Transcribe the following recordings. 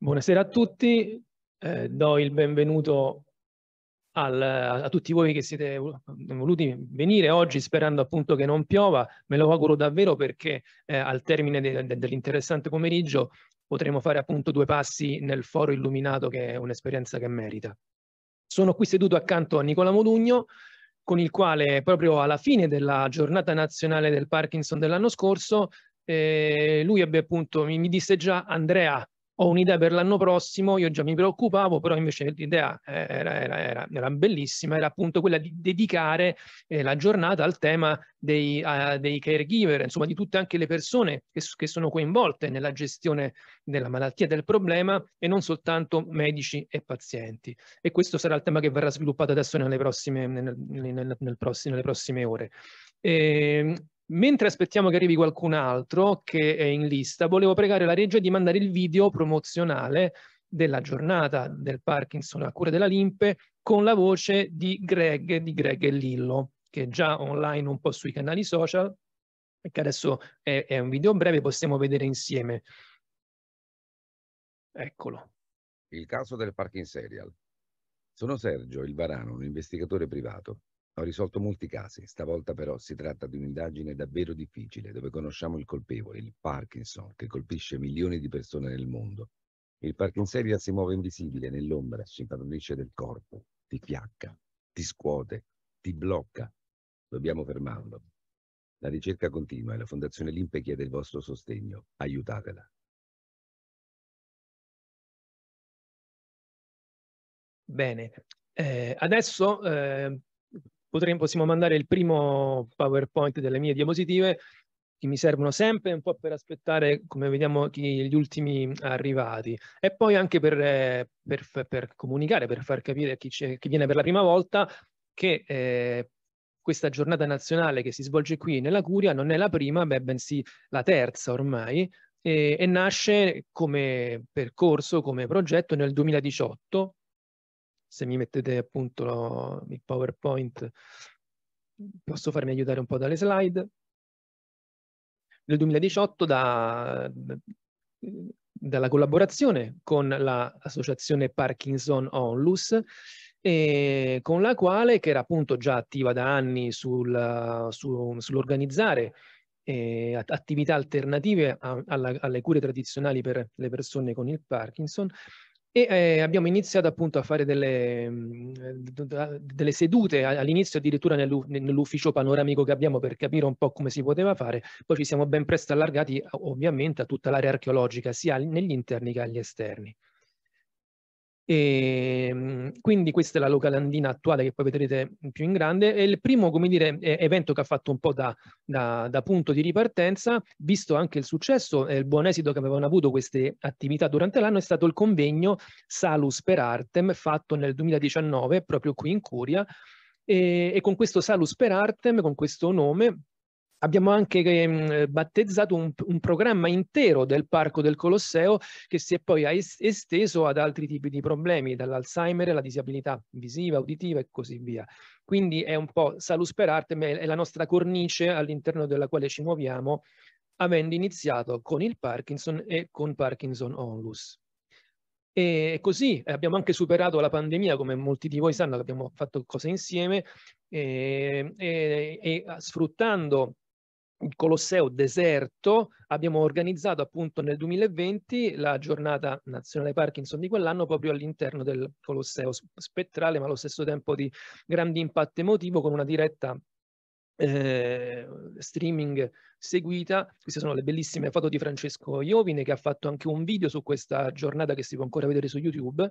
Buonasera a tutti, eh, do il benvenuto al, a tutti voi che siete voluti venire oggi sperando appunto che non piova, me lo auguro davvero perché eh, al termine de, de, dell'interessante pomeriggio potremo fare appunto due passi nel foro illuminato che è un'esperienza che merita. Sono qui seduto accanto a Nicola Modugno con il quale proprio alla fine della giornata nazionale del Parkinson dell'anno scorso eh, lui ebbe appunto, mi, mi disse già Andrea ho un'idea per l'anno prossimo, io già mi preoccupavo, però invece l'idea era, era, era, era, bellissima, era appunto quella di dedicare eh, la giornata al tema dei, uh, dei, caregiver, insomma di tutte anche le persone che, che, sono coinvolte nella gestione della malattia, del problema e non soltanto medici e pazienti. E questo sarà il tema che verrà sviluppato adesso nelle prossime, nel, nel, nel, prossime, nelle prossime ore. E, ehm, Mentre aspettiamo che arrivi qualcun altro che è in lista, volevo pregare la regia di mandare il video promozionale della giornata del Parkinson a cura della Limpe con la voce di Greg, di Greg e Lillo, che è già online un po' sui canali social, che adesso è, è un video breve, possiamo vedere insieme. Eccolo. Il caso del Parkinson Serial. Sono Sergio, il Varano, un investigatore privato. Ho risolto molti casi, stavolta però si tratta di un'indagine davvero difficile, dove conosciamo il colpevole, il Parkinson, che colpisce milioni di persone nel mondo. Il Parkinseria si muove invisibile nell'ombra, si impadronisce del corpo, ti fiacca, ti scuote, ti blocca. Dobbiamo fermarlo. La ricerca continua e la Fondazione Limpe chiede il vostro sostegno. Aiutatela. Bene, eh, adesso eh, potremmo, possiamo mandare il primo PowerPoint delle mie diapositive che mi servono sempre un po' per aspettare, come vediamo, gli ultimi arrivati e poi anche per, eh, per, per comunicare, per far capire a chi, chi, viene per la prima volta che eh, questa giornata nazionale che si svolge qui nella Curia non è la prima, beh, bensì la terza ormai, e, e nasce come percorso, come progetto nel 2018 se mi mettete appunto il PowerPoint posso farmi aiutare un po' dalle slide. Nel 2018 da, dalla collaborazione con l'associazione Parkinson Onlus e con la quale, che era appunto già attiva da anni sul, su, sull'organizzare eh, attività alternative a, alla, alle cure tradizionali per le persone con il Parkinson, e eh, abbiamo iniziato appunto a fare delle, mm, eh, delle sedute, all'inizio addirittura nell'ufficio panoramico che abbiamo per capire un po' come si poteva fare, poi ci siamo ben presto allargati ovviamente a tutta l'area archeologica, sia negli interni che agli esterni. E, ehm, quindi questa è la locandina attuale che poi vedrete più in grande. È il primo come dire, evento che ha fatto un po' da, da, da, punto di ripartenza, visto anche il successo e il buon esito che avevano avuto queste attività durante l'anno, è stato il convegno Salus per Artem fatto nel 2019 proprio qui in Curia. e, e con questo Salus per Artem, con questo nome, Abbiamo anche eh, battezzato un, un, programma intero del Parco del Colosseo che si è poi esteso ad altri tipi di problemi, dall'Alzheimer alla disabilità visiva, uditiva e così via. Quindi è un po' Salus per Artem, è la nostra cornice all'interno della quale ci muoviamo, avendo iniziato con il Parkinson e con Parkinson Onlus. E così abbiamo anche superato la pandemia, come molti di voi sanno, abbiamo fatto cose insieme, ehm, e, e, e sfruttando il Colosseo deserto, abbiamo organizzato appunto nel 2020 la giornata nazionale Parkinson di quell'anno proprio all'interno del Colosseo spettrale, ma allo stesso tempo di grande impatto emotivo con una diretta eh, streaming seguita. Queste sono le bellissime foto di Francesco Iovine che ha fatto anche un video su questa giornata che si può ancora vedere su YouTube.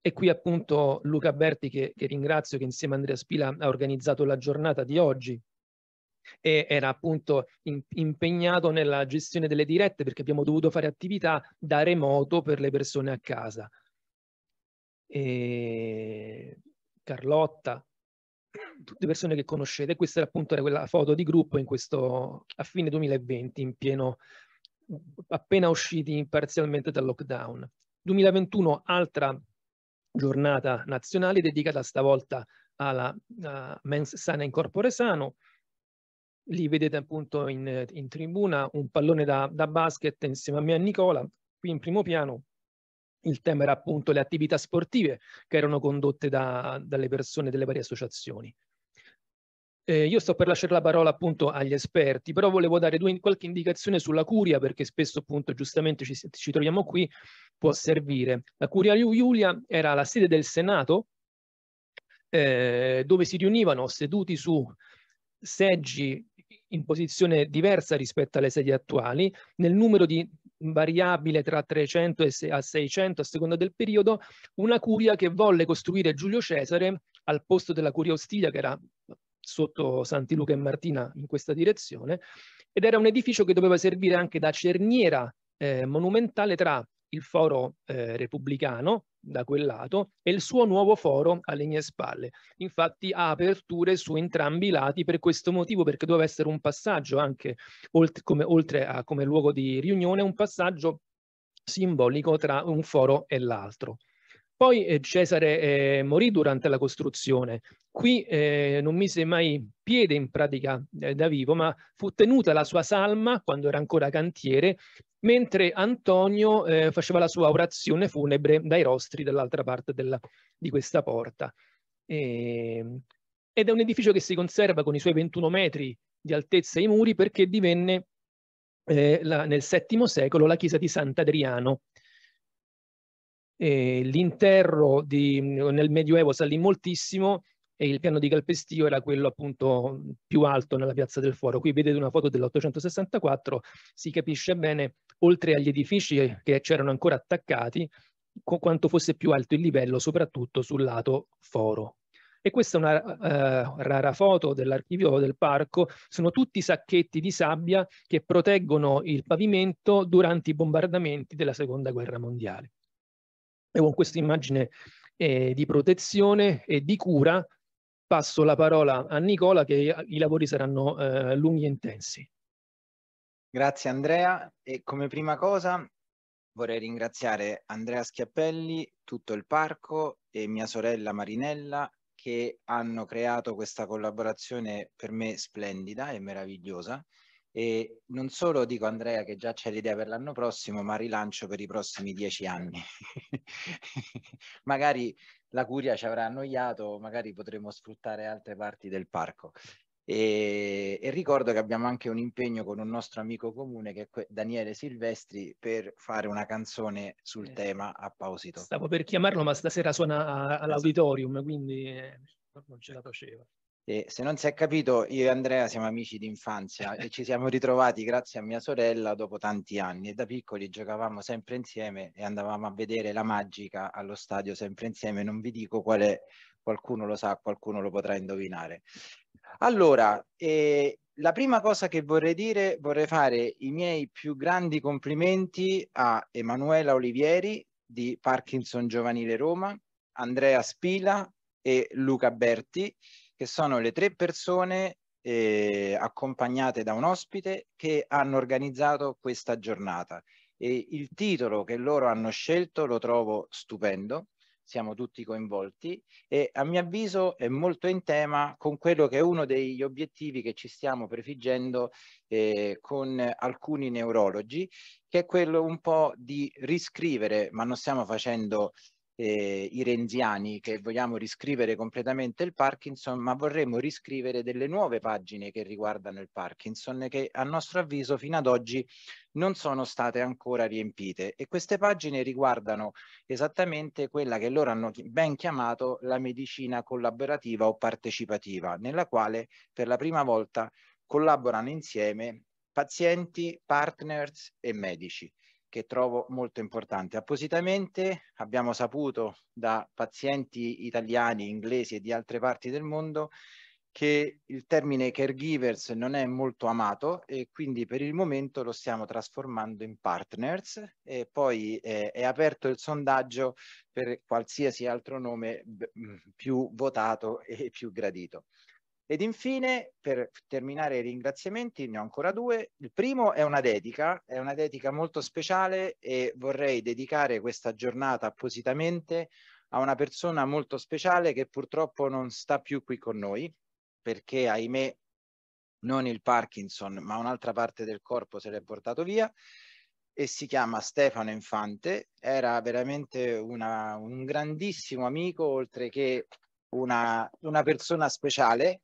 E qui appunto Luca Berti che, che ringrazio che insieme a Andrea Spila ha organizzato la giornata di oggi e era appunto in, impegnato nella gestione delle dirette perché abbiamo dovuto fare attività da remoto per le persone a casa. E Carlotta, tutte persone che conoscete, questa era appunto quella foto di gruppo in questo, a fine 2020, in pieno, appena usciti parzialmente dal lockdown. 2021, altra giornata nazionale dedicata stavolta alla uh, Mens Sana in Corpore Sano, Lì vedete appunto in, in tribuna un pallone da, da basket insieme a me e a Nicola. Qui in primo piano il tema era appunto le attività sportive che erano condotte da, dalle persone delle varie associazioni. Eh, io sto per lasciare la parola appunto agli esperti, però volevo dare due, qualche indicazione sulla curia, perché spesso appunto giustamente ci, ci troviamo qui, può servire. La curia Giulia era la sede del Senato, eh, dove si riunivano seduti su seggi in posizione diversa rispetto alle sedie attuali, nel numero di variabile tra 300 e 600 a seconda del periodo, una curia che volle costruire Giulio Cesare al posto della curia ostiglia che era sotto Santi Luca e Martina in questa direzione, ed era un edificio che doveva servire anche da cerniera eh, monumentale tra il foro eh, repubblicano da quel lato e il suo nuovo foro alle mie spalle. Infatti ha aperture su entrambi i lati per questo motivo, perché doveva essere un passaggio anche, oltre, come, oltre a come luogo di riunione, un passaggio simbolico tra un foro e l'altro. Poi eh, Cesare eh, morì durante la costruzione. Qui eh, non mise mai piede in pratica eh, da vivo, ma fu tenuta la sua salma quando era ancora cantiere, mentre Antonio eh, faceva la sua orazione funebre dai rostri dall'altra parte della, di questa porta. E, ehm, ed è un edificio che si conserva con i suoi 21 metri di altezza ai muri perché divenne eh, la, nel VII secolo la chiesa di Sant'Adriano eh, l'interro di, nel Medioevo salì moltissimo e il piano di Calpestio era quello appunto più alto nella piazza del Foro. Qui vedete una foto dell'864, si capisce bene, oltre agli edifici che c'erano ancora attaccati, quanto fosse più alto il livello, soprattutto sul lato Foro. E questa è una uh, rara foto dell'archivio del parco, sono tutti sacchetti di sabbia che proteggono il pavimento durante i bombardamenti della Seconda Guerra Mondiale. E con questa immagine eh, di protezione e di cura passo la parola a Nicola che i lavori saranno eh, lunghi e intensi. Grazie Andrea e come prima cosa vorrei ringraziare Andrea Schiappelli, tutto il parco e mia sorella Marinella che hanno creato questa collaborazione per me splendida e meravigliosa e non solo dico Andrea che già c'è l'idea per l'anno prossimo, ma rilancio per i prossimi dieci anni. magari la curia ci avrà annoiato, magari potremo sfruttare altre parti del parco. E, e, ricordo che abbiamo anche un impegno con un nostro amico comune che è Daniele Silvestri per fare una canzone sul eh, tema apposito. Stavo per chiamarlo, ma stasera suona all'auditorium, quindi eh, non ce la faceva. E se non si è capito, io e Andrea siamo amici d'infanzia e ci siamo ritrovati grazie a mia sorella dopo tanti anni. E da piccoli giocavamo sempre insieme e andavamo a vedere la magica allo stadio sempre insieme. Non vi dico qual è, qualcuno lo sa, qualcuno lo potrà indovinare. Allora, eh, la prima cosa che vorrei dire, vorrei fare i miei più grandi complimenti a Emanuela Olivieri di Parkinson Giovanile Roma, Andrea Spila e Luca Berti che sono le tre persone eh, accompagnate da un ospite che hanno organizzato questa giornata. E il titolo che loro hanno scelto lo trovo stupendo, siamo tutti coinvolti e a mio avviso è molto in tema con quello che è uno degli obiettivi che ci stiamo prefiggendo eh, con alcuni neurologi, che è quello un po' di riscrivere, ma non stiamo facendo eh, i renziani che vogliamo riscrivere completamente il Parkinson, ma vorremmo riscrivere delle nuove pagine che riguardano il Parkinson che a nostro avviso fino ad oggi non sono state ancora riempite e queste pagine riguardano esattamente quella che loro hanno ben chiamato la medicina collaborativa o partecipativa, nella quale per la prima volta collaborano insieme pazienti, partners e medici che trovo molto importante. Appositamente abbiamo saputo da pazienti italiani, inglesi e di altre parti del mondo che il termine caregivers non è molto amato e quindi per il momento lo stiamo trasformando in partners e poi eh, è aperto il sondaggio per qualsiasi altro nome più votato e più gradito. Ed infine, per terminare i ringraziamenti, ne ho ancora due. Il primo è una dedica, è una dedica molto speciale e vorrei dedicare questa giornata appositamente a una persona molto speciale che purtroppo non sta più qui con noi, perché ahimè non il Parkinson, ma un'altra parte del corpo se l'è portato via e si chiama Stefano Infante, era veramente una, un grandissimo amico, oltre che una, una persona speciale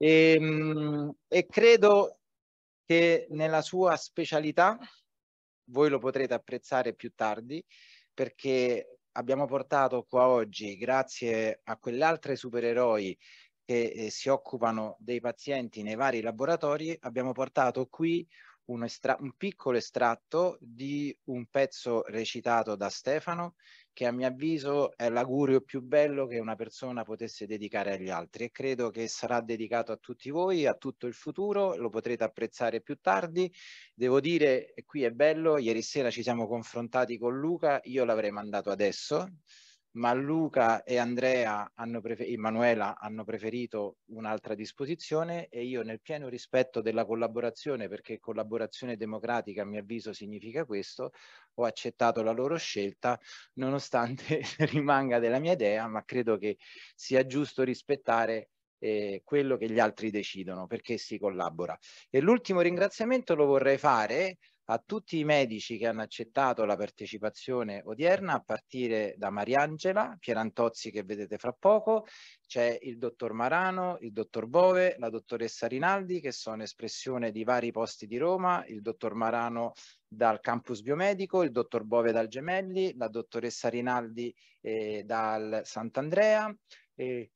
e, ehm, e credo che nella sua specialità, voi lo potrete apprezzare più tardi, perché abbiamo portato qua oggi, grazie a quell'altro supereroi che eh, si occupano dei pazienti nei vari laboratori, abbiamo portato qui un, un, piccolo estratto di un pezzo recitato da Stefano che a mio avviso è l'augurio più bello che una persona potesse dedicare agli altri e credo che sarà dedicato a tutti voi, a tutto il futuro, lo potrete apprezzare più tardi. Devo dire, qui è bello, ieri sera ci siamo confrontati con Luca, io l'avrei mandato adesso, ma Luca e Andrea hanno preferito, Emanuela hanno preferito un'altra disposizione e io nel pieno rispetto della collaborazione, perché collaborazione democratica a mio avviso significa questo, ho accettato la loro scelta nonostante rimanga della mia idea, ma credo che sia giusto rispettare eh, quello che gli altri decidono perché si collabora. E l'ultimo ringraziamento lo vorrei fare a tutti i medici che hanno accettato la partecipazione odierna, a partire da Mariangela, Pierantozzi che vedete fra poco, c'è il dottor Marano, il dottor Bove, la dottoressa Rinaldi che sono espressione di vari posti di Roma, il dottor Marano dal campus biomedico, il dottor Bove dal Gemelli, la dottoressa Rinaldi eh, dal Sant'Andrea, eh,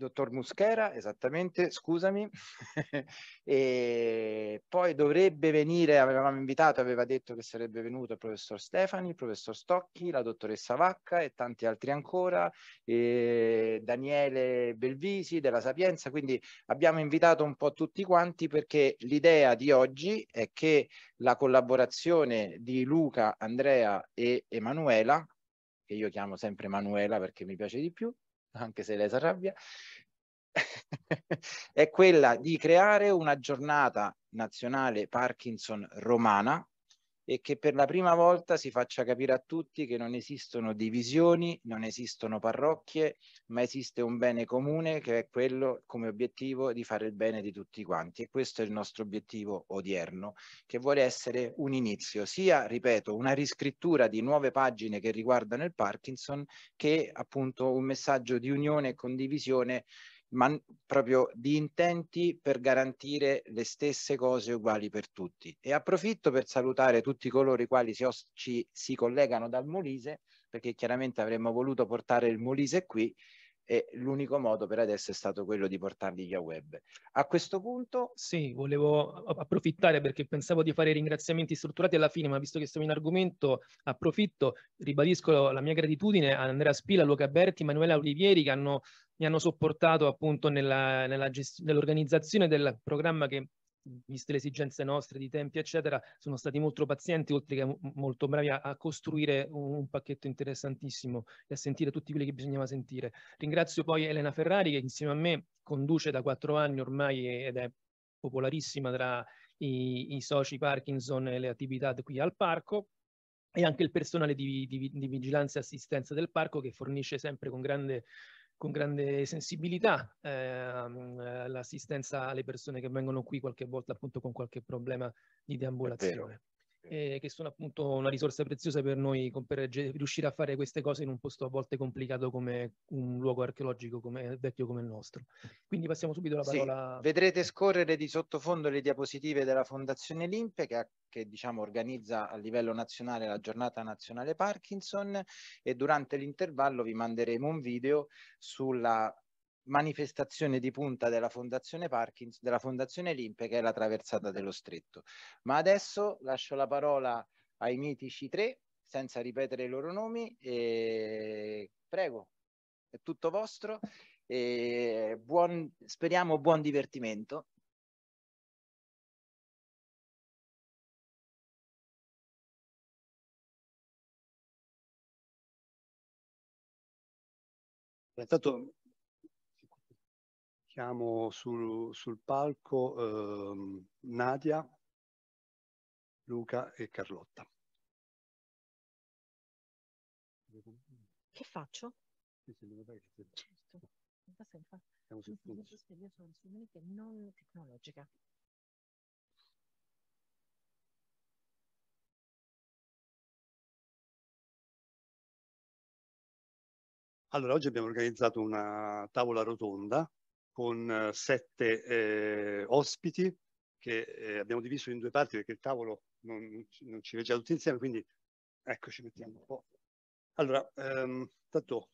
dottor Muschera, esattamente, scusami, e poi dovrebbe venire, avevamo invitato, aveva detto che sarebbe venuto il professor Stefani, il professor Stocchi, la dottoressa Vacca e tanti altri ancora, Daniele Belvisi della Sapienza, quindi abbiamo invitato un po' tutti quanti perché l'idea di oggi è che la collaborazione di Luca, Andrea e Emanuela, che io chiamo sempre Emanuela perché mi piace di più, anche se lei si arrabbia, è quella di creare una giornata nazionale Parkinson romana e che per la prima volta si faccia capire a tutti che non esistono divisioni, non esistono parrocchie, ma esiste un bene comune che è quello come obiettivo di fare il bene di tutti quanti e questo è il nostro obiettivo odierno che vuole essere un inizio, sia, ripeto, una riscrittura di nuove pagine che riguardano il Parkinson che appunto un messaggio di unione e condivisione ma proprio di intenti per garantire le stesse cose uguali per tutti. E approfitto per salutare tutti coloro i quali si, ci, si collegano dal Molise, perché chiaramente avremmo voluto portare il Molise qui e l'unico modo per adesso è stato quello di portarli via web. A questo punto... Sì, volevo approfittare perché pensavo di fare i ringraziamenti strutturati alla fine, ma visto che siamo in argomento approfitto, ribadisco la mia gratitudine a Andrea Spila, Luca Berti, Manuela Olivieri che hanno, mi hanno sopportato appunto nell'organizzazione del programma che viste le esigenze nostre di tempi, eccetera, sono stati molto pazienti, oltre che molto bravi a, a costruire un, un, pacchetto interessantissimo e a sentire tutti quelli che bisognava sentire. Ringrazio poi Elena Ferrari che insieme a me conduce da quattro anni ormai ed è popolarissima tra i, i soci Parkinson e le attività qui al parco e anche il personale di, di, di vigilanza e assistenza del parco che fornisce sempre con grande con grande sensibilità ehm, l'assistenza alle persone che vengono qui qualche volta appunto con qualche problema di deambulazione eh, che sono appunto una risorsa preziosa per noi per riuscire a fare queste cose in un posto a volte complicato come un luogo archeologico come, vecchio come il nostro. Quindi passiamo subito la parola. Sì, vedrete scorrere di sottofondo le diapositive della Fondazione Limpe che, ha, che diciamo, organizza a livello nazionale la giornata nazionale Parkinson e durante l'intervallo vi manderemo un video sulla manifestazione di punta della Fondazione Parkinson, della Fondazione Limpe, che è la traversata dello stretto. Ma adesso lascio la parola ai mitici tre, senza ripetere i loro nomi, e prego, è tutto vostro. E buon, speriamo buon divertimento. Intanto Chiamo sul, sul palco eh, Nadia, Luca e Carlotta. Che faccio? Certo. Siamo sul non tecnologica. Allora, oggi abbiamo organizzato una tavola rotonda con eh, sette eh, ospiti che eh, abbiamo diviso in due parti perché il tavolo non, non ci veggia tutti insieme, quindi eccoci, mettiamo un po'. Allora, ehm, tanto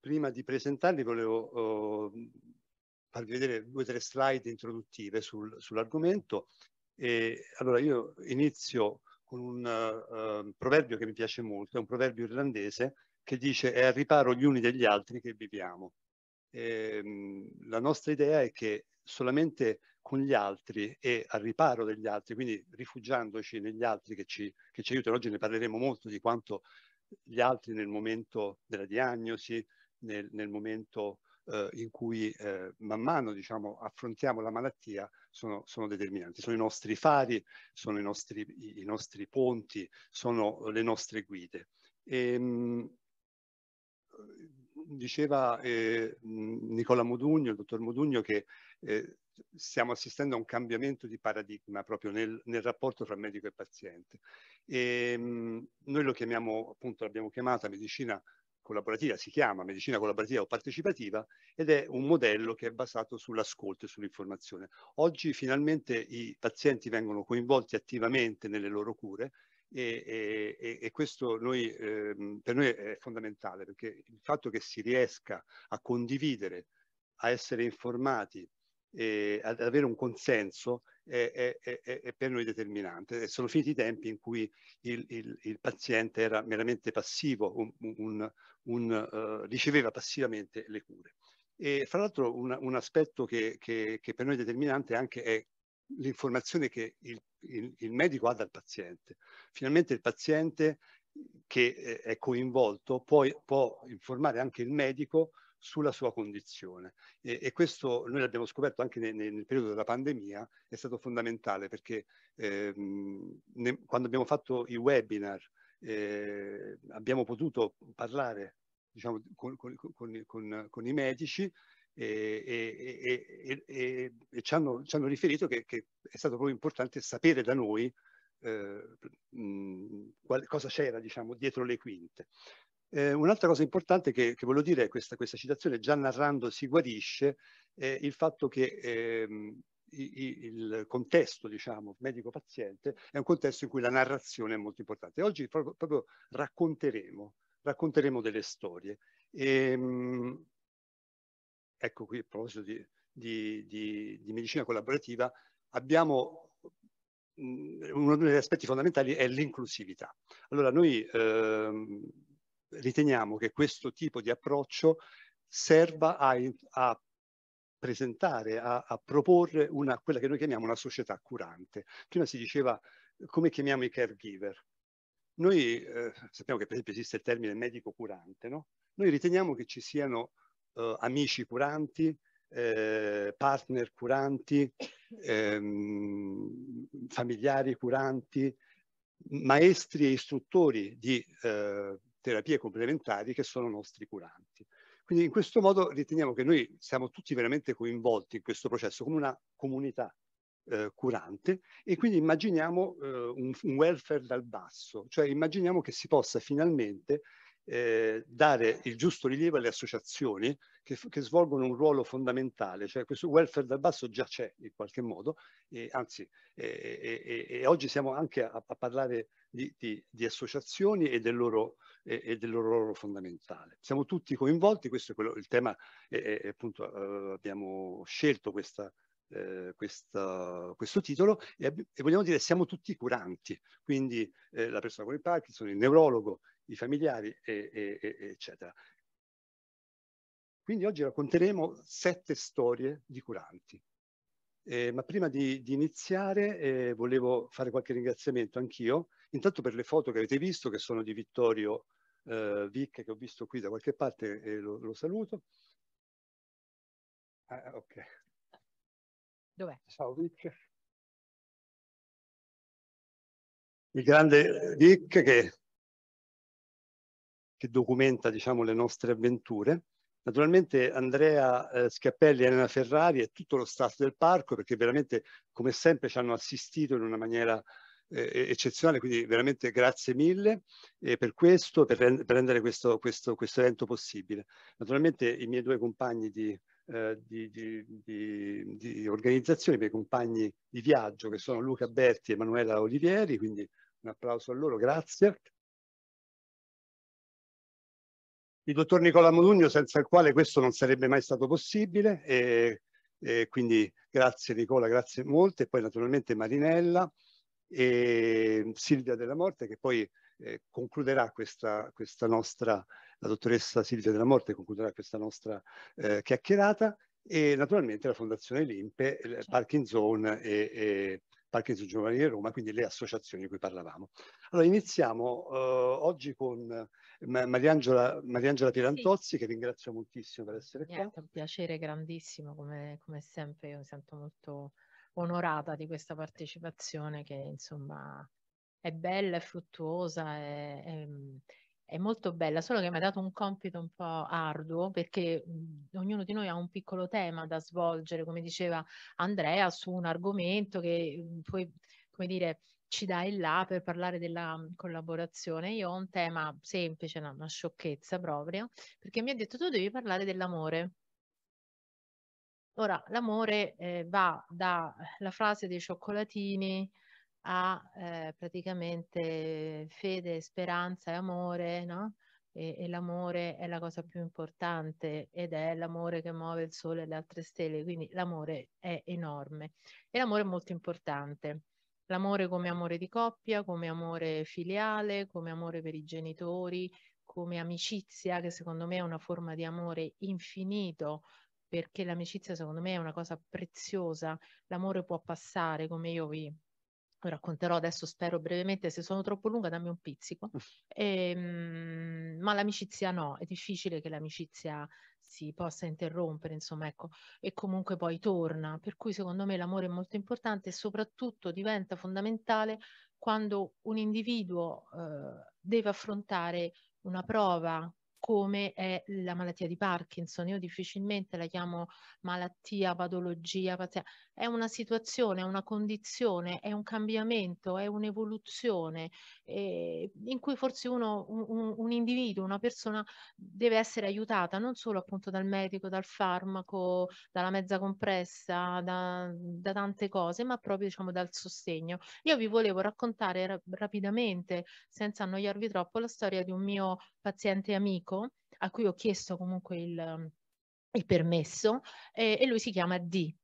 prima di presentarvi volevo eh, farvi vedere due o tre slide introduttive sul, sull'argomento. E, allora io inizio con un uh, proverbio che mi piace molto, è un proverbio irlandese che dice è al riparo gli uni degli altri che viviamo ehm, la nostra idea è che solamente con gli altri e al riparo degli altri, quindi rifugiandoci negli altri che ci, che ci aiutano, oggi ne parleremo molto di quanto gli altri nel momento della diagnosi, nel, nel momento eh, in cui eh, man mano diciamo, affrontiamo la malattia sono, sono, determinanti, sono i nostri fari, sono i nostri, i, i nostri ponti, sono le nostre guide. E, ehm, mh, diceva eh, Nicola Modugno, il dottor Modugno, che eh, stiamo assistendo a un cambiamento di paradigma proprio nel, nel rapporto tra medico e paziente. E, ehm, mh, noi lo chiamiamo, appunto l'abbiamo chiamata medicina collaborativa, si chiama medicina collaborativa o partecipativa ed è un modello che è basato sull'ascolto e sull'informazione. Oggi finalmente i pazienti vengono coinvolti attivamente nelle loro cure e, e, e questo noi, eh, per noi è fondamentale perché il fatto che si riesca a condividere, a essere informati, eh, ad avere un consenso è, è, è, è, per noi determinante. E sono finiti i tempi in cui il, il, il paziente era meramente passivo, un, un, un, uh, riceveva passivamente le cure. E fra l'altro un, un, aspetto che, che, che, per noi è determinante anche è l'informazione che il, il, il, medico ha dal paziente. Finalmente il paziente che eh, è coinvolto poi può informare anche il medico sulla sua condizione e, e questo noi l'abbiamo scoperto anche nel, nel, periodo della pandemia è stato fondamentale perché ehm, ne, quando abbiamo fatto i webinar eh, abbiamo potuto parlare diciamo, con, con, con, con, i medici e, e, e, e ci, hanno, ci, hanno, riferito che, che, è stato proprio importante sapere da noi eh, mh, qual, cosa c'era diciamo, dietro le quinte. Eh, un'altra cosa importante che, che voglio dire è questa, questa citazione, già narrando si guarisce, eh, il fatto che ehm, il contesto, diciamo, medico-paziente, è un contesto in cui la narrazione è molto importante. Oggi proprio, proprio racconteremo, racconteremo delle storie. E, ehm, mh, ecco qui a proposito di, di, di, di medicina collaborativa, abbiamo mm, uno degli aspetti fondamentali è l'inclusività. Allora noi ehm, riteniamo che questo tipo di approccio serva a, a presentare, a, a proporre una, quella che noi chiamiamo una società curante. Prima si diceva come chiamiamo i caregiver. Noi eh, sappiamo che per esempio esiste il termine medico curante, no? Noi riteniamo che ci siano eh, amici curanti, eh, partner curanti, ehm, familiari curanti, maestri e istruttori di eh, terapie complementari che sono nostri curanti. Quindi in questo modo riteniamo che noi siamo tutti veramente coinvolti in questo processo come una comunità eh, curante e quindi immaginiamo eh, un, un, welfare dal basso, cioè immaginiamo che si possa finalmente eh, dare il giusto rilievo alle associazioni che, che, svolgono un ruolo fondamentale, cioè questo welfare dal basso già c'è in qualche modo, e anzi e, e, e oggi siamo anche a, a parlare di, di, di, associazioni e del, loro, e del, loro, ruolo fondamentale. Siamo tutti coinvolti, questo è quello, il tema e, appunto eh, abbiamo scelto questa, eh, questa, questo titolo e, e, vogliamo dire siamo tutti curanti, quindi eh, la persona con il Parkinson, il neurologo, i familiari, e, e, e, eccetera. Quindi oggi racconteremo sette storie di curanti. Eh, ma prima di, di iniziare eh, volevo fare qualche ringraziamento anch'io, intanto per le foto che avete visto, che sono di Vittorio eh, Vic, che ho visto qui da qualche parte, e lo, lo, saluto. Ah, ok. Dov'è? Ciao Vic. Il grande Vic che che documenta diciamo, le nostre avventure. Naturalmente Andrea eh, Schiappelli, Elena Ferrari e tutto lo staff del parco perché veramente come sempre ci hanno assistito in una maniera eh, eccezionale, quindi veramente grazie mille eh, per questo, per, rend per rendere questo, questo, questo, evento possibile. Naturalmente i miei due compagni eh, di, di, di, di, organizzazione, i miei compagni di viaggio che sono Luca Berti e Emanuela Olivieri, quindi un applauso a loro, grazie. il dottor Nicola Modugno senza il quale questo non sarebbe mai stato possibile e, e quindi grazie Nicola, grazie molte e poi naturalmente Marinella e Silvia della Morte che poi eh, concluderà questa, questa, nostra, la dottoressa Silvia della Morte concluderà questa nostra eh, chiacchierata e naturalmente la Fondazione Limpe, il Parking Zone e, e Parkinson Giovanili di Roma, quindi le associazioni di cui parlavamo. Allora iniziamo eh, oggi con eh, Mariangela, Mariangela Pirantozzi, sì. che ringrazio moltissimo per essere Niente, qua. È un piacere grandissimo, come, come sempre io mi sento molto onorata di questa partecipazione che insomma è bella, è fruttuosa, è, è, è molto bella, solo che mi ha dato un compito un po' arduo perché mhmm, ognuno di noi ha un piccolo tema da svolgere, come diceva Andrea, su un argomento che mhmm, poi, come dire, ci dà il là per parlare della mhmm, collaborazione. Io ho un tema semplice, una, una sciocchezza proprio, perché mi ha detto tu devi parlare dell'amore. Ora, l'amore eh, va dalla eh, frase dei cioccolatini ha eh, praticamente fede, speranza e amore, no? E, e l'amore è la cosa più importante ed è l'amore che muove il sole e le altre stelle, quindi l'amore è enorme e l'amore è molto importante. L'amore come amore di coppia, come amore filiale, come amore per i genitori, come amicizia, che secondo me è una forma di amore infinito, perché l'amicizia secondo me è una cosa preziosa, l'amore può passare, come io vi lo racconterò adesso spero brevemente, se sono troppo lunga dammi un pizzico, mm. e, ehm, ma l'amicizia no, è difficile che l'amicizia si possa interrompere, insomma, ecco, e comunque poi torna, per cui secondo me l'amore è molto importante e soprattutto diventa fondamentale quando un individuo eh, deve affrontare una prova come è la malattia di Parkinson. Io difficilmente la chiamo malattia, patologia, pazienza è una situazione, è una condizione, è un cambiamento, è un'evoluzione eh, in cui forse uno, un, un, individuo, una persona deve essere aiutata non solo appunto dal medico, dal farmaco, dalla mezza compressa, da, da tante cose, ma proprio diciamo dal sostegno. Io vi volevo raccontare ra- rapidamente, senza annoiarvi troppo, la storia di un mio paziente amico a cui ho chiesto comunque il, il permesso eh, e lui si chiama D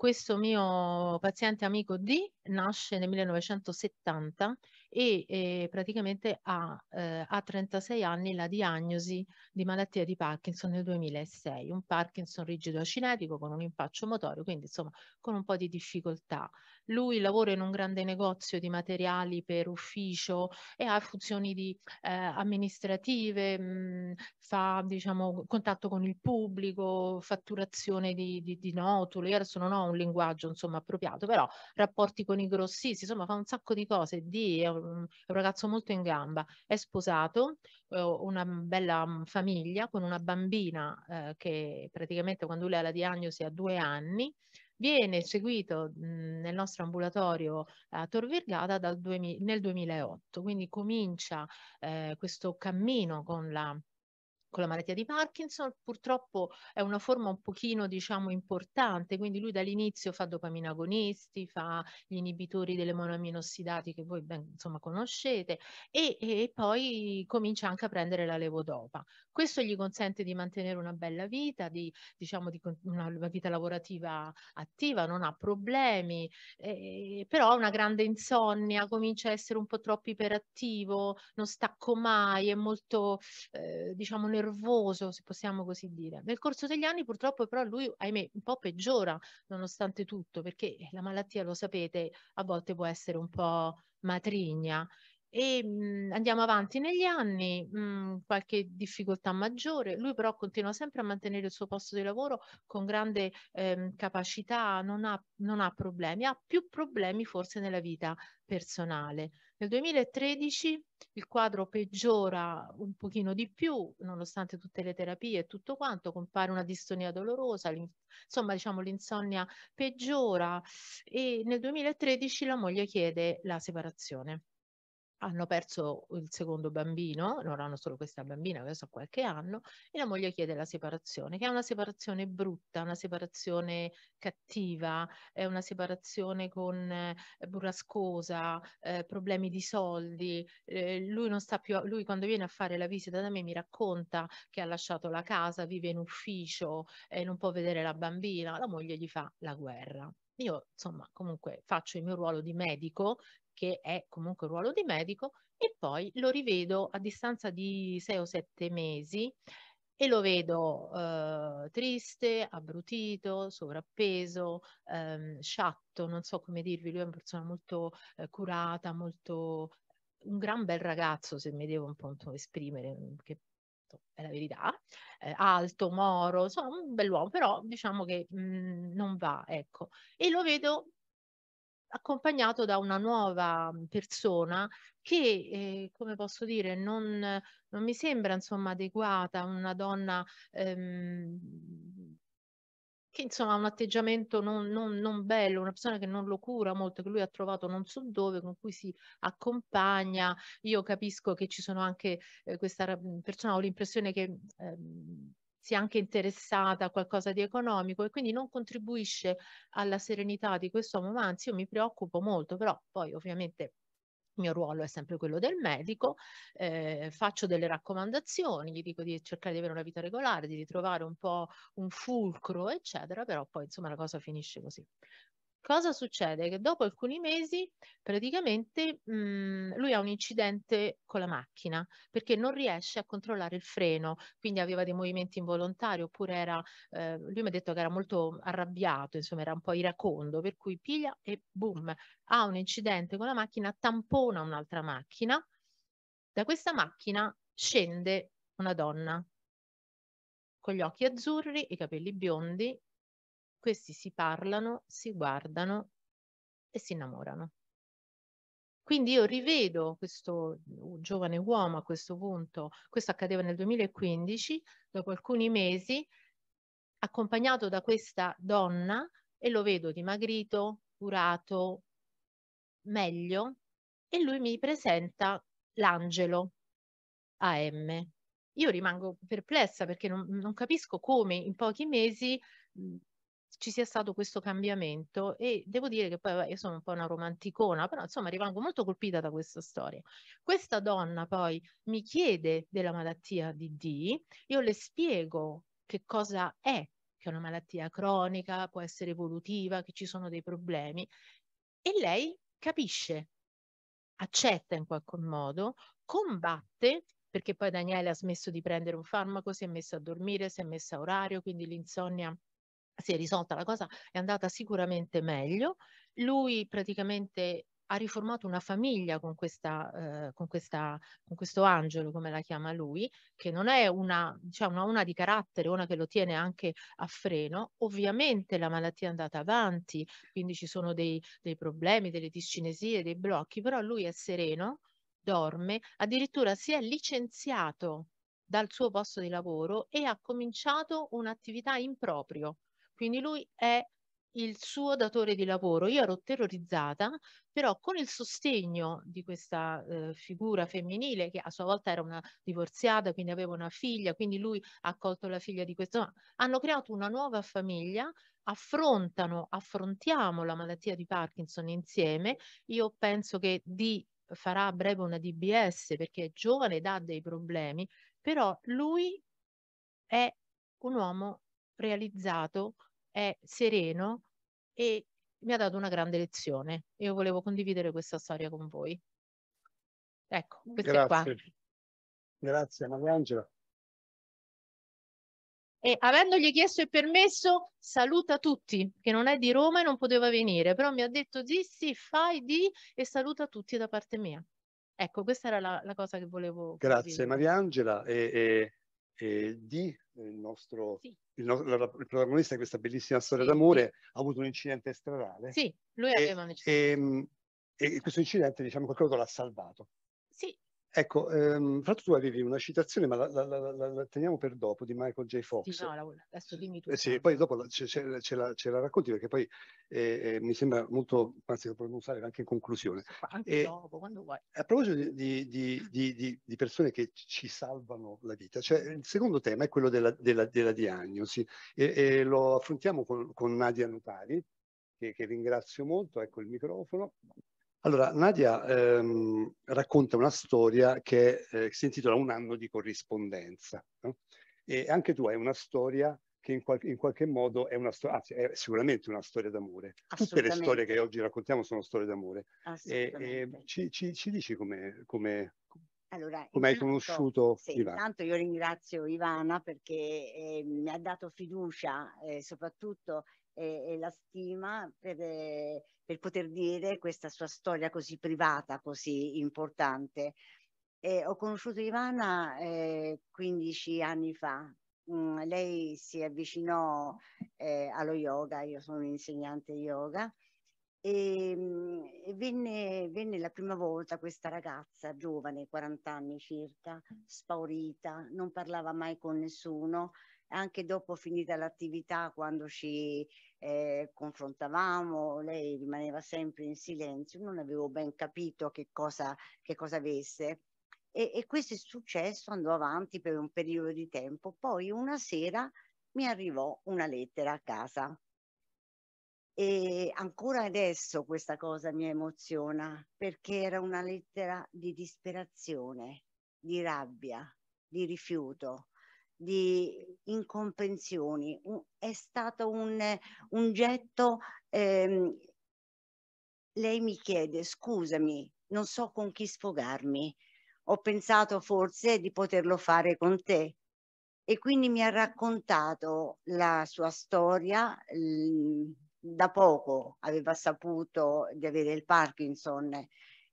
questo mio paziente amico D nasce nel 1970 e eh, praticamente ha eh, a 36 anni la diagnosi di malattia di Parkinson nel 2006, un Parkinson rigido acinetico con un impaccio motorio, quindi insomma con un po' di difficoltà lui lavora in un grande negozio di materiali per ufficio e ha funzioni di, eh, amministrative, mh, mm, fa diciamo, contatto con il pubblico, fatturazione di, di, di notule. adesso non ho un linguaggio insomma, appropriato, però rapporti con i grossisti, insomma fa un sacco di cose. Di, è, un, è un ragazzo molto in gamba, è sposato, ha eh, una bella mm, famiglia con una bambina eh, che praticamente quando lui ha la diagnosi ha due anni, viene seguito mhmm, nel nostro ambulatorio a Tor Vergata dal 2000, nel 2008, quindi comincia eh, questo cammino con la con la malattia di Parkinson, purtroppo è una forma un pochino diciamo importante, quindi lui dall'inizio fa dopamina agonisti, fa gli inibitori delle monoamine ossidati che voi ben insomma conoscete e, e poi comincia anche a prendere la levodopa. Questo gli consente di mantenere una bella vita, di, diciamo di una vita lavorativa attiva, non ha problemi, eh, però ha una grande insonnia, comincia a essere un po' troppo iperattivo, non stacco mai, è molto eh, diciamo nervoso, se possiamo così dire. Nel corso degli anni purtroppo però lui, ahimè, un po' peggiora nonostante tutto, perché la malattia, lo sapete, a volte può essere un po' matrigna e mh, mhmm, andiamo avanti negli anni, mh, mhmm, qualche difficoltà maggiore, lui però continua sempre a mantenere il suo posto di lavoro con grande ehm, capacità, non ha, non ha problemi, ha più problemi forse nella vita personale. Nel 2013 il quadro peggiora un pochino di più, nonostante tutte le terapie e tutto quanto, compare una distonia dolorosa, insomma diciamo l'insonnia peggiora e nel 2013 la moglie chiede la separazione hanno perso il secondo bambino, non hanno solo questa bambina, adesso ha qualche anno, e la moglie chiede la separazione, che è una separazione brutta, una separazione cattiva, è una separazione con eh, burrascosa, eh, problemi di soldi. Eh, lui, non sta più lui quando viene a fare la visita da me mi racconta che ha lasciato la casa, vive in ufficio e non può vedere la bambina, la moglie gli fa la guerra. Io, insomma, comunque faccio il mio ruolo di medico che è comunque un ruolo di medico, e poi lo rivedo a distanza di sei o sette mesi e lo vedo eh, triste, abbrutito, sovrappeso, ehm, sciatto, non so come dirvi, lui è una persona molto eh, curata, molto un gran bel ragazzo, se mi devo un po' esprimere, mm, che è la verità, eh, alto, moro, insomma un bell'uomo, però diciamo che mh, mm, non va, ecco. E lo vedo accompagnato da una nuova mhmm, persona che, eh, come posso dire, non, non, mi sembra insomma adeguata, una donna ehm, che insomma ha un atteggiamento non, non, non, bello, una persona che non lo cura molto, che lui ha trovato non so dove, con cui si accompagna. Io capisco che ci sono anche eh, questa mhmm, persona, ho l'impressione che... Ehm, sia anche interessata a qualcosa di economico e quindi non contribuisce alla serenità di quest'uomo, ma anzi io mi preoccupo molto, però poi ovviamente il mio ruolo è sempre quello del medico, eh, faccio delle raccomandazioni, gli dico di cercare di avere una vita regolare, di ritrovare un po' un fulcro, eccetera, però poi insomma la cosa finisce così. Cosa succede? Che dopo alcuni mesi praticamente mh, mhmm, lui ha un incidente con la macchina perché non riesce a controllare il freno, quindi aveva dei movimenti involontari oppure era, eh, lui mi ha detto che era molto arrabbiato, insomma era un po' iracondo, per cui piglia e boom, ha un incidente con la macchina, tampona un'altra macchina, da questa macchina scende una donna con gli occhi azzurri, i capelli biondi, questi si parlano, si guardano e si innamorano. Quindi io rivedo questo giovane uomo a questo punto, questo accadeva nel 2015, dopo alcuni mesi, accompagnato da questa donna e lo vedo dimagrito, curato, meglio e lui mi presenta l'angelo AM. Io rimango perplessa perché non, non capisco come in pochi mesi ci sia stato questo cambiamento e devo dire che poi io sono un po' una romanticona, però insomma rimango molto colpita da questa storia. Questa donna poi mi chiede della malattia di D, io le spiego che cosa è, che è una malattia cronica, può essere evolutiva, che ci sono dei problemi e lei capisce, accetta in qualche modo, combatte perché poi Daniele ha smesso di prendere un farmaco, si è messa a dormire, si è messa a orario, quindi l'insonnia si è risolta la cosa, è andata sicuramente meglio. Lui praticamente ha riformato una famiglia con, questa, eh, con, questa, con questo angelo, come la chiama lui, che non è una, diciamo, una, una di carattere, una che lo tiene anche a freno. Ovviamente la malattia è andata avanti, quindi ci sono dei, dei problemi, delle discinesie, dei blocchi, però lui è sereno, dorme, addirittura si è licenziato dal suo posto di lavoro e ha cominciato un'attività in proprio quindi lui è il suo datore di lavoro. Io ero terrorizzata, però con il sostegno di questa eh, figura femminile, che a sua volta era una divorziata, quindi aveva una figlia, quindi lui ha accolto la figlia di questo, hanno creato una nuova famiglia, affrontano, affrontiamo la malattia di Parkinson insieme. Io penso che di farà a breve una DBS perché è giovane ed ha dei problemi, però lui è un uomo realizzato, è sereno e mi ha dato una grande lezione. Io volevo condividere questa storia con voi. Ecco, questo Grazie. è qua. Grazie, Mariangela. E avendogli chiesto il permesso, saluta tutti, che non è di Roma e non poteva venire, però mi ha detto di sì, fai di e saluta tutti da parte mia. Ecco, questa era la, la cosa che volevo. Grazie Mariangela e, e, eh, di, il, nostro, sì. il, no, la, il, protagonista di questa bellissima storia sì. d'amore, ha avuto un incidente stradale. Sì, lui aveva un incidente. E, ehm, e questo incidente, diciamo, qualcosa l'ha salvato. Ecco, ehm, Fratto, tu avevi una citazione, ma la, la, la, la, teniamo per dopo, di Michael J. Fox. Sì, no, adesso dimmi tu. Eh, sì, poi dopo ce, ce, ce, ce, la, racconti perché poi eh, eh, mi sembra molto, anzi lo potremmo usare anche in conclusione. Anche dopo, quando vuoi. A proposito di, di, di, di, persone che ci salvano la vita, cioè, il secondo tema è quello della, della, della diagnosi e, e, lo affrontiamo con, con Nadia Notari, che, che ringrazio molto, ecco il microfono. Allora, Nadia ehm, racconta una storia che eh, si intitola Un anno di corrispondenza. No? E anche tu hai una storia che in, qual in qualche modo è, una anzi, è sicuramente una storia d'amore. Tutte le storie che oggi raccontiamo sono storie d'amore. E, e ci, ci, ci, dici come, come, allora, come hai conosciuto sì, Ivana? Intanto io ringrazio Ivana perché eh, mi ha dato fiducia, eh, soprattutto eh, e, la stima per, eh, per poter dire questa sua storia così privata, così importante. Eh, ho conosciuto Ivana eh, 15 anni fa. Mm, lei si avvicinò eh, allo yoga, io sono un'insegnante yoga, e, mm, e venne, venne, la prima volta questa ragazza giovane, 40 anni circa, spaurita, non parlava mai con nessuno, anche dopo finita l'attività, quando ci eh, confrontavamo, lei rimaneva sempre in silenzio, non avevo ben capito che cosa, che cosa avesse. E, e questo è successo, andò avanti per un periodo di tempo. Poi una sera mi arrivò una lettera a casa. E ancora adesso questa cosa mi emoziona perché era una lettera di disperazione, di rabbia, di rifiuto, di incomprensioni, è stato un, un getto, ehm, lei mi chiede scusami, non so con chi sfogarmi, ho pensato forse di poterlo fare con te. E quindi mi ha raccontato la sua storia, da poco aveva saputo di avere il Parkinson e,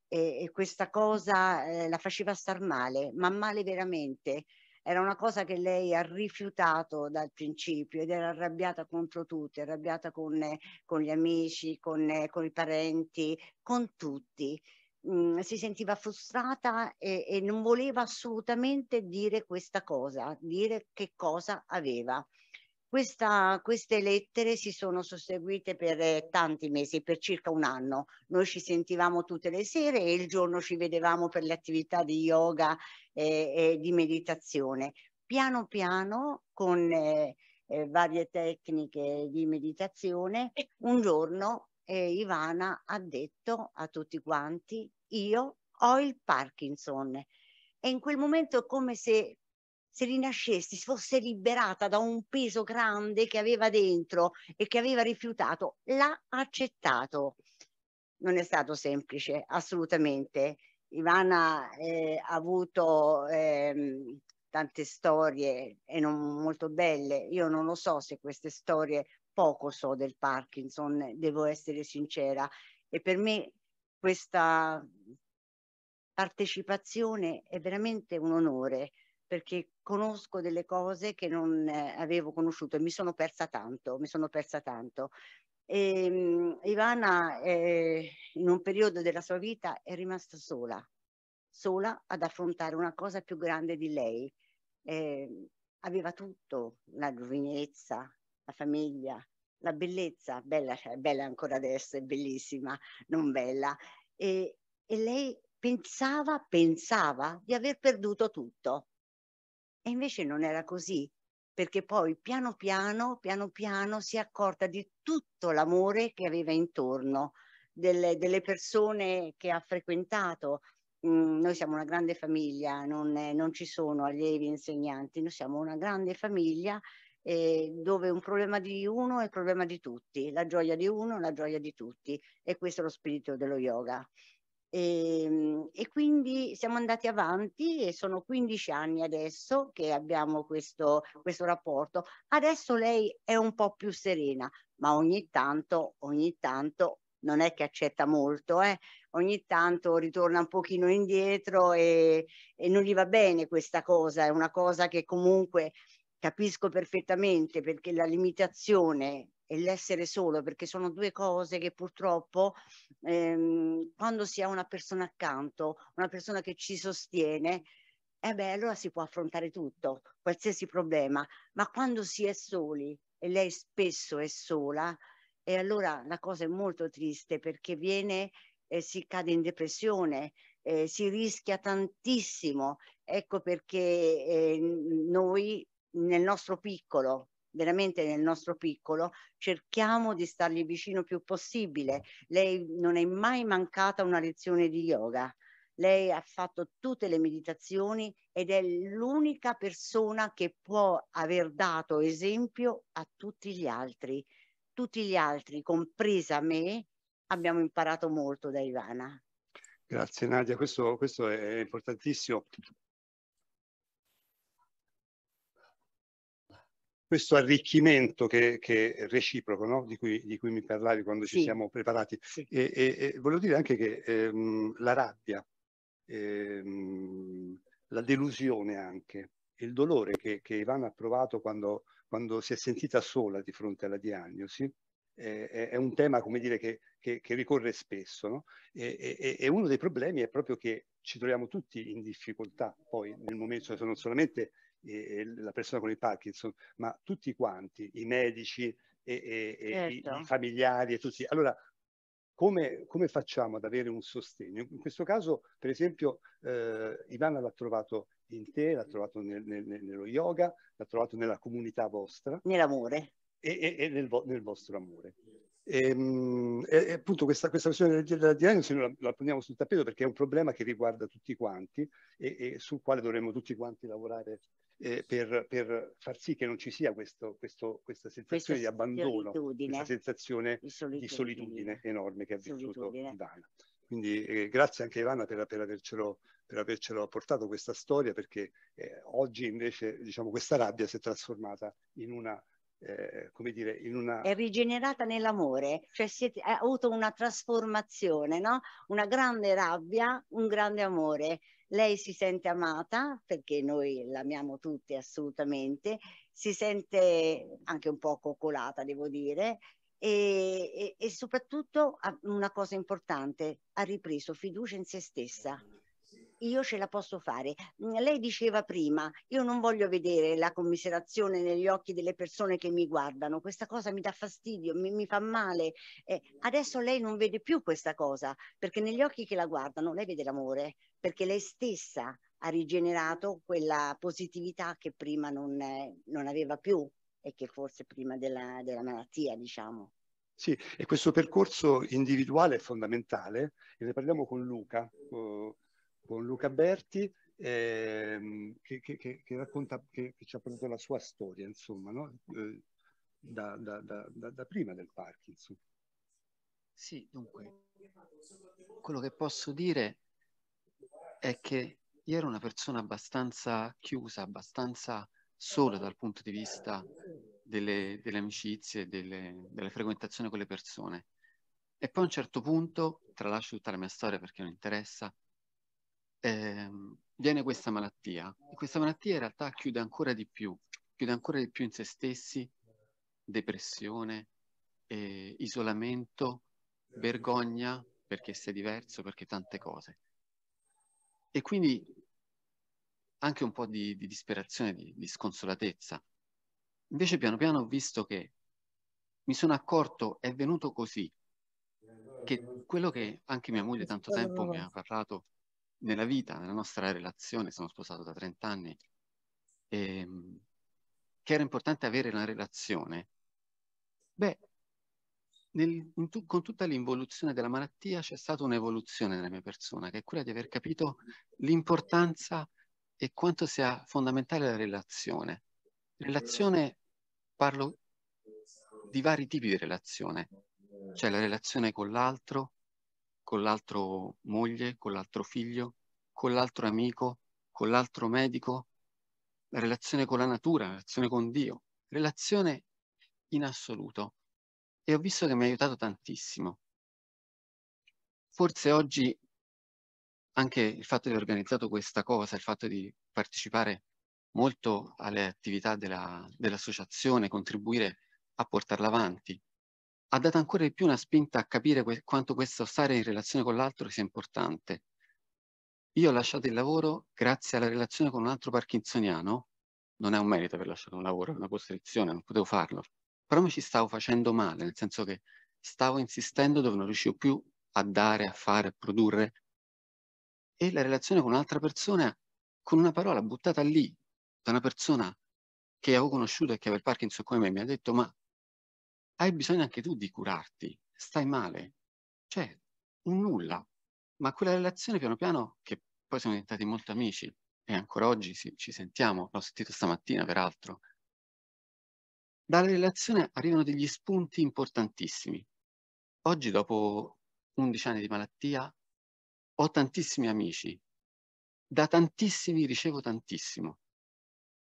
e questa cosa eh, la faceva star male, ma male veramente era una cosa che lei ha rifiutato dal principio ed era arrabbiata contro tutti, arrabbiata con, eh, con gli amici, con, eh, con, i parenti, con tutti. Mm, si sentiva frustrata e, e non voleva assolutamente dire questa cosa, dire che cosa aveva. Questa, queste lettere si sono susseguite per eh, tanti mesi, per circa un anno. Noi ci sentivamo tutte le sere e il giorno ci vedevamo per le attività di yoga e, eh, e di meditazione. Piano piano, con eh, eh, varie tecniche di meditazione, un giorno eh, Ivana ha detto a tutti quanti, io ho il Parkinson. E in quel momento è come se se rinascessi, se fosse liberata da un peso grande che aveva dentro e che aveva rifiutato, l'ha accettato. Non è stato semplice, assolutamente. Ivana eh, ha avuto eh, tante storie e non molto belle. Io non lo so se queste storie, poco so del Parkinson, devo essere sincera. E per me questa partecipazione è veramente un onore perché conosco delle cose che non eh, avevo conosciuto e mi sono persa tanto, mi sono persa tanto. E, um, Ivana eh, in un periodo della sua vita è rimasta sola, sola ad affrontare una cosa più grande di lei. Eh, aveva tutto, la giovinezza, la famiglia, la bellezza, bella, cioè, bella ancora adesso, è bellissima, non bella. E, e lei pensava, pensava di aver perduto tutto e invece non era così, perché poi piano piano, piano piano si è accorta di tutto l'amore che aveva intorno, delle, delle persone che ha frequentato. Mm, noi siamo una grande famiglia, non, non ci sono allievi e insegnanti, noi siamo una grande famiglia eh, dove un problema di uno è il problema di tutti, la gioia di uno è la gioia di tutti e questo è lo spirito dello yoga. E, ehm, e, quindi siamo andati avanti e sono 15 anni adesso che abbiamo questo, questo rapporto. Adesso lei è un po' più serena, ma ogni tanto, ogni tanto non è che accetta molto, eh? ogni tanto ritorna un pochino indietro e, e non gli va bene questa cosa, è una cosa che comunque capisco perfettamente perché la limitazione e l'essere solo, perché sono due cose che purtroppo ehm, quando si ha una persona accanto, una persona che ci sostiene, eh beh, allora si può affrontare tutto, qualsiasi problema, ma quando si è soli, e lei spesso è sola, e allora la cosa è molto triste perché viene, e eh, si cade in depressione, eh, si rischia tantissimo, ecco perché eh, noi nel nostro piccolo, veramente nel nostro piccolo, cerchiamo di stargli vicino più possibile. Lei non è mai mancata una lezione di yoga. Lei ha fatto tutte le meditazioni ed è l'unica persona che può aver dato esempio a tutti gli altri. Tutti gli altri, compresa me, abbiamo imparato molto da Ivana. Grazie Nadia, questo, questo è importantissimo questo arricchimento che, che è reciproco, no? di, cui, di, cui, mi parlavi quando sì. ci siamo preparati. Sì. E, e, e, volevo dire anche che ehm, la rabbia, ehm, la delusione anche, il dolore che, che Ivana ha provato quando, quando, si è sentita sola di fronte alla diagnosi, eh, è, è, un tema come dire, che, che, che ricorre spesso. No? E, e, e, uno dei problemi è proprio che ci troviamo tutti in difficoltà poi nel momento, non solamente eh, la persona con il Parkinson, ma tutti quanti, i medici e, e, certo. e i, familiari e tutti. Allora, come, come, facciamo ad avere un sostegno? In questo caso, per esempio, eh, Ivana l'ha trovato in te, l'ha trovato nel, nel, nello yoga, l'ha trovato nella comunità vostra. Nell'amore. E, e nel, vo nel, vostro amore. Ehm, e, e appunto questa, questa questione della diagnosi la, la poniamo sul tappeto perché è un problema che riguarda tutti quanti e, e sul quale dovremmo tutti quanti lavorare eh, per, per, far sì che non ci sia questo, questo, questa sensazione questa di abbandono, questa sensazione di solitudine, di solitudine enorme che ha vissuto Ivana. Quindi eh, grazie anche a Ivana per, per, avercelo, per avercelo portato questa storia, perché eh, oggi invece diciamo, questa rabbia si è trasformata in una eh, come dire, in una... È rigenerata nell'amore, cioè siete, ha avuto una trasformazione, no? Una grande rabbia, un grande amore lei si sente amata perché noi l'amiamo tutti assolutamente, si sente anche un po' coccolata devo dire e, e, e soprattutto una cosa importante, ha ripreso fiducia in se stessa io ce la posso fare. Mm, lei diceva prima, io non voglio vedere la commiserazione negli occhi delle persone che mi guardano, questa cosa mi dà fastidio, mi, mi fa male. Eh, adesso lei non vede più questa cosa, perché negli occhi che la guardano lei vede l'amore, perché lei stessa ha rigenerato quella positività che prima non, eh, non aveva più e che forse prima della, della malattia, diciamo. Sì, e questo percorso individuale è fondamentale e ne parliamo con Luca, eh, con Luca Berti ehm, che, che, che, racconta, che, ci ha portato la sua storia, insomma, no? eh, da, da, da, da, prima del Parkinson. Sì, dunque, quello che posso dire è che io ero una persona abbastanza chiusa, abbastanza sola dal punto di vista delle, delle amicizie, delle, delle frequentazioni con le persone. E poi a un certo punto, tralascio tutta la mia storia perché non interessa, eh, viene questa malattia e questa malattia in realtà chiude ancora di più, chiude ancora di più in se stessi depressione, eh, isolamento, vergogna perché sei diverso, perché tante cose. E quindi anche un po' di, di disperazione, di, di sconsolatezza. Invece piano piano ho visto che mi sono accorto, è venuto così, che quello che anche mia moglie tanto tempo mi ha parlato nella vita, nella nostra relazione, sono sposato da 30 anni, ehm, che era importante avere una relazione, beh, nel, tu, con tutta l'involuzione della malattia c'è stata un'evoluzione nella mia persona, che è quella di aver capito l'importanza e quanto sia fondamentale la relazione. Relazione, parlo di vari tipi di relazione, cioè la relazione con l'altro, con l'altro moglie, con l'altro figlio, con l'altro amico, con l'altro medico, la relazione con la natura, la relazione con Dio, relazione in assoluto. E ho visto che mi ha aiutato tantissimo. Forse oggi anche il fatto di aver organizzato questa cosa, il fatto di partecipare molto alle attività della, dell'associazione, contribuire a portarla avanti, ha dato ancora di più una spinta a capire que quanto questo stare in relazione con l'altro sia importante. Io ho lasciato il lavoro grazie alla relazione con un altro parkinsoniano, non è un merito aver lasciato un lavoro, è una costrizione, non potevo farlo, però mi ci stavo facendo male, nel senso che stavo insistendo dove non riuscivo più a dare, a fare, a produrre. E la relazione con un'altra persona, con una parola buttata lì da una persona che avevo conosciuto e che aveva il Parkinson come me, mi ha detto ma hai bisogno anche tu di curarti, stai male, cioè un nulla. Ma quella relazione piano piano, che poi siamo diventati molto amici e ancora oggi sì, ci sentiamo, l'ho sentito stamattina peraltro, dalla relazione arrivano degli spunti importantissimi. Oggi dopo 11 anni di malattia ho tantissimi amici, da tantissimi ricevo tantissimo.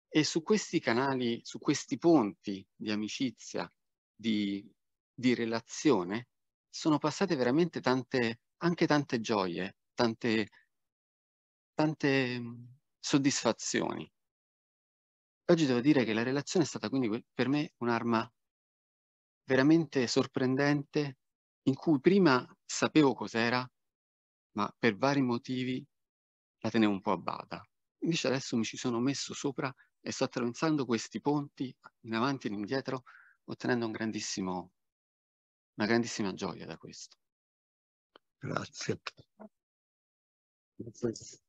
E su questi canali, su questi ponti di amicizia di, di relazione, sono passate veramente tante, anche tante gioie, tante, tante mm, soddisfazioni. Oggi devo dire che la relazione è stata quindi per me un'arma veramente sorprendente in cui prima sapevo cos'era, ma per vari motivi la tenevo un po' a bada. Invece adesso mi ci sono messo sopra e sto attraversando questi ponti in avanti e indietro ottenendo un una grandissima gioia da questo. Grazie. Grazie.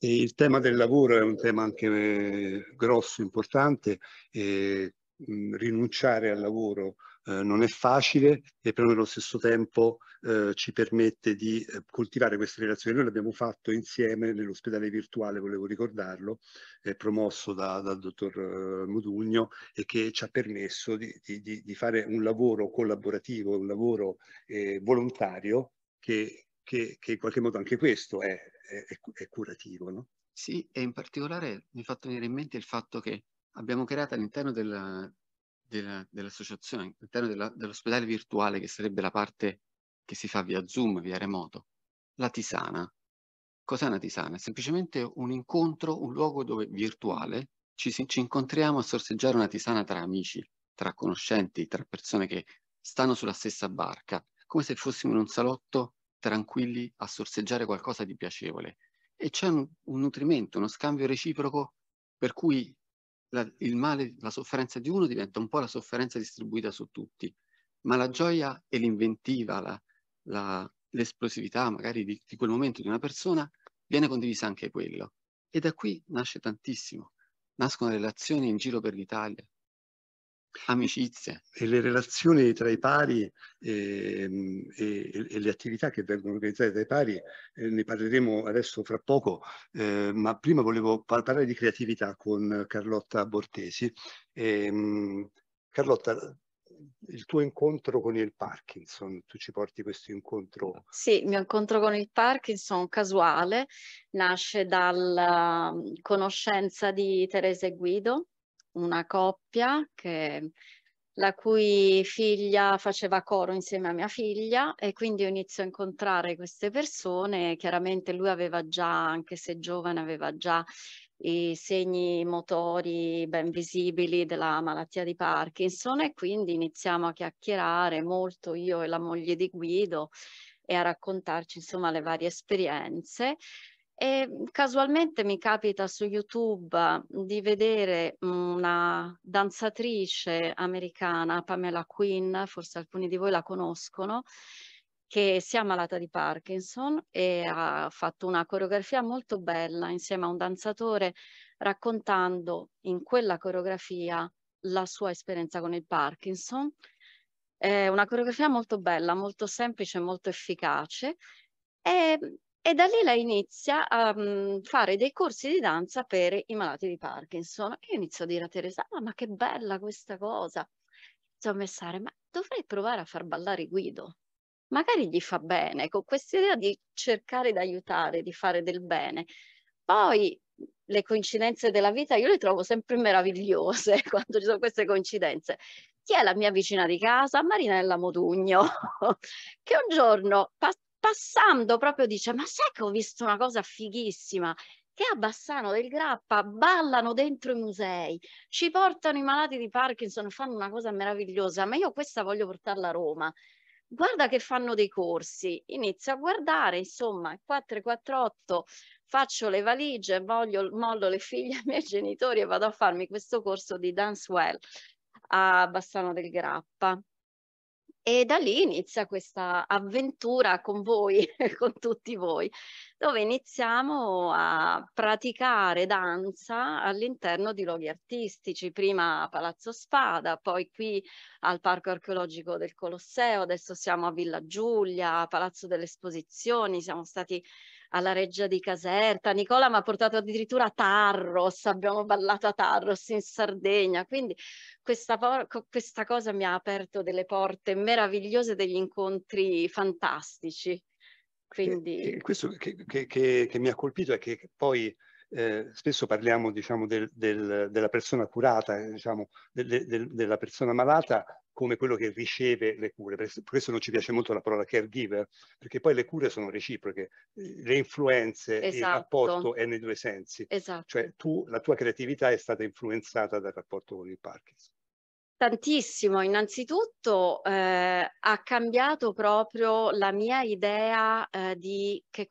il tema del lavoro è un tema anche eh, grosso, importante, e, mm, rinunciare al lavoro eh, non è facile e però nello stesso tempo eh, ci permette di eh, coltivare queste relazioni. Noi l'abbiamo fatto insieme nell'ospedale virtuale, volevo ricordarlo, eh, promosso da, dal dottor eh, Modugno e che ci ha permesso di, di, di fare un lavoro collaborativo, un lavoro volontario che, che, che, in qualche modo anche questo è, è, è curativo. No? Sì, e in particolare mi ha fatto venire in mente il fatto che abbiamo creato all'interno del, della, dell'associazione, all'interno della, dell'ospedale virtuale, che sarebbe la parte che si fa via Zoom, via remoto, la tisana. Cos'è una tisana? È semplicemente un incontro, un luogo dove, virtuale ci, ci incontriamo a sorseggiare una tisana tra amici, tra conoscenti, tra persone che stanno sulla stessa barca, come se fossimo in un salotto tranquilli a sorseggiare qualcosa di piacevole. E c'è un, un nutrimento, uno scambio reciproco per cui la, il male, la sofferenza di uno diventa un po' la sofferenza distribuita su tutti, ma la gioia e l'inventiva, l'esplosività magari di, di quel momento di una persona viene condivisa anche quello. E da qui nasce tantissimo. Nascono relazioni in giro per l'Italia, amicizia. E le relazioni tra i pari ehm, e, e, e le attività che vengono organizzate dai pari, eh, ne parleremo adesso fra poco, eh, ma prima volevo parlare di creatività con Carlotta Bortesi. Eh, Carlotta, il tuo incontro con il Parkinson, tu ci porti questo incontro? Sì, il mio incontro con il Parkinson casuale nasce dalla mm, conoscenza di Teresa Guido, una coppia che, la cui figlia faceva coro insieme a mia figlia e quindi io inizio a incontrare queste persone. Chiaramente lui aveva già, anche se giovane, aveva già i segni motori ben visibili della malattia di Parkinson e quindi iniziamo a chiacchierare molto io e la moglie di Guido e a raccontarci insomma le varie esperienze e ehm, casualmente mi capita su YouTube di vedere una danzatrice americana, Pamela Quinn, forse alcuni di voi la conoscono, che si è ammalata di Parkinson e ha fatto una coreografia molto bella insieme a un danzatore raccontando in quella coreografia la sua esperienza con il Parkinson. È una coreografia molto bella, molto semplice, molto efficace e e da lì lei inizia a um, fare dei corsi di danza per i malati di Parkinson. Io inizio a dire a Teresa, ah, ma che bella questa cosa. Inizio a pensare, ma dovrei provare a far ballare Guido. Magari gli fa bene, con questa idea di cercare di aiutare, di fare del bene. Poi le coincidenze della vita io le trovo sempre meravigliose quando ci sono queste coincidenze. Chi è la mia vicina di casa? Marinella Modugno, che un giorno passando proprio dice ma sai che ho visto una cosa fighissima che a Bassano del Grappa ballano dentro i musei, ci portano i malati di Parkinson, fanno una cosa meravigliosa, ma io questa voglio portarla a Roma. Guarda che fanno dei corsi, inizio a guardare, insomma, 448 faccio le valigie, voglio, mollo le figlie i miei genitori e vado a farmi questo corso di dance well a Bassano del Grappa. E da lì inizia questa avventura con voi, con tutti voi, dove iniziamo a praticare danza all'interno di luoghi artistici, prima a Palazzo Spada, poi qui al Parco Archeologico del Colosseo, adesso siamo a Villa Giulia, a Palazzo delle Esposizioni, siamo stati alla Reggia di Caserta, Nicola mi ha portato addirittura a Tarros, abbiamo ballato a Tarros in Sardegna, quindi questa, questa cosa mi ha aperto delle porte meravigliose, degli incontri fantastici. Quindi... E, e questo che, che, che, che, mi ha colpito è che poi eh, spesso parliamo diciamo, del, del, della persona curata, eh, diciamo, del, della persona malata come quello che riceve le cure. Per questo non ci piace molto la parola caregiver, perché poi le cure sono reciproche, le influenze, esatto. il rapporto è nei due sensi. Esatto. Cioè tu, la tua creatività è stata influenzata dal rapporto con il Parkinson. Tantissimo, innanzitutto eh, ha cambiato proprio la mia idea eh, di, che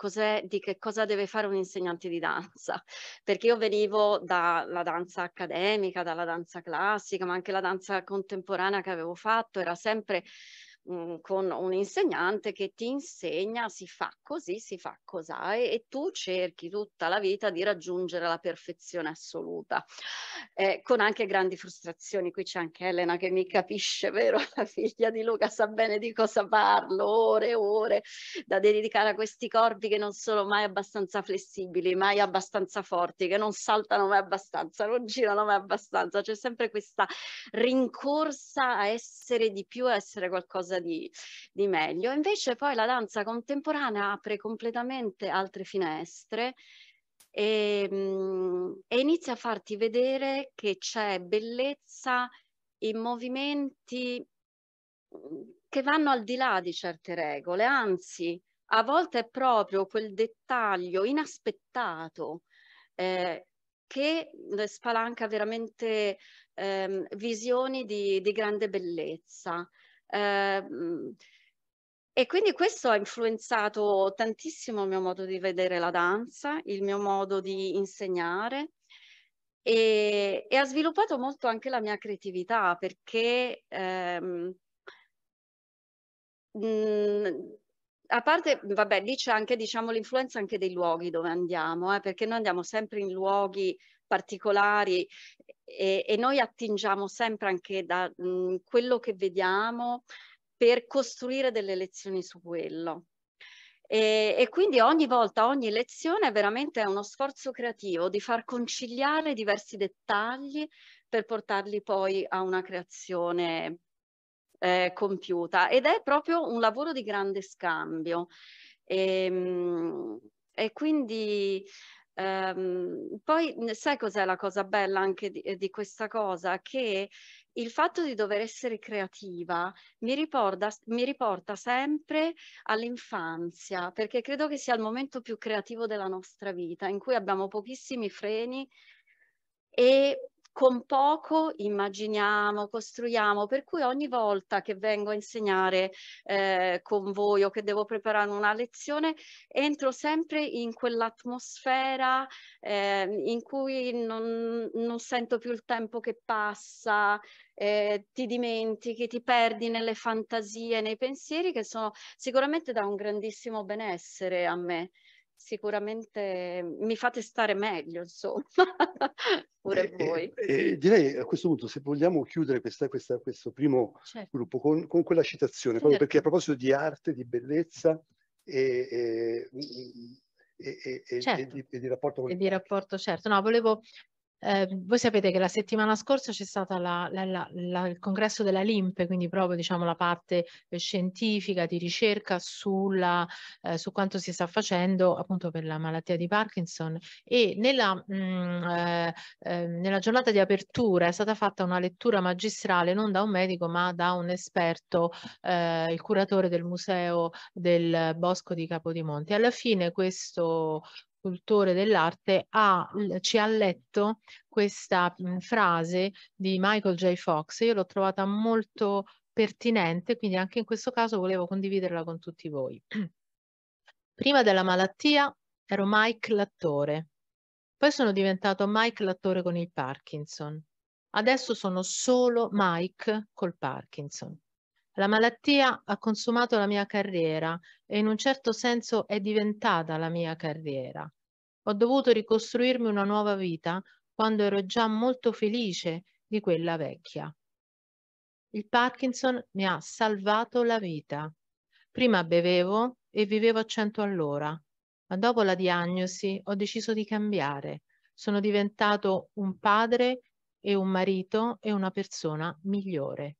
di, che cosa deve fare un insegnante di danza, perché io venivo dalla danza accademica, dalla danza classica, ma anche la danza contemporanea che avevo fatto, era sempre Mm, con un insegnante che ti insegna si fa così, si fa cos'ha e, e tu cerchi tutta la vita di raggiungere la perfezione assoluta, eh, con anche grandi frustrazioni. Qui c'è anche Elena che mi capisce, vero? La figlia di Luca sa bene di cosa parlo, ore e ore da dedicare a questi corpi che non sono mai abbastanza flessibili, mai abbastanza forti, che non saltano mai abbastanza, non girano mai abbastanza. C'è sempre questa rincorsa a essere di più, a essere qualcosa qualcosa di, di meglio. Invece poi la danza contemporanea apre completamente altre finestre e, mm, e inizia a farti vedere che c'è bellezza in movimenti mm, che vanno al di là di certe regole, anzi a volte è proprio quel dettaglio inaspettato eh, che mm, spalanca veramente eh, visioni di, di grande bellezza. Eh, e quindi questo ha influenzato tantissimo il mio modo di vedere la danza, il mio modo di insegnare e, e ha sviluppato molto anche la mia creatività perché ehm, mhmm, a parte, vabbè, lì c'è anche diciamo, l'influenza anche dei luoghi dove andiamo, eh, perché noi andiamo sempre in luoghi particolari e, e noi attingiamo sempre anche da mh, mhmm, quello che vediamo per costruire delle lezioni su quello. E, e, quindi ogni volta, ogni lezione è veramente uno sforzo creativo di far conciliare diversi dettagli per portarli poi a una creazione eh, compiuta. Ed è proprio un lavoro di grande scambio. E, ehm, e quindi Ehm, poi mhmm, sai cos'è la cosa bella anche di, eh, di questa cosa? Che il fatto di dover essere creativa mi, riporda, mi riporta sempre all'infanzia, perché credo che sia il momento più creativo della nostra vita, in cui abbiamo pochissimi freni e con poco immaginiamo, costruiamo, per cui ogni volta che vengo a insegnare eh, con voi o che devo preparare una lezione, entro sempre in quell'atmosfera eh, in cui non, non, sento più il tempo che passa, eh, ti dimentichi, ti perdi nelle fantasie, nei pensieri che sono sicuramente da un grandissimo benessere a me sicuramente mi fate stare meglio, insomma, pure e, eh, eh, voi. E, eh, e, direi a questo punto, se vogliamo chiudere questa, questa, questo primo certo. gruppo con, con, quella citazione, certo. perché a certo. proposito di arte, di bellezza e, e certo. di, di, rapporto con... E di rapporto, certo. No, volevo eh, voi sapete che la settimana scorsa c'è stato il congresso della LIMPE, quindi proprio diciamo, la parte eh, scientifica di ricerca sulla, eh, su quanto si sta facendo appunto per la malattia di Parkinson e nella, mh, mm, eh, ehm, nella giornata di apertura è stata fatta una lettura magistrale non da un medico ma da un esperto, eh, il curatore del museo del Bosco di Capodimonte. Alla fine questo cultore dell'arte, mm, ci ha letto questa mm, frase di Michael J. Fox. Io l'ho trovata molto pertinente, quindi anche in questo caso volevo condividerla con tutti voi. Prima della malattia ero Mike l'attore, poi sono diventato Mike l'attore con il Parkinson. Adesso sono solo Mike col Parkinson. La malattia ha consumato la mia carriera e in un certo senso è diventata la mia carriera. Ho dovuto ricostruirmi una nuova vita quando ero già molto felice di quella vecchia. Il Parkinson mi ha salvato la vita. Prima bevevo e vivevo a 100 all'ora, ma dopo la diagnosi ho deciso di cambiare. Sono diventato un padre e un marito e una persona migliore.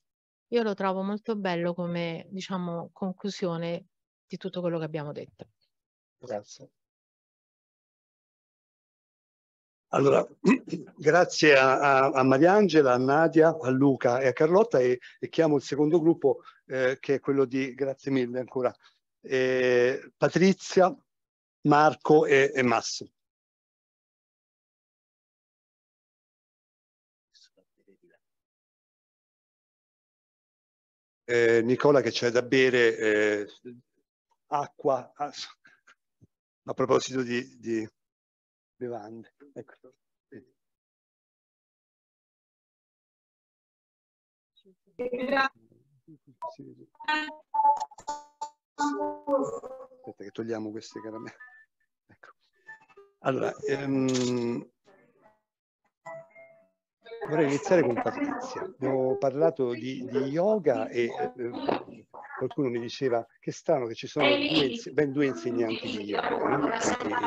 Io lo trovo molto bello come, diciamo, conclusione di tutto quello che abbiamo detto. Grazie. Allora, grazie a, a Mariangela, a Nadia, a Luca e a Carlotta e, e chiamo il secondo gruppo eh, che è quello di, grazie mille ancora, eh, Patrizia, Marco e, e Massimo. Eh, Nicola che c'è da bere eh, acqua a, a proposito di, di bevande. Ecco. Aspetta che togliamo queste caramelle. Ecco. Allora, ehm, vorrei iniziare con Patrizia. Abbiamo parlato di, di yoga e eh, qualcuno mi diceva che strano che ci sono due, ben due insegnanti di yoga eh,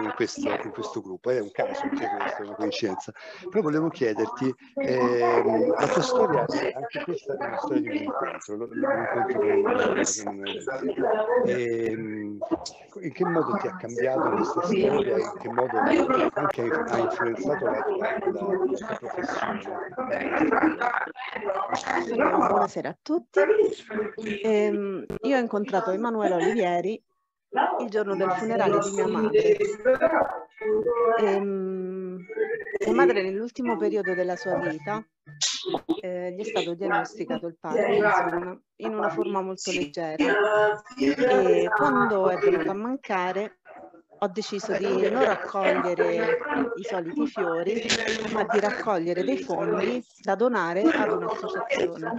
in, questo, in, questo, gruppo, è un caso, è una coincidenza. Però volevo chiederti, eh, la tua storia, anche questa è una storia di un incontro, un incontro eh, in che modo ti ha cambiato questa storia, in che modo anche ha influenzato la tua, professione? Buonasera a tutti. Ehm, io ho incontrato Emanuele Emanuele Olivieri il giorno del funerale di mia madre. E, ehm, e madre nell'ultimo periodo della sua vita eh, gli è stato diagnosticato il Parkinson in una forma molto leggera e quando è venuto a mancare ho deciso di non raccogliere i soliti fiori, ma di raccogliere dei fondi da donare ad un'associazione.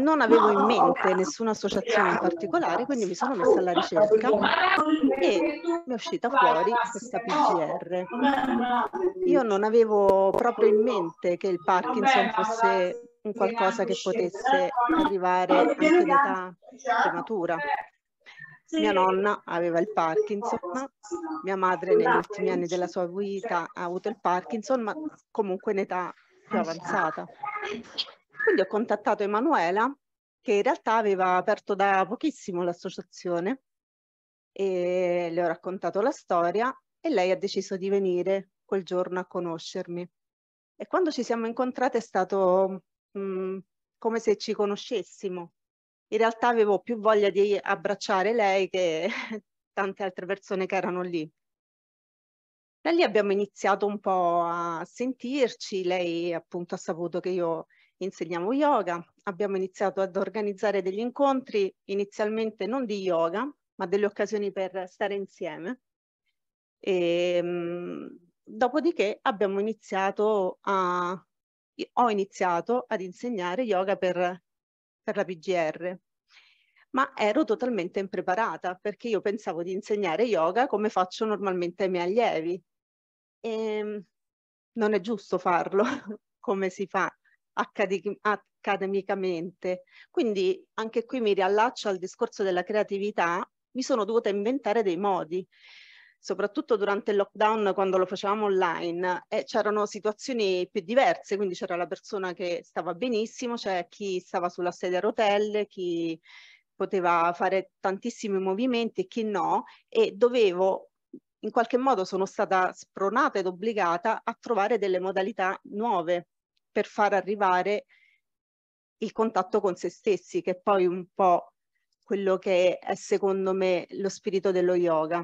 Non avevo in mente nessuna associazione in particolare, quindi mi sono messa alla ricerca e mi è uscita fuori questa PGR. Io non avevo proprio in mente che il Parkinson fosse un qualcosa che potesse arrivare anche in età prematura. Mia nonna aveva il Parkinson, mia madre negli ultimi anni della sua vita ha avuto il Parkinson, ma comunque in età più avanzata. Quindi ho contattato Emanuela, che in realtà aveva aperto da pochissimo l'associazione e le ho raccontato la storia e lei ha deciso di venire quel giorno a conoscermi. E quando ci siamo incontrate è stato mh, mm, come se ci conoscessimo, in realtà avevo più voglia di abbracciare lei che tante altre persone che erano lì. Da lì abbiamo iniziato un po' a sentirci, lei appunto ha saputo che io insegniamo yoga, abbiamo iniziato ad organizzare degli incontri inizialmente non di yoga, ma delle occasioni per stare insieme. E, ehm, dopodiché abbiamo iniziato a, ho iniziato ad insegnare yoga per per la PGR, ma ero totalmente impreparata perché io pensavo di insegnare yoga come faccio normalmente ai miei allievi. E ehm, non è giusto farlo come si fa accademicamente. Quindi anche qui mi riallaccio al discorso della creatività, mi sono dovuta inventare dei modi soprattutto durante il lockdown quando lo facevamo online, eh, c'erano situazioni più diverse, quindi c'era la persona che stava benissimo, c'è cioè chi stava sulla sedia a rotelle, chi poteva fare tantissimi movimenti e chi no, e dovevo in qualche modo sono stata spronata ed obbligata a trovare delle modalità nuove per far arrivare il contatto con se stessi, che è poi un po' quello che è secondo me lo spirito dello yoga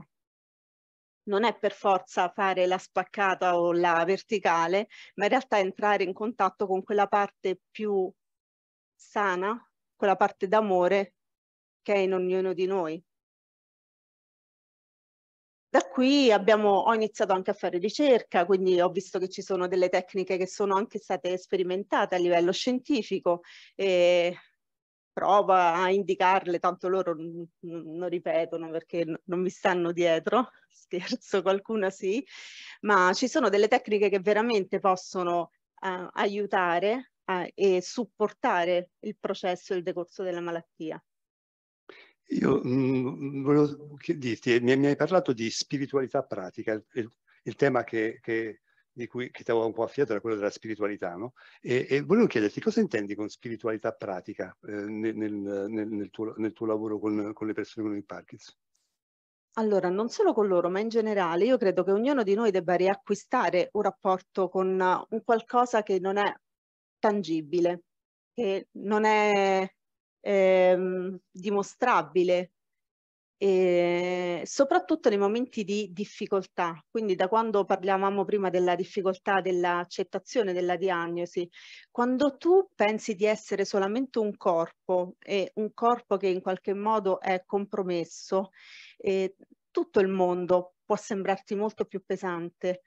non è per forza fare la spaccata o la verticale, ma in realtà entrare in contatto con quella parte più sana, quella parte d'amore che è in ognuno di noi. Da qui abbiamo, ho iniziato anche a fare ricerca, quindi ho visto che ci sono delle tecniche che sono anche state sperimentate a livello scientifico e prova a indicarle, tanto loro non ripetono perché non mi stanno dietro, scherzo, qualcuna sì, ma ci sono delle tecniche che veramente possono uh, aiutare uh, e supportare il processo e il decorso della malattia. Io mh, mm, volevo dirti, mi, mi, hai parlato di spiritualità pratica, il, il tema che, che di cui che stavo un po' affiato era quello della spiritualità, no? E, e volevo chiederti cosa intendi con spiritualità pratica eh, nel, nel, nel, tuo, nel, tuo, lavoro con, con le persone con il Parkinson? Allora, non solo con loro, ma in generale, io credo che ognuno di noi debba riacquistare un rapporto con uh, un qualcosa che non è tangibile, che non è ehm, dimostrabile, e soprattutto nei momenti di difficoltà, quindi da quando parlavamo prima della difficoltà dell'accettazione della diagnosi, quando tu pensi di essere solamente un corpo e un corpo che in qualche modo è compromesso, eh, tutto il mondo può sembrarti molto più pesante.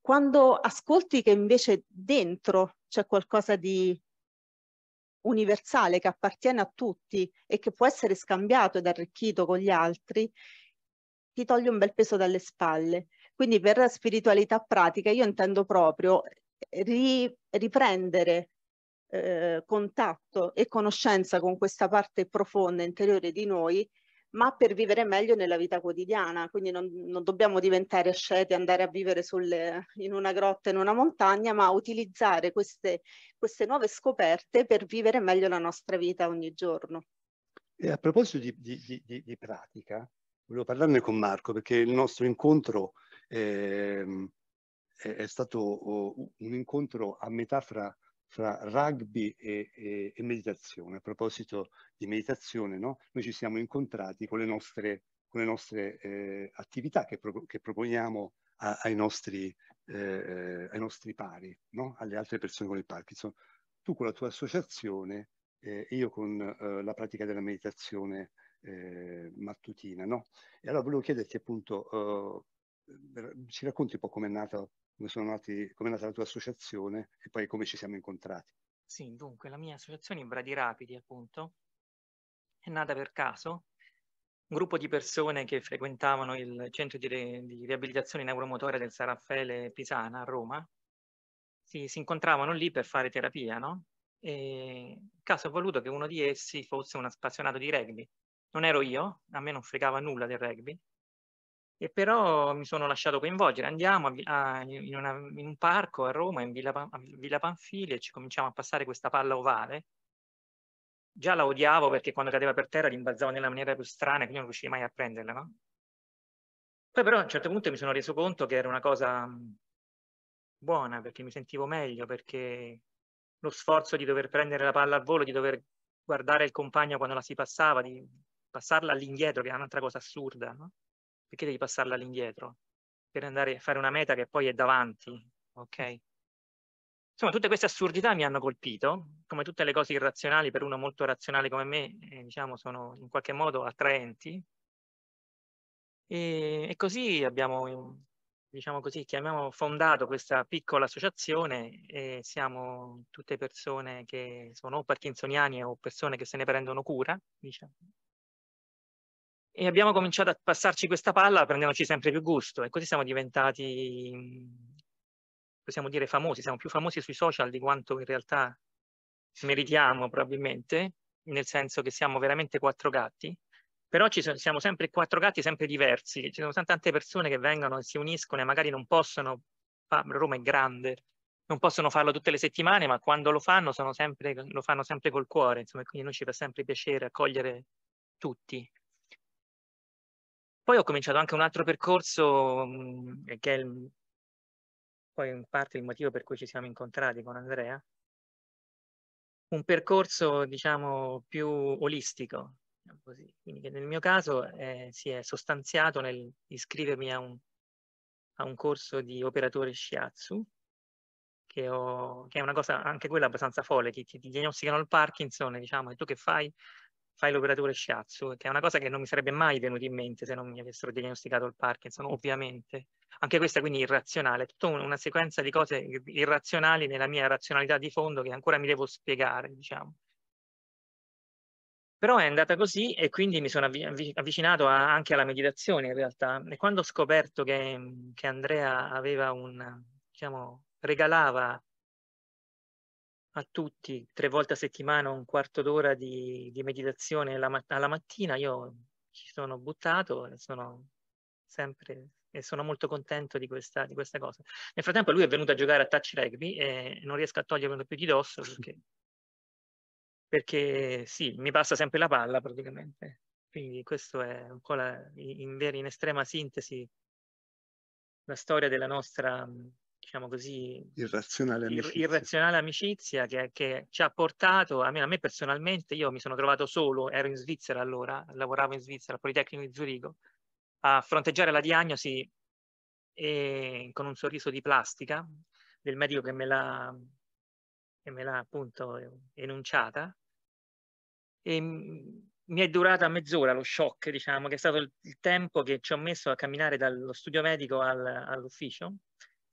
Quando ascolti che invece dentro c'è qualcosa di universale che appartiene a tutti e che può essere scambiato ed arricchito con gli altri, ti toglie un bel peso dalle spalle. Quindi per la spiritualità pratica io intendo proprio ri, riprendere eh, contatto e conoscenza con questa parte profonda interiore di noi ma per vivere meglio nella vita quotidiana, quindi non, non dobbiamo diventare asceti, andare a vivere sulle, in una grotta, in una montagna, ma utilizzare queste, queste nuove scoperte per vivere meglio la nostra vita ogni giorno. E a proposito di, di, di, di, pratica, volevo parlarne con Marco perché il nostro incontro ehm, è, è, stato oh, un incontro a metà fra fra rugby e, e, e meditazione. A proposito di meditazione, no? noi ci siamo incontrati con le nostre, con le nostre eh, attività che, pro, che proponiamo a, ai, nostri, eh, ai, nostri, pari, no? alle altre persone con il Parkinson. Tu con la tua associazione eh, io con eh, la pratica della meditazione eh, mattutina. No? E allora volevo chiederti appunto eh, ci racconti un po' come com'è nato come, sono nati, come è nata la tua associazione e poi come ci siamo incontrati. Sì, dunque la mia associazione Bradi Rapidi, appunto, è nata per caso. Un gruppo di persone che frequentavano il centro di, re, di riabilitazione neuromotoria del San Raffaele Pisana a Roma si, si incontravano lì per fare terapia, no? E caso ha voluto che uno di essi fosse un appassionato di rugby. Non ero io, a me non fregava nulla del rugby, e però mi sono lasciato coinvolgere, andiamo a, a, in, una, in, un parco a Roma, in Villa, a Villa Panfili, e ci cominciamo a passare questa palla ovale. Già la odiavo perché quando cadeva per terra rimbalzava nella maniera più strana, quindi non riuscivo mai a prenderla, no? Poi però a un certo punto mi sono reso conto che era una cosa mm, buona, perché mi sentivo meglio, perché lo sforzo di dover prendere la palla al volo, di dover guardare il compagno quando la si passava, di passarla all'indietro, che è un'altra cosa assurda, no? perché devi passarla all'indietro per andare a fare una meta che poi è davanti, ok? Insomma, tutte queste assurdità mi hanno colpito, come tutte le cose irrazionali per uno molto razionale come me, eh, diciamo, sono in qualche modo attraenti. E, e così abbiamo, diciamo così, chiamiamo, fondato questa piccola associazione e siamo tutte persone che sono o parkinsoniani o persone che se ne prendono cura, diciamo, e abbiamo cominciato a passarci questa palla prendendoci sempre più gusto e così siamo diventati, possiamo dire, famosi, siamo più famosi sui social di quanto in realtà meritiamo probabilmente, nel senso che siamo veramente quattro gatti, però ci sono, siamo sempre quattro gatti sempre diversi, ci sono tante persone che vengono e si uniscono e magari non possono, Roma è grande, non possono farlo tutte le settimane, ma quando lo fanno sempre, lo fanno sempre col cuore, insomma, quindi noi ci fa sempre piacere accogliere tutti. Poi ho cominciato anche un altro percorso mh, mm, che è il, poi in parte il motivo per cui ci siamo incontrati con Andrea, un percorso diciamo più olistico, diciamo così. quindi nel mio caso eh, si è sostanziato nell'iscrivermi a un, a un corso di operatore shiatsu, che, ho, che, è una cosa anche quella abbastanza folle, ti, ti, diagnosticano il Parkinson e diciamo e tu che fai? fai l'operatore sciazzo, che è una cosa che non mi sarebbe mai venuta in mente se non mi avessero diagnosticato il Parkinson, ovviamente. Anche questa quindi irrazionale, tutta una sequenza di cose irrazionali nella mia razionalità di fondo che ancora mi devo spiegare, diciamo. Però è andata così e quindi mi sono avvicinato a, anche alla meditazione in realtà. E quando ho scoperto che, che Andrea aveva un, diciamo, regalava a tutti tre volte a settimana un quarto d'ora di, di, meditazione alla, alla, mattina, io ci sono buttato e sono sempre e sono molto contento di questa, di questa cosa. Nel frattempo lui è venuto a giocare a touch rugby e non riesco a togliermelo più di dosso perché, perché sì, mi passa sempre la palla praticamente. Quindi questo è un po' la, in, in, in estrema sintesi la storia della nostra diciamo così, irrazionale amicizia, ir- irrazionale amicizia che, che, ci ha portato, almeno a me personalmente, io mi sono trovato solo, ero in Svizzera allora, lavoravo in Svizzera, al Politecnico di Zurigo, a fronteggiare la diagnosi e, eh, con un sorriso di plastica del medico che me l'ha, che me l'ha appunto eh, enunciata. E mi è durata mezz'ora lo shock, diciamo, che è stato il, tempo che ci ho messo a camminare dallo studio medico al, all'ufficio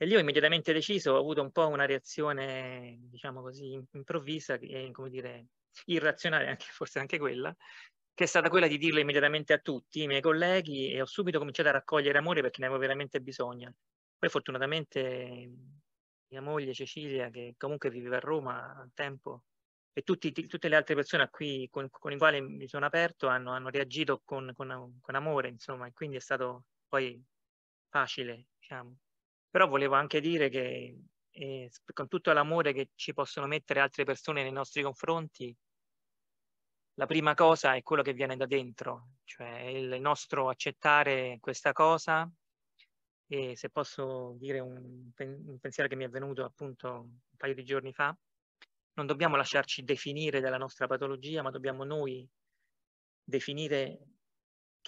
e lì ho immediatamente deciso, ho avuto un po' una reazione, diciamo così, improvvisa e, eh, come dire, irrazionale, anche, forse anche quella, che è stata quella di dirlo immediatamente a tutti i miei colleghi e ho subito cominciato a raccogliere amore perché ne avevo veramente bisogno. Poi fortunatamente mia moglie Cecilia, che comunque viveva a Roma a tempo, e tutti, tutte le altre persone a cui, con, con le quali mi sono aperto hanno, hanno reagito con, con, con amore, insomma, e quindi è stato poi facile, diciamo. Però volevo anche dire che eh, con tutto l'amore che ci possono mettere altre persone nei nostri confronti, la prima cosa è quello che viene da dentro, cioè il nostro accettare questa cosa e se posso dire un, un pensiero che mi è venuto appunto un paio di giorni fa, non dobbiamo lasciarci definire dalla nostra patologia, ma dobbiamo noi definire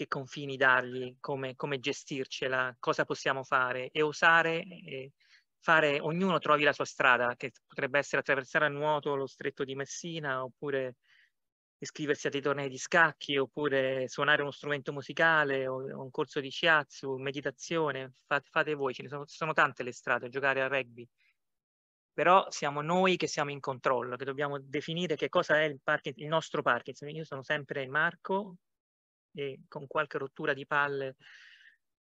che confini dargli, come, come gestircela, cosa possiamo fare e osare, e eh, fare, ognuno trovi la sua strada, che potrebbe essere attraversare a nuoto lo stretto di Messina oppure iscriversi a dei tornei di scacchi oppure suonare uno strumento musicale o, o un corso di shiatsu, meditazione, fate, fate voi, ce ne sono, sono, tante le strade, giocare a rugby. Però siamo noi che siamo in controllo, che dobbiamo definire che cosa è il, Parkinson, il nostro Parkinson. Io sono sempre Marco, e con qualche rottura di palle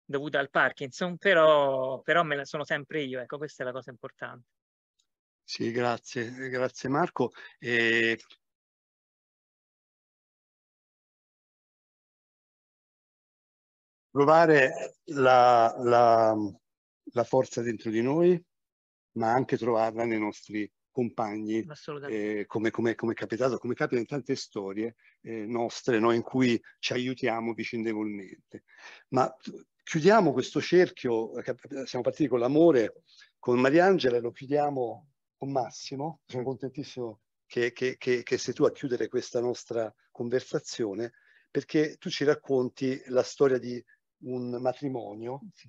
dovuta al Parkinson, però, però me la sono sempre io, ecco questa è la cosa importante. Sì, grazie, grazie Marco. E... Provare la, la, la forza dentro di noi, ma anche trovarla nei nostri compagni, eh, come, come, come, è capitato, come capita in tante storie eh, nostre, no? in cui ci aiutiamo vicendevolmente. Ma chiudiamo questo cerchio, eh, eh, siamo partiti con l'amore, con Mariangela, e lo chiudiamo con Massimo, sono contentissimo che, che, che, che sei tu a chiudere questa nostra conversazione, perché tu ci racconti la storia di un matrimonio sì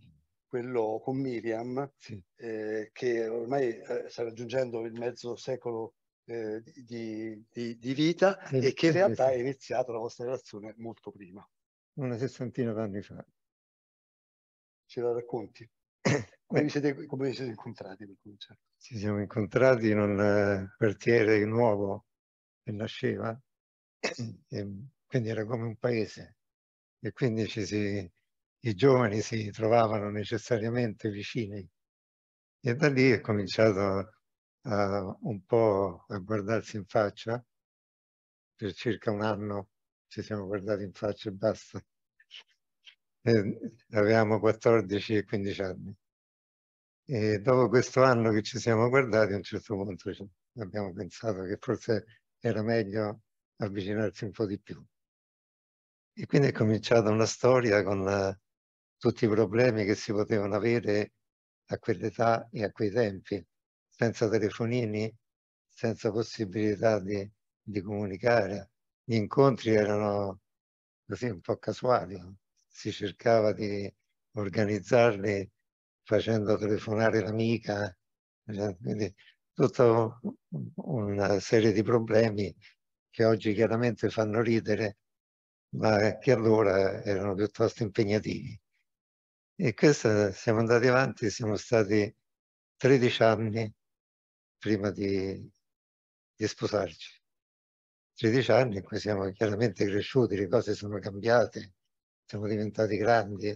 quello con Miriam, sì. eh, che ormai eh, sta raggiungendo il mezzo secolo eh, di, di, di, vita sì, eh, e che in eh, realtà sì. è iniziata la vostra relazione molto prima. Una sessantina d'anni fa. Ce la racconti? Come vi siete, come vi siete incontrati per cominciare? Ci siamo incontrati in un eh, quartiere nuovo che nasceva, e quindi era come un paese e quindi ci si i giovani si trovavano necessariamente vicini e da lì è cominciato a, un po' a guardarsi in faccia, per circa un anno ci siamo guardati in faccia e basta. E avevamo 14 e 15 anni. E dopo questo anno che ci siamo guardati, a un certo punto abbiamo pensato che forse era meglio avvicinarsi un po' di più. E quindi è cominciata una storia con tutti i problemi che si potevano avere a quell'età e a quei tempi, senza telefonini, senza possibilità di, di comunicare. Gli incontri erano così un po' casuali, si cercava di organizzarli facendo telefonare l'amica, eh, quindi tutta una serie di problemi che oggi chiaramente fanno ridere, ma che allora erano piuttosto impegnativi. E questo eh, siamo andati avanti, siamo stati 13 anni prima di, di sposarci. 13 anni in cui siamo chiaramente cresciuti, le cose sono cambiate, siamo diventati grandi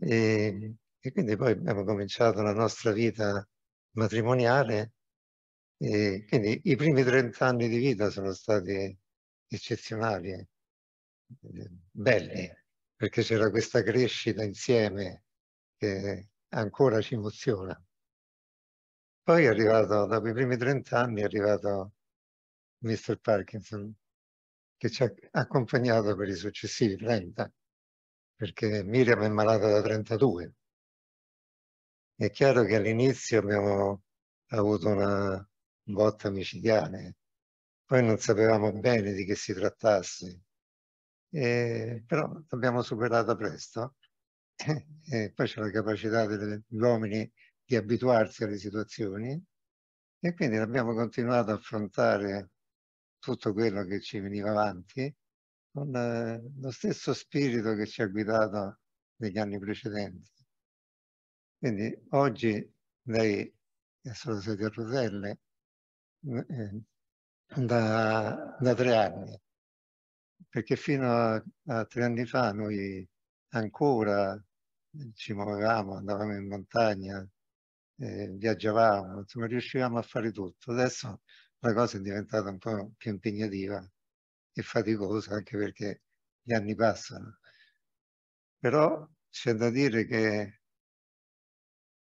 e, e quindi poi abbiamo cominciato la nostra vita matrimoniale e quindi i primi 30 anni di vita sono stati eccezionali, belli perché c'era questa crescita insieme che ancora ci emoziona. Poi è arrivato, dopo i primi 30 anni, è arrivato Mr. Parkinson, che ci ha accompagnato per i successivi 30, perché Miriam è malata da 32. È chiaro che all'inizio abbiamo avuto una botta micidiale, poi non sapevamo bene di che si trattasse, eh, però l'abbiamo superata presto. E poi c'è la capacità degli uomini di abituarsi alle situazioni e quindi abbiamo continuato a affrontare tutto quello che ci veniva avanti con eh, lo stesso spirito che ci ha guidato negli anni precedenti. Quindi oggi lei è solo sede a Roselle eh, da, da tre anni perché fino a, a tre anni fa noi ancora ci muovevamo, andavamo in montagna, eh, viaggiavamo, insomma riuscivamo a fare tutto. Adesso la cosa è diventata un po' più impegnativa e faticosa anche perché gli anni passano. Però c'è da dire che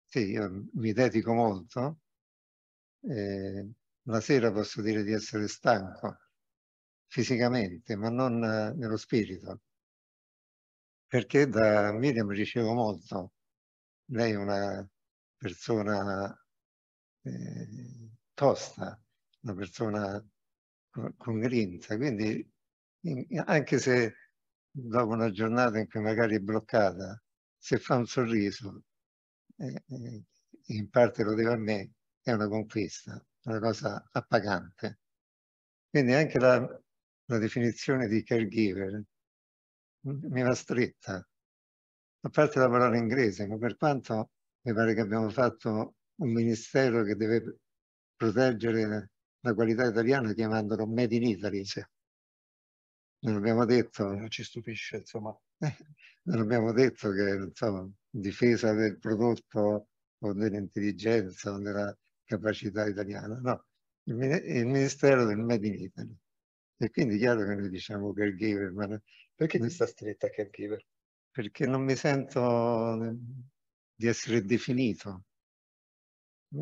sì, io mi dedico molto, eh, la sera posso dire di essere stanco, fisicamente, ma non eh, nello spirito. Perché da Miriam ricevo molto. Lei è una persona eh, tosta, una persona con grinta, quindi anche se dopo una giornata in cui magari è bloccata, se fa un sorriso, eh, eh, in parte lo deve a me, è una conquista, una cosa appagante. Quindi anche la, la definizione di caregiver mi va stretta, a parte la parola inglese, ma per quanto mi pare che abbiamo fatto un ministero che deve proteggere la qualità italiana chiamandolo Made in Italy. Cioè. Non abbiamo detto... Non ci stupisce, insomma. non abbiamo detto che, insomma, difesa del prodotto o dell'intelligenza o della capacità italiana, no. il Ministero del Made in Italy. E quindi è chiaro che noi diciamo caregiver, ma perché mm. questa stretta caregiver? Perché non mi sento ehm, di essere definito,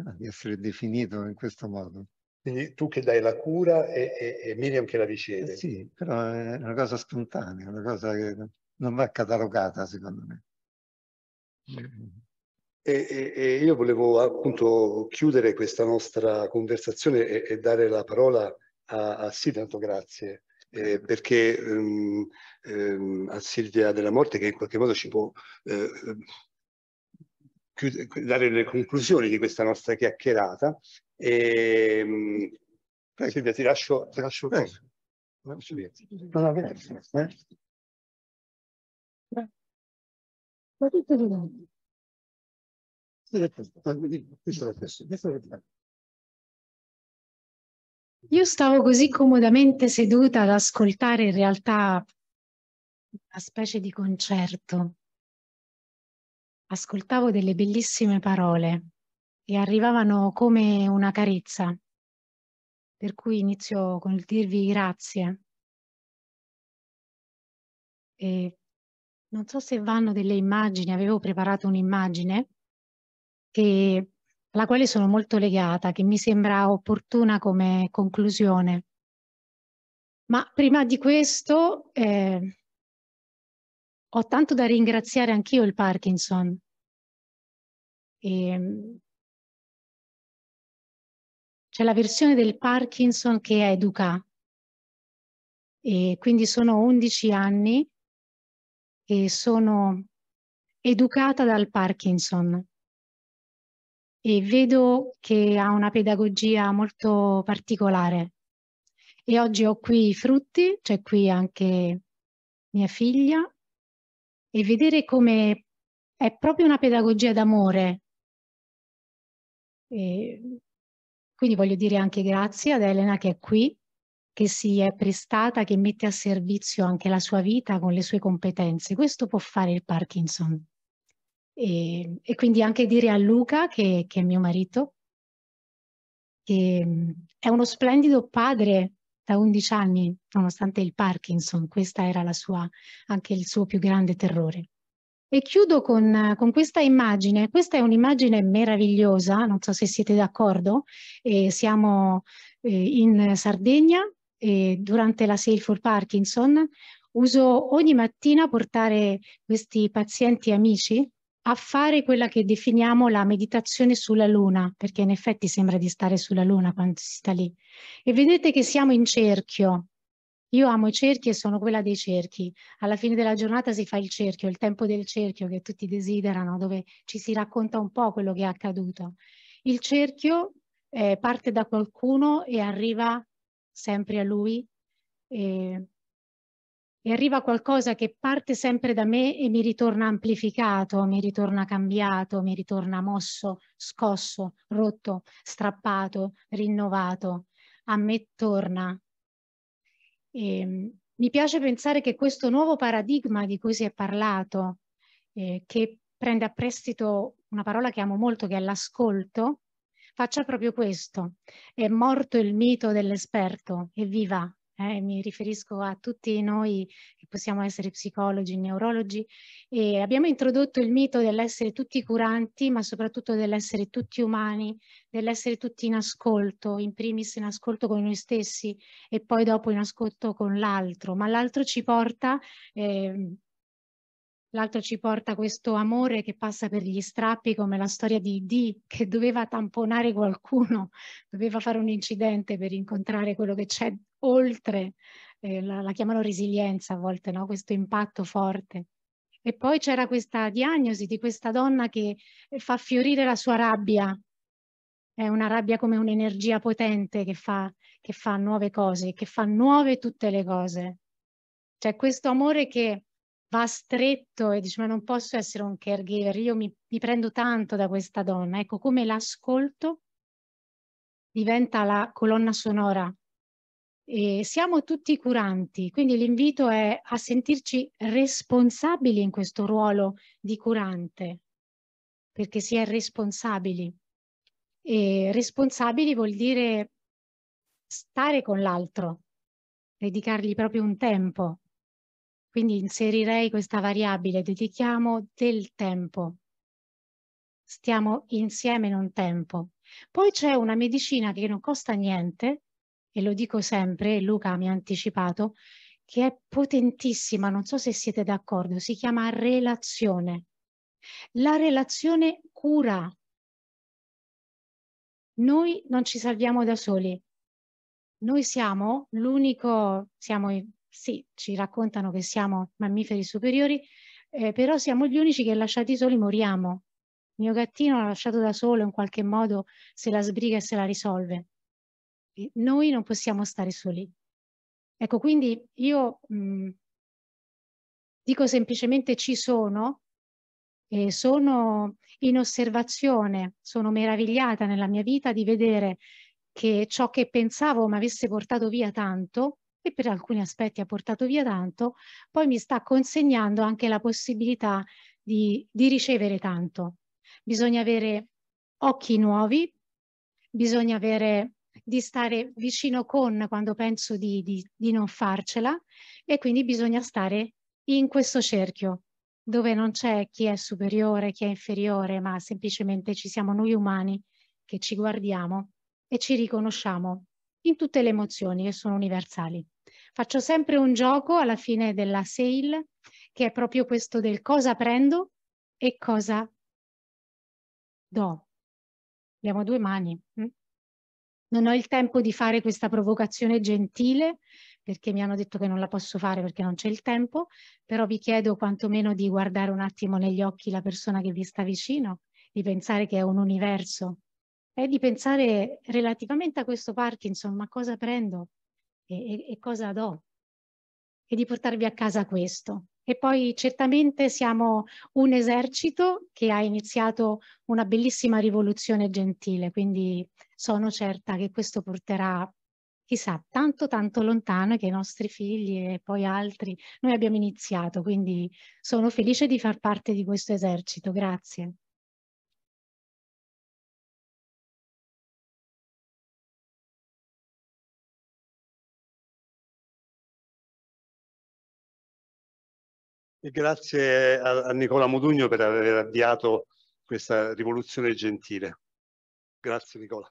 ah, di essere definito in questo modo. Quindi tu che dai la cura e, e, e Miriam che la eh riceve. Eh sì, però è una cosa spontanea, una cosa che non va catalogata secondo me. Mm. E, e io volevo appunto chiudere questa nostra conversazione e, dare la parola a Ah, ah, sì, tanto grazie. Eh, perché ehm, ehm, a Silvia della Morte che in qualche modo ci può eh, eh dare le conclusioni di questa nostra chiacchierata. E, eh, Silvia, ti lascio, ti lascio eh. No, no, Ma tutto di nuovo. Questo è questo, questo è questo. Io stavo così comodamente seduta ad ascoltare in realtà una specie di concerto. Ascoltavo delle bellissime parole e arrivavano come una carezza, per cui inizio con il dirvi grazie. E non so se vanno delle immagini, avevo preparato un'immagine che alla quale sono molto legata, che mi sembra opportuna come conclusione. Ma prima di questo eh, ho tanto da ringraziare anch'io il Parkinson. Ehm, c'è la versione del Parkinson che educa. E quindi sono 11 anni e sono educata dal Parkinson e vedo che ha una pedagogia molto particolare. E oggi ho qui i frutti, c'è cioè qui anche mia figlia, e vedere come è proprio una pedagogia d'amore. quindi voglio dire anche grazie ad Elena che è qui, che si è prestata, che mette a servizio anche la sua vita con le sue competenze. Questo può fare il Parkinson. E, ehm, e, quindi anche dire a Luca, che, che, è mio marito, che mm, è uno splendido padre da 11 anni, nonostante il Parkinson, questo era sua, anche il suo più grande terrore. E chiudo con, con questa immagine, questa è un'immagine meravigliosa, non so se siete d'accordo, eh, siamo eh, in Sardegna e durante la Sale for Parkinson, uso ogni mattina portare questi pazienti amici a fare quella che definiamo la meditazione sulla Luna, perché in effetti sembra di stare sulla Luna quando si sta lì. E vedete che siamo in cerchio. Io amo i cerchi e sono quella dei cerchi. Alla fine della giornata si fa il cerchio, il tempo del cerchio che tutti desiderano, dove ci si racconta un po' quello che è accaduto. Il cerchio eh, parte da qualcuno e arriva sempre a lui. Eh, e arriva qualcosa che parte sempre da me e mi ritorna amplificato, mi ritorna cambiato, mi ritorna mosso, scosso, rotto, strappato, rinnovato. A me torna. E, ehm, mi piace pensare che questo nuovo paradigma di cui si è parlato, eh, che prende a prestito una parola che amo molto, che è l'ascolto, faccia proprio questo. È morto il mito dell'esperto, evviva, eh, mi riferisco a tutti noi che possiamo essere psicologi, neurologi, e abbiamo introdotto il mito dell'essere tutti curanti, ma soprattutto dell'essere tutti umani, dell'essere tutti in ascolto, in primis in ascolto con noi stessi e poi dopo in ascolto con l'altro, ma l'altro ci porta... Eh, l'altro ci porta questo amore che passa per gli strappi come la storia di Dee che doveva tamponare qualcuno, doveva fare un incidente per incontrare quello che c'è oltre, eh, la, la, chiamano resilienza a volte, no? questo impatto forte. E poi c'era questa diagnosi di questa donna che eh, fa fiorire la sua rabbia, è una rabbia come un'energia potente che fa, che fa nuove cose, che fa nuove tutte le cose. C'è cioè, questo amore che va stretto e dice ma non posso essere un caregiver, io mi, mi prendo tanto da questa donna. Ecco come l'ascolto diventa la colonna sonora. E siamo tutti curanti, quindi l'invito è a sentirci responsabili in questo ruolo di curante, perché si è responsabili. E responsabili vuol dire stare con l'altro, dedicargli proprio un tempo, quindi inserirei questa variabile, dedichiamo del tempo. Stiamo insieme in un tempo. Poi c'è una medicina che non costa niente, e lo dico sempre, Luca mi ha anticipato, che è potentissima, non so se siete d'accordo, si chiama relazione. La relazione cura. Noi non ci salviamo da soli. Noi siamo l'unico, siamo sì, ci raccontano che siamo mammiferi superiori, eh, però siamo gli unici che lasciati soli moriamo. Il mio gattino l'ha lasciato da solo, in qualche modo se la sbriga e se la risolve. Noi non possiamo stare soli. Ecco, quindi io mh, mm, dico semplicemente ci sono, e sono in osservazione, sono meravigliata nella mia vita di vedere che ciò che pensavo mi avesse portato via tanto e per alcuni aspetti ha portato via tanto, poi mi sta consegnando anche la possibilità di, di ricevere tanto. Bisogna avere occhi nuovi, bisogna avere di stare vicino con quando penso di, di, di non farcela e quindi bisogna stare in questo cerchio dove non c'è chi è superiore, chi è inferiore, ma semplicemente ci siamo noi umani che ci guardiamo e ci riconosciamo in tutte le emozioni che sono universali. Faccio sempre un gioco alla fine della sale che è proprio questo del cosa prendo e cosa do. Abbiamo due mani. Mm? Non ho il tempo di fare questa provocazione gentile perché mi hanno detto che non la posso fare perché non c'è il tempo, però vi chiedo quantomeno di guardare un attimo negli occhi la persona che vi sta vicino, di pensare che è un universo è di pensare relativamente a questo Parkinson, ma cosa prendo e, e, e cosa do? E di portarvi a casa questo. E poi certamente siamo un esercito che ha iniziato una bellissima rivoluzione gentile, quindi sono certa che questo porterà chissà tanto tanto lontano che i nostri figli e poi altri. Noi abbiamo iniziato, quindi sono felice di far parte di questo esercito. Grazie. E grazie a, a Nicola Modugno per aver avviato questa rivoluzione gentile. Grazie Nicola.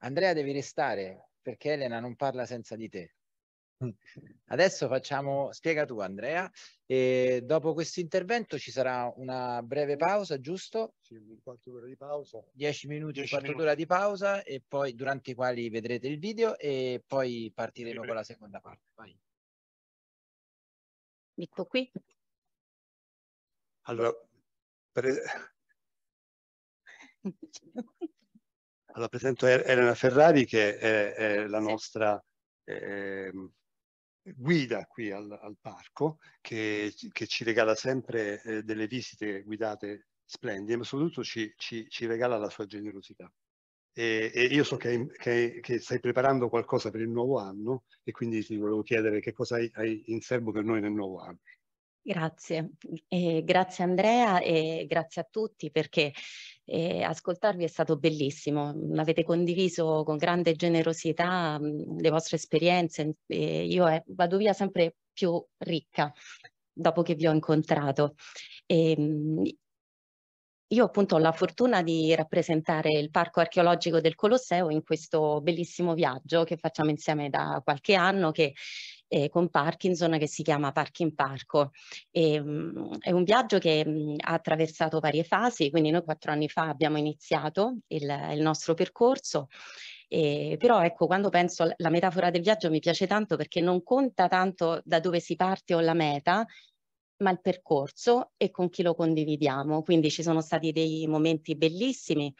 Andrea devi restare perché Elena non parla senza di te. Mm. Adesso facciamo, spiega tu Andrea, e dopo questo intervento ci sarà una breve pausa, giusto? Sì, un quarto d'ora di pausa. Dieci minuti, un quarto d'ora di pausa e poi durante i quali vedrete il video e poi partiremo sì, con la seconda parte. Vai. Ecco qui. Allora, per... Allora, presento er-, Elena Ferrari che è, è la nostra eh, guida qui al, al parco, che, che, ci regala sempre eh, delle visite guidate splendide, ma soprattutto ci, ci, ci regala la sua generosità. E, e io so che, che, che, stai preparando qualcosa per il nuovo anno e quindi ti volevo chiedere che cosa hai, hai in serbo per noi nel nuovo anno. Grazie, eh, grazie Andrea e grazie a tutti perché e ascoltarvi è stato bellissimo. Mm, avete condiviso con grande generosità mm, le vostre esperienze mm, e io eh, vado via sempre più ricca dopo che vi ho incontrato. E, io appunto ho la fortuna di rappresentare il parco archeologico del Colosseo in questo bellissimo viaggio che facciamo insieme da qualche anno che eh, con Parkinson che si chiama Park Parco. E, ehm, mh, è un viaggio che mh, ha attraversato varie fasi, quindi noi quattro anni fa abbiamo iniziato il, il nostro percorso eh, però ecco, quando penso alla metafora del viaggio mi piace tanto perché non conta tanto da dove si parte o la meta, ma il percorso e con chi lo condividiamo. Quindi ci sono stati dei momenti bellissimi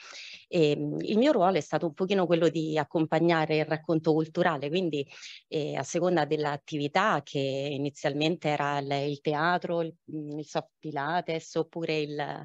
e ehm, il mio ruolo è stato un pochino quello di accompagnare il racconto culturale, quindi eh, a seconda dell'attività che inizialmente era il, il teatro, il, mm, il soft pilates oppure il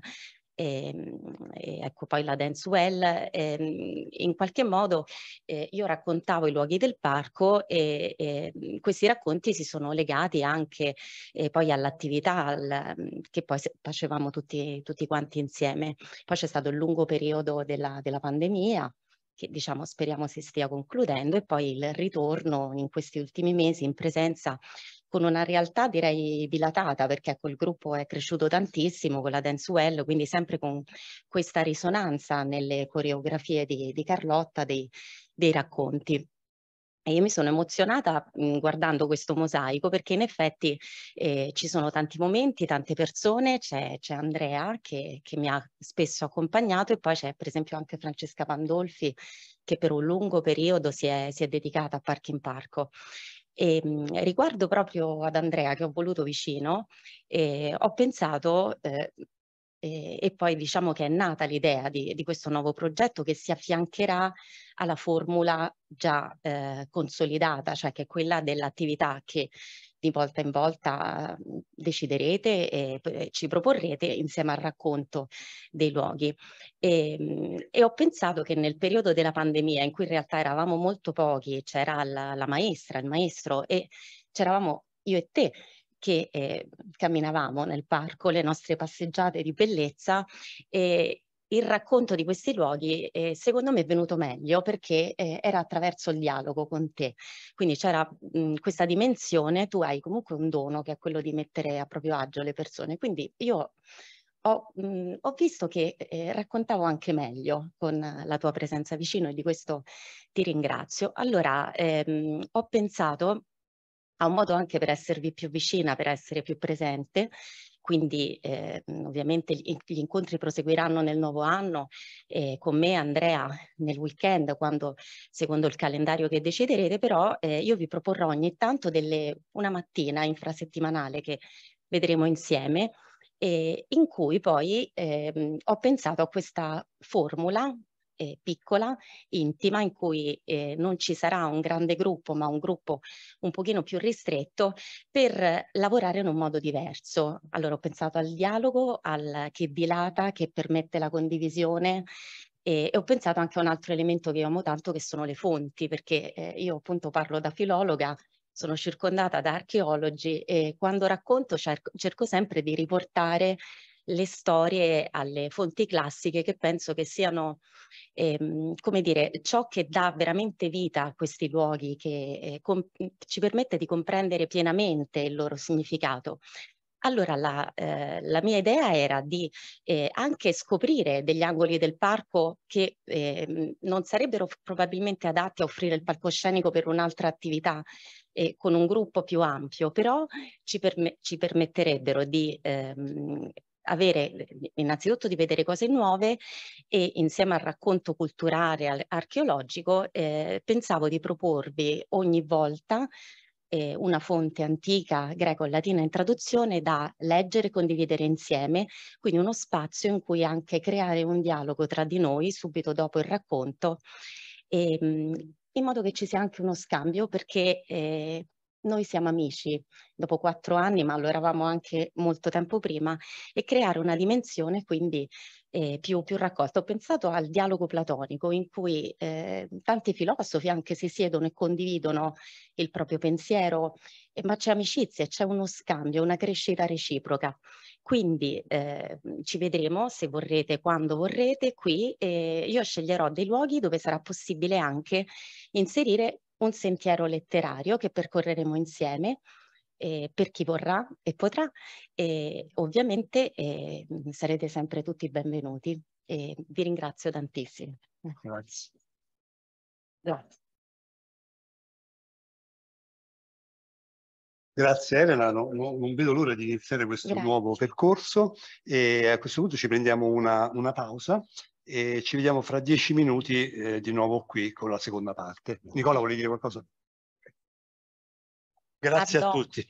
e, ehm, e ecco poi la Dancewell, e, ehm, in qualche modo eh, io raccontavo i luoghi del parco e, e mm, questi racconti si sono legati anche eh, poi all'attività al, mm, che poi facevamo tutti, tutti quanti insieme. Poi c'è stato il lungo periodo della, della pandemia, che diciamo speriamo si stia concludendo e poi il ritorno in questi ultimi mesi in presenza con una realtà direi dilatata perché ecco, il gruppo è cresciuto tantissimo con la Dancehuel, quindi sempre con questa risonanza nelle coreografie di, di Carlotta dei, dei racconti. E io mi sono emozionata mh, guardando questo mosaico perché in effetti eh, ci sono tanti momenti, tante persone, c'è, Andrea che, che, mi ha spesso accompagnato e poi c'è per esempio anche Francesca Pandolfi che per un lungo periodo si è, si è dedicata a Park in Parco. E ehm, mh, riguardo proprio ad Andrea che ho voluto vicino, eh, ho pensato, eh, eh, e poi diciamo che è nata l'idea di, di, questo nuovo progetto che si affiancherà alla formula già eh, consolidata, cioè che è quella dell'attività che di volta in volta mhmm, deciderete e ci proporrete insieme al racconto dei luoghi. E, ehm, e ho pensato che nel periodo della pandemia, in cui in realtà eravamo molto pochi, c'era la, la maestra, il maestro e c'eravamo io e te che eh, camminavamo nel parco, le nostre passeggiate di bellezza e, il racconto di questi luoghi eh, secondo me è venuto meglio perché eh, era attraverso il dialogo con te. Quindi c'era mh, questa dimensione, tu hai comunque un dono che è quello di mettere a proprio agio le persone. Quindi io ho, mh, ho visto che eh, raccontavo anche meglio con la tua presenza vicino e di questo ti ringrazio. Allora ehm, ho pensato a un modo anche per esservi più vicina, per essere più presente quindi eh, ovviamente gli incontri proseguiranno nel nuovo anno eh, con me Andrea nel weekend quando secondo il calendario che deciderete però eh, io vi proporrò ogni tanto delle, una mattina infrasettimanale che vedremo insieme eh, in cui poi ehm, ho pensato a questa formula eh, piccola, intima, in cui eh, non ci sarà un grande gruppo, ma un gruppo un pochino più ristretto, per lavorare in un modo diverso. Allora ho pensato al dialogo, al che dilata, che permette la condivisione, e, ho pensato anche a un altro elemento che amo tanto che sono le fonti, perché eh, io appunto parlo da filologa, sono circondata da archeologi e quando racconto cerco sempre di riportare le storie alle fonti classiche che penso che siano, ehm, come dire, ciò che dà veramente vita a questi luoghi, che eh, ci permette di comprendere pienamente il loro significato. Allora la, eh, la, mia idea era di eh, anche scoprire degli angoli del parco che eh, non sarebbero probabilmente adatti a offrire il palcoscenico per un'altra attività eh, con un gruppo più ampio, però ci, perm ci permetterebbero di ehm, avere innanzitutto di vedere cose nuove e insieme al racconto culturale al, archeologico eh, pensavo di proporvi ogni volta eh, una fonte antica greco latina in traduzione da leggere e condividere insieme, quindi uno spazio in cui anche creare un dialogo tra di noi subito dopo il racconto. E, ehm, in modo che ci sia anche uno scambio perché eh, noi siamo amici dopo quattro anni, ma lo eravamo anche molto tempo prima, e creare una dimensione quindi eh, più, più, raccolta. Ho pensato al dialogo platonico in cui eh, tanti filosofi anche si siedono e condividono il proprio pensiero, eh, ma c'è amicizia, c'è uno scambio, una crescita reciproca. Quindi eh, ci vedremo se vorrete, quando vorrete, qui. io sceglierò dei luoghi dove sarà possibile anche inserire un sentiero letterario che percorreremo insieme eh, per chi vorrà e potrà e ovviamente eh, sarete sempre tutti benvenuti e vi ringrazio tantissimo. Grazie. Grazie. Grazie Elena, no, no, non vedo l'ora di iniziare questo Grazie. nuovo percorso e a questo punto ci prendiamo una, una pausa e ci vediamo fra dieci minuti eh, di nuovo qui con la seconda parte. Nicola, vuoi dire qualcosa? Grazie Addo. a tutti.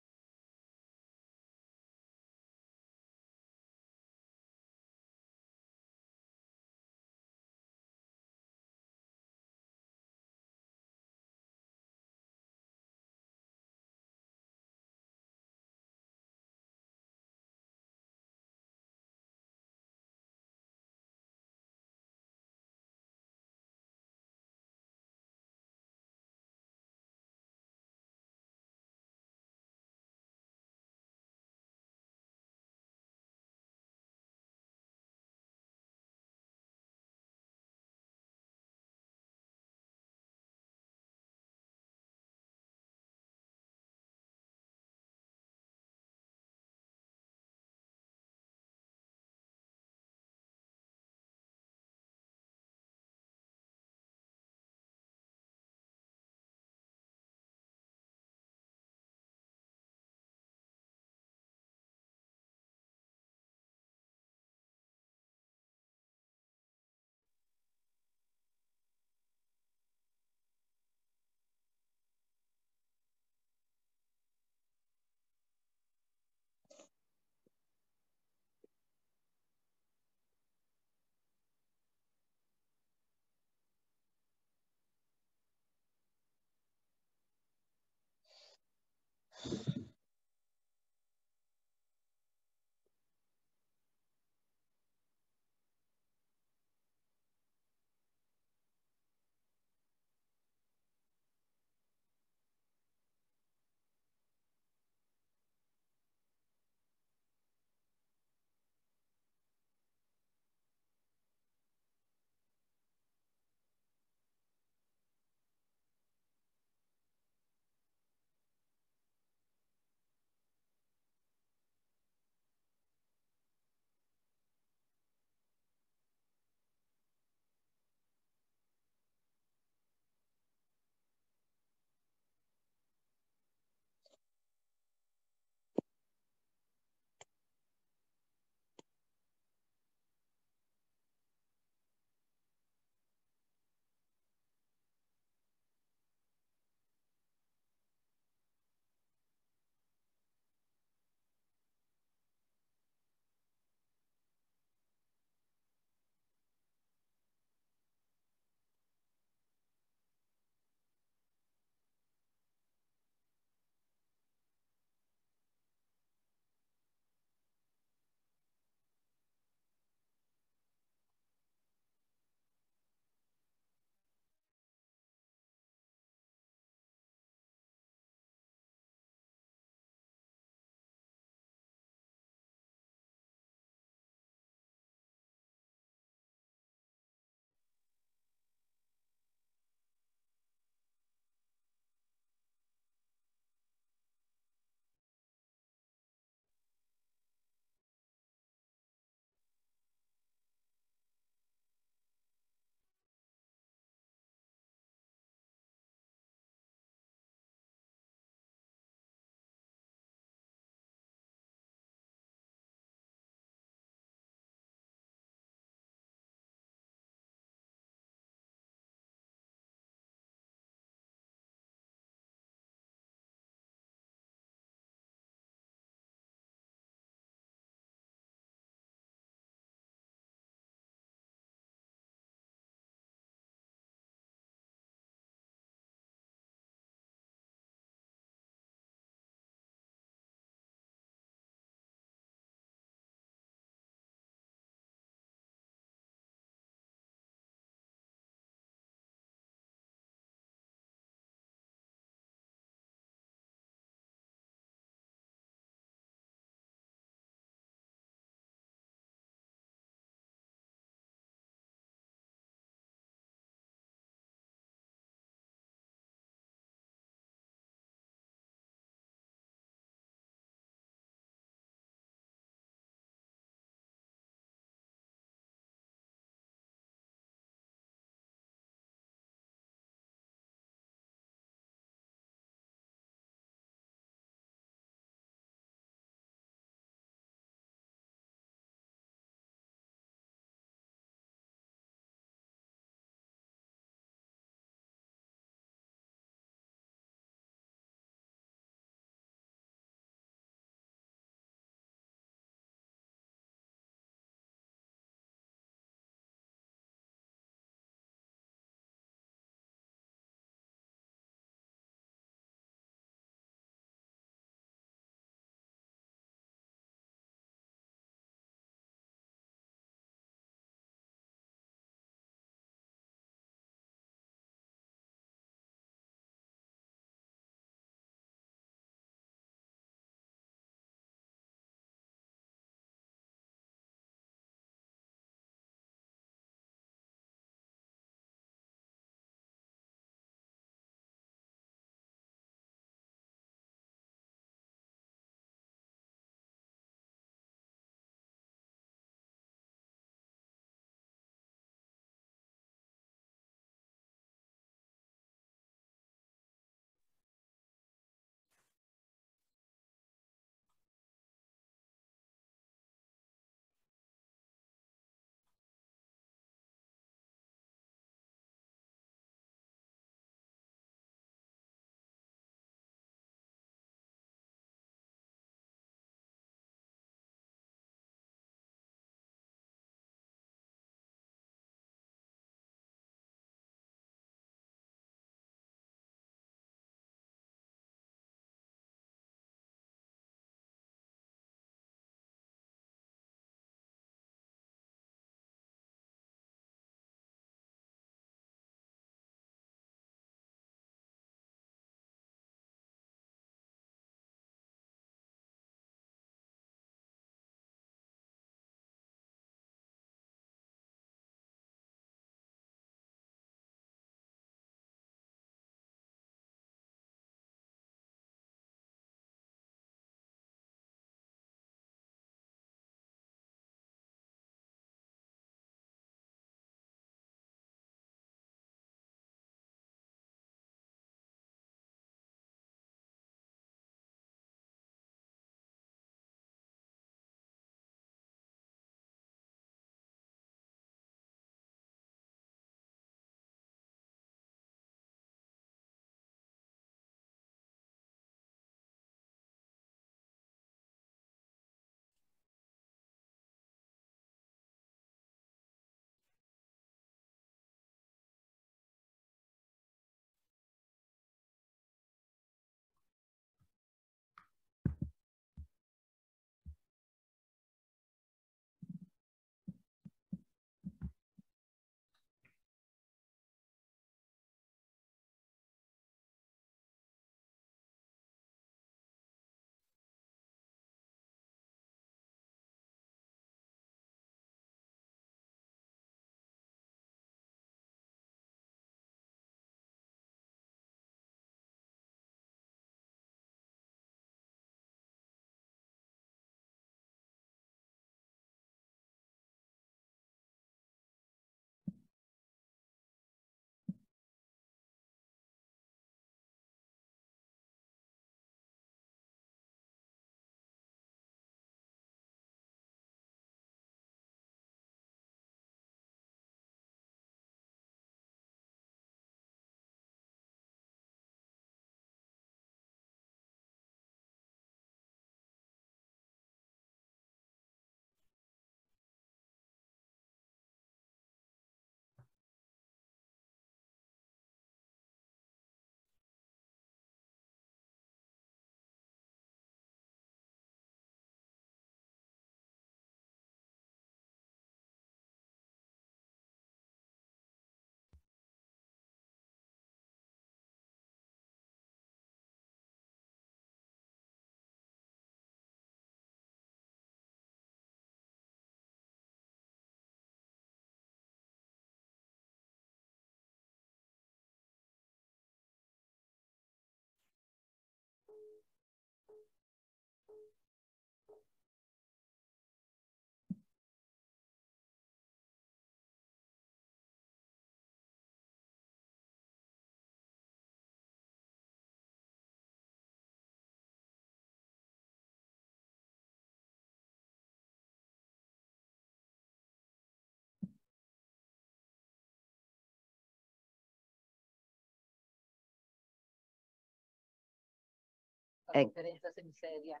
Ecco. eh, conferenza semiseria.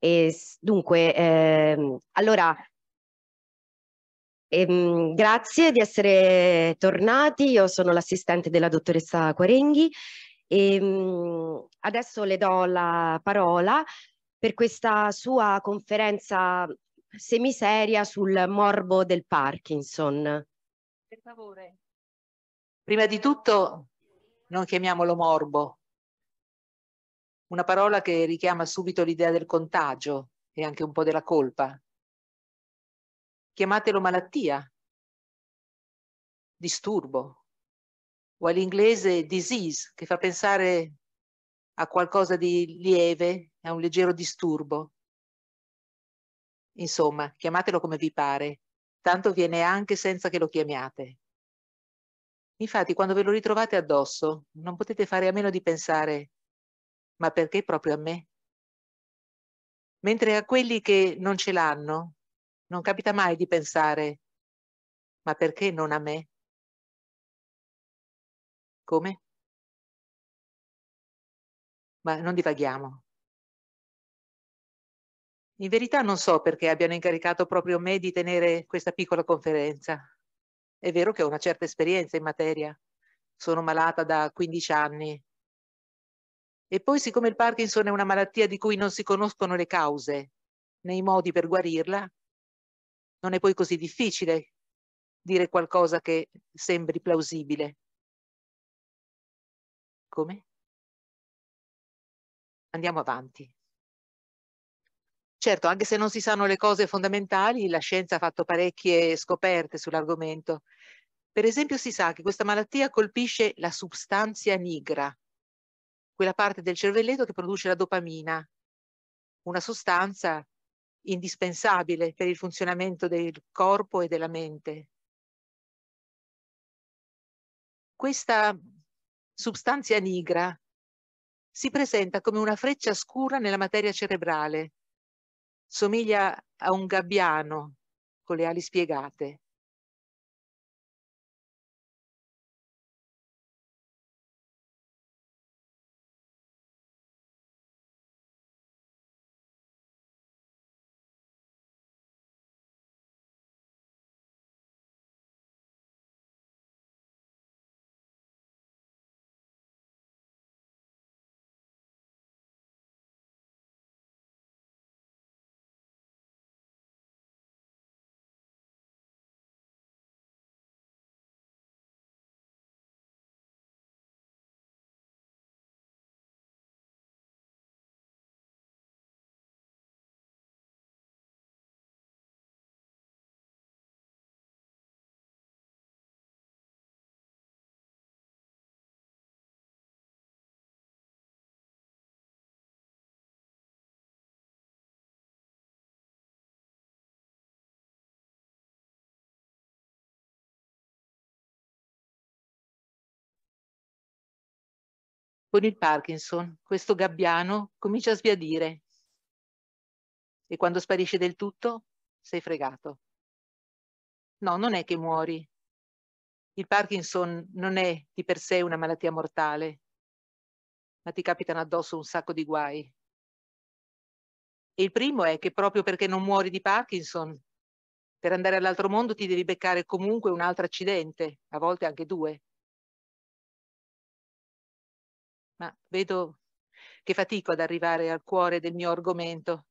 E, dunque, eh, allora, ehm, grazie di essere tornati. Io sono l'assistente della dottoressa Quarenghi e ehm, mh, adesso le do la parola per questa sua conferenza semiseria sul morbo del Parkinson. Per favore. Prima di tutto non chiamiamolo morbo, una parola che richiama subito l'idea del contagio e anche un po' della colpa. Chiamatelo malattia, disturbo, o all'inglese disease, che fa pensare a qualcosa di lieve, a un leggero disturbo. Insomma, chiamatelo come vi pare, tanto viene anche senza che lo chiamiate. Infatti, quando ve lo ritrovate addosso, non potete fare a meno di pensare ma perché proprio a me? Mentre a quelli che non ce l'hanno non capita mai di pensare, ma perché non a me? Come? Ma non divaghiamo. In verità non so perché abbiano incaricato proprio me di tenere questa piccola conferenza. È vero che ho una certa esperienza in materia. Sono malata da 15 anni e poi siccome il Parkinson è una malattia di cui non si conoscono le cause né i modi per guarirla, non è poi così difficile dire qualcosa che sembri plausibile. Come? Andiamo avanti. Certo, anche se non si sanno le cose fondamentali, la scienza ha fatto parecchie scoperte sull'argomento. Per esempio si sa che questa malattia colpisce la substanza nigra, quella parte del cervelletto che produce la dopamina, una sostanza indispensabile per il funzionamento del corpo e della mente. Questa sostanza nigra si presenta come una freccia scura nella materia cerebrale, somiglia a un gabbiano con le ali spiegate. con il Parkinson, questo gabbiano comincia a sbiadire e quando sparisce del tutto sei fregato. No, non è che muori. Il Parkinson non è di per sé una malattia mortale, ma ti capitano addosso un sacco di guai. E il primo è che proprio perché non muori di Parkinson, per andare all'altro mondo ti devi beccare comunque un altro accidente, a volte anche due. ma vedo che fatico ad arrivare al cuore del mio argomento.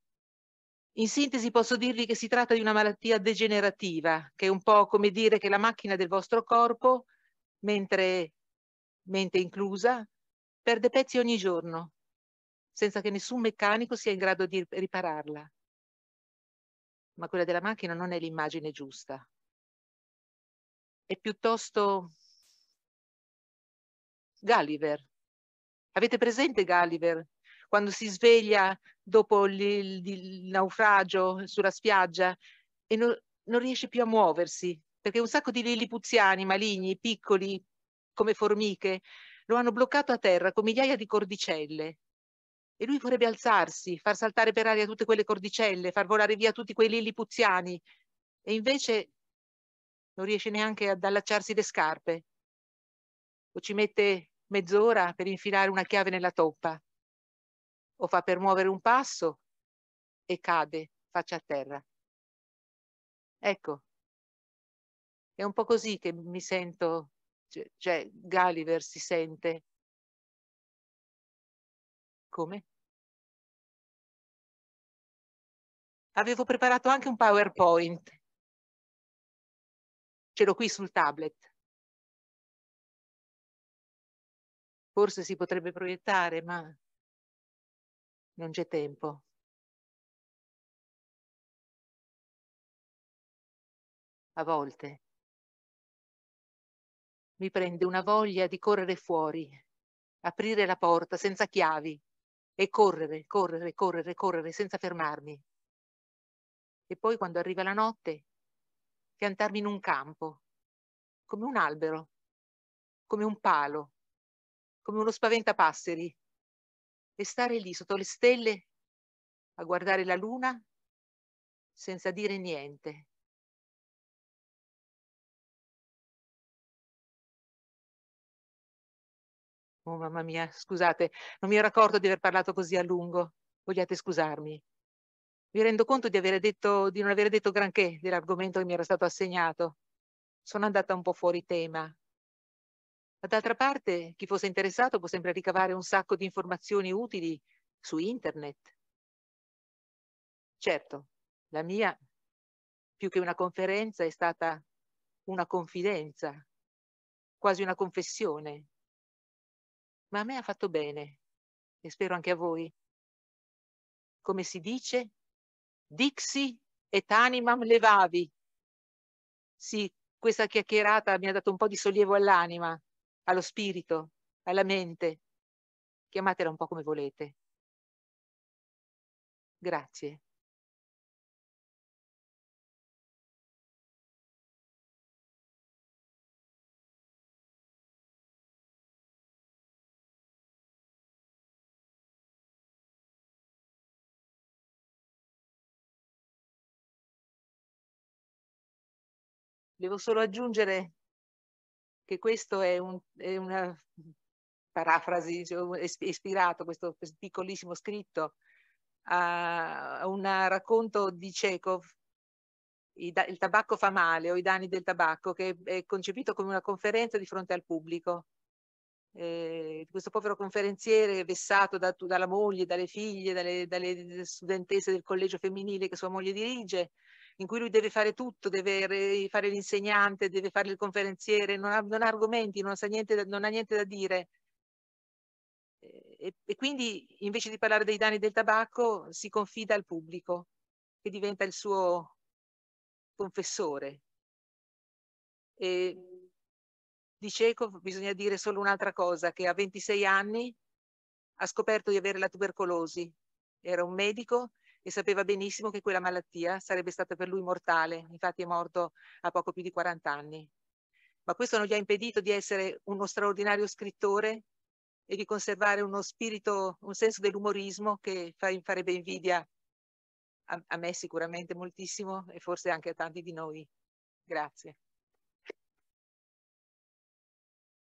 In sintesi posso dirvi che si tratta di una malattia degenerativa, che è un po' come dire che la macchina del vostro corpo, mentre mente inclusa, perde pezzi ogni giorno, senza che nessun meccanico sia in grado di ripararla. Ma quella della macchina non è l'immagine giusta. È piuttosto Gulliver, Avete presente Gulliver quando si sveglia dopo il, il, naufragio sulla spiaggia e non, non riesce più a muoversi perché un sacco di lillipuziani maligni, piccoli come formiche, lo hanno bloccato a terra con migliaia di cordicelle. E lui vorrebbe alzarsi, far saltare per aria tutte quelle cordicelle, far volare via tutti quei lillipuziani. E invece non riesce neanche ad allacciarsi le scarpe. O ci mette mezz'ora per infilare una chiave nella toppa o fa per muovere un passo e cade faccia a terra. Ecco, è un po' così che mi sento, cioè, cioè Gulliver si sente. Come? Avevo preparato anche un PowerPoint. Ce l'ho qui sul tablet. Forse si potrebbe proiettare, ma non c'è tempo. A volte mi prende una voglia di correre fuori, aprire la porta senza chiavi e correre, correre, correre, correre senza fermarmi. E poi quando arriva la notte, piantarmi in un campo, come un albero, come un palo, come uno spaventapasseri e stare lì sotto le stelle a guardare la luna senza dire niente. Oh mamma mia, scusate, non mi ero accorto di aver parlato così a lungo. Vogliate scusarmi. Mi rendo conto di, detto, di non aver detto granché dell'argomento che mi era stato assegnato. Sono andata un po' fuori tema. D'altra parte, chi fosse interessato può sempre ricavare un sacco di informazioni utili su internet. Certo, la mia, più che una conferenza, è stata una confidenza, quasi una confessione. Ma a me ha fatto bene, e spero anche a voi. Come si dice? Dixi et animam levavi. Sì, questa chiacchierata mi ha dato un po' di sollievo all'anima allo spirito, alla mente. Chiamatela un po' come volete. Grazie. Devo solo aggiungere che questo è, un, è una parafrasi, cioè, ispirato questo piccolissimo scritto a un racconto di Chekhov, Il tabacco fa male o i danni del tabacco, che è concepito come una conferenza di fronte al pubblico. Eh, questo povero conferenziere vessato da, dalla moglie, dalle figlie, dalle, dalle studentesse del collegio femminile che sua moglie dirige, in cui lui deve fare tutto, deve fare l'insegnante, deve fare il conferenziere, non ha, non ha argomenti, non, niente, non, ha niente da dire. E, e quindi invece di parlare dei danni del tabacco si confida al pubblico che diventa il suo confessore. E, di cieco bisogna dire solo un'altra cosa, che a 26 anni ha scoperto di avere la tubercolosi. Era un medico e sapeva benissimo che quella malattia sarebbe stata per lui mortale, infatti è morto a poco più di 40 anni. Ma questo non gli ha impedito di essere uno straordinario scrittore e di conservare uno spirito, un senso dell'umorismo che farebbe invidia a, a me sicuramente moltissimo e forse anche a tanti di noi. Grazie.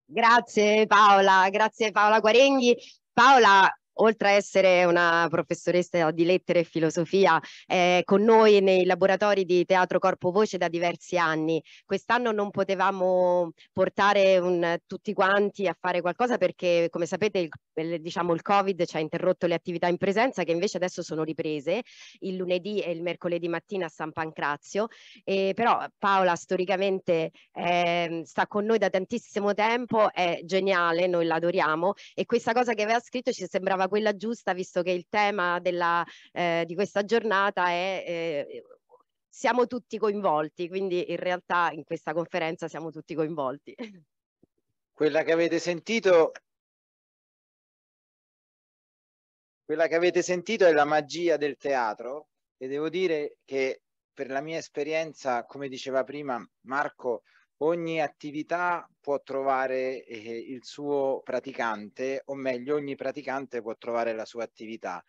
Grazie Paola, grazie Paola Guarenghi. Paola, oltre a essere una professoressa di lettere e filosofia, è con noi nei laboratori di teatro corpo voce da diversi anni. Quest'anno non potevamo portare un, tutti quanti a fare qualcosa perché, come sapete, il, diciamo, il Covid ci ha interrotto le attività in presenza che invece adesso sono riprese il lunedì e il mercoledì mattina a San Pancrazio. E, però Paola storicamente eh, sta con noi da tantissimo tempo, è geniale, noi l'adoriamo e questa cosa che aveva scritto ci sembrava sembrava quella giusta visto che il tema della, eh, di questa giornata è eh, siamo tutti coinvolti, quindi in realtà in questa conferenza siamo tutti coinvolti. Quella che avete sentito quella che avete sentito è la magia del teatro e devo dire che per la mia esperienza, come diceva prima Marco, ogni attività può trovare eh, il suo praticante, o meglio, ogni praticante può trovare la sua attività.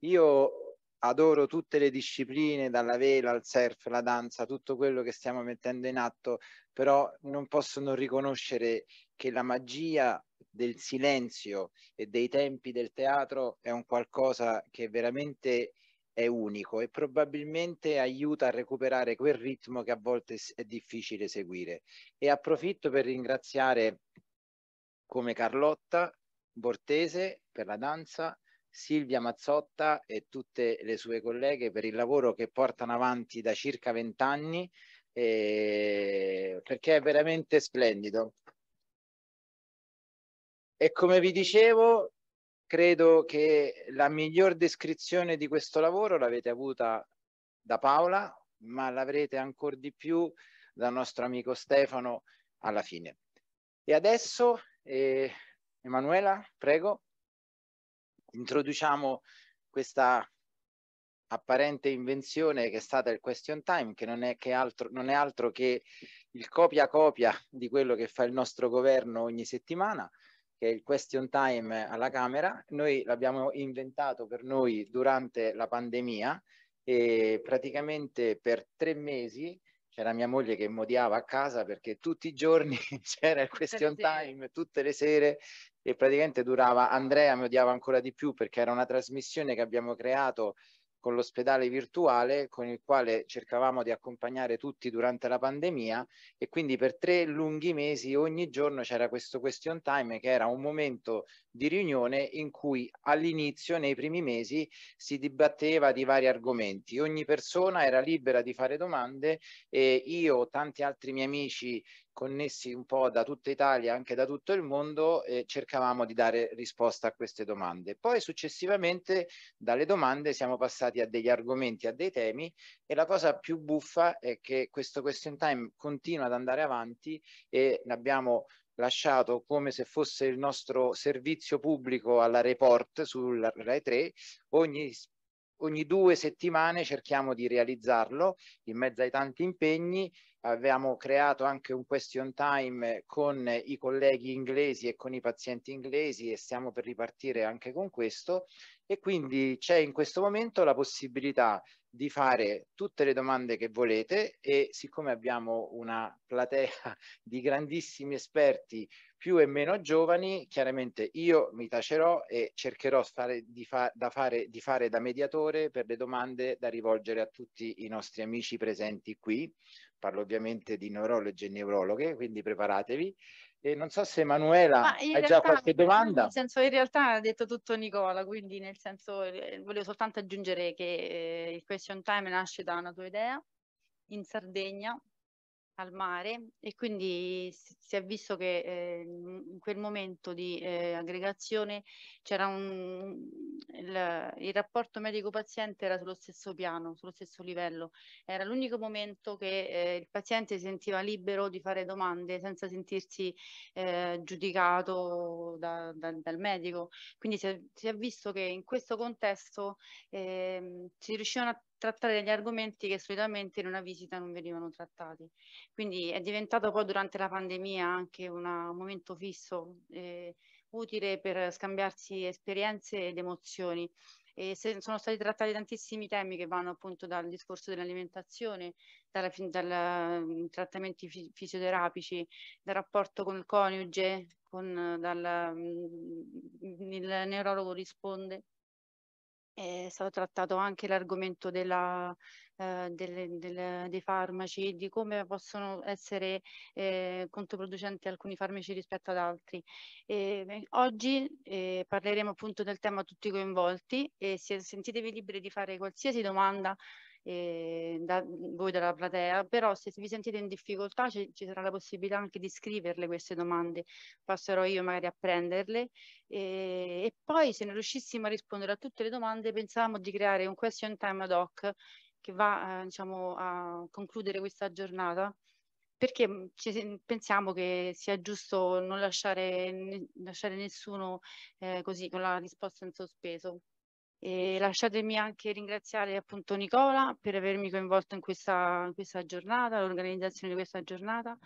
Io adoro tutte le discipline, dalla vela al surf, la danza, tutto quello che stiamo mettendo in atto, però non posso non riconoscere che la magia del silenzio e dei tempi del teatro è un qualcosa che veramente è unico e probabilmente aiuta a recuperare quel ritmo che a volte è difficile seguire. E approfitto per ringraziare come Carlotta Bortese per la danza, Silvia Mazzotta e tutte le sue colleghe per il lavoro che portano avanti da circa vent'anni perché è veramente splendido. E come vi dicevo, credo che la miglior descrizione di questo lavoro l'avete avuta da Paola, ma l'avrete ancora di più dal nostro amico Stefano alla fine. E adesso, eh, Emanuela, prego, introduciamo questa apparente invenzione che è stata il question time, che non è, che altro, non è altro che il copia copia di quello che fa il nostro governo ogni settimana che è il question time alla Camera, noi l'abbiamo inventato per noi durante la pandemia e praticamente per tre mesi c'era mia moglie che modiava a casa perché tutti i giorni c'era il question time, tutte le sere e praticamente durava, Andrea mi odiava ancora di più perché era una trasmissione che abbiamo creato con l'ospedale virtuale con il quale cercavamo di accompagnare tutti durante la pandemia e quindi per tre lunghi mesi ogni giorno c'era questo question time che era un momento di riunione in cui all'inizio, nei primi mesi, si dibatteva di vari argomenti. Ogni persona era libera di fare domande e io, tanti altri miei amici connessi un po' da tutta Italia, anche da tutto il mondo, eh, cercavamo di dare risposta a queste domande. Poi successivamente dalle domande siamo passati a degli argomenti, a dei temi e la cosa più buffa è che questo question time continua ad andare avanti e ne abbiamo lasciato come se fosse il nostro servizio pubblico alla report sulla Rai 3, ogni, ogni due settimane cerchiamo di realizzarlo in mezzo ai tanti impegni avevamo creato anche un question time con i colleghi inglesi e con i pazienti inglesi e stiamo per ripartire anche con questo e quindi c'è in questo momento la possibilità di fare tutte le domande che volete e siccome abbiamo una platea di grandissimi esperti più e meno giovani, chiaramente io mi tacerò e cercherò fare, di, fa, da fare, di fare da mediatore per le domande da rivolgere a tutti i nostri amici presenti qui parlo ovviamente di neurologi e neurologhe, quindi preparatevi. E non so se Manuela hai realtà, già qualche domanda. Nel senso, in realtà ha detto tutto Nicola, quindi nel senso eh, volevo soltanto aggiungere che eh, il question time nasce da una tua idea in Sardegna al mare e quindi si è visto che eh, in quel momento di eh, aggregazione c'era un, il, il rapporto medico-paziente era sullo stesso piano, sullo stesso livello. Era l'unico momento che eh, il paziente si sentiva libero di fare domande senza sentirsi eh, giudicato da, da, dal medico. Quindi si è, si è, visto che in questo contesto ehm, si riuscivano a trattare degli argomenti che solitamente in una visita non venivano trattati. Quindi è diventato poi durante la pandemia anche una, un momento fisso, eh, utile per scambiarsi esperienze ed emozioni. E se, sono stati trattati tantissimi temi che vanno appunto dal discorso dell'alimentazione, dai mm, trattamenti fi, fisioterapici, dal rapporto con il coniuge, con, dal, mm, il neurologo risponde è stato trattato anche l'argomento della, eh, delle, delle, dei farmaci, di come possono essere eh, controproducenti alcuni farmaci rispetto ad altri. E, eh, oggi eh, parleremo appunto del tema tutti coinvolti e sentitevi liberi di fare qualsiasi domanda eh, da, voi della platea, però se vi sentite in difficoltà ci, ci, sarà la possibilità anche di scriverle queste domande, passerò io magari a prenderle e, ehm, e poi se non riuscissimo a rispondere a tutte le domande pensavamo di creare un question time ad hoc che va eh, diciamo, a concludere questa giornata perché mm, ci, pensiamo che sia giusto non lasciare, lasciare nessuno eh, così con la risposta in sospeso. E lasciatemi anche ringraziare appunto Nicola per avermi coinvolto in questa, in questa giornata, l'organizzazione di questa giornata,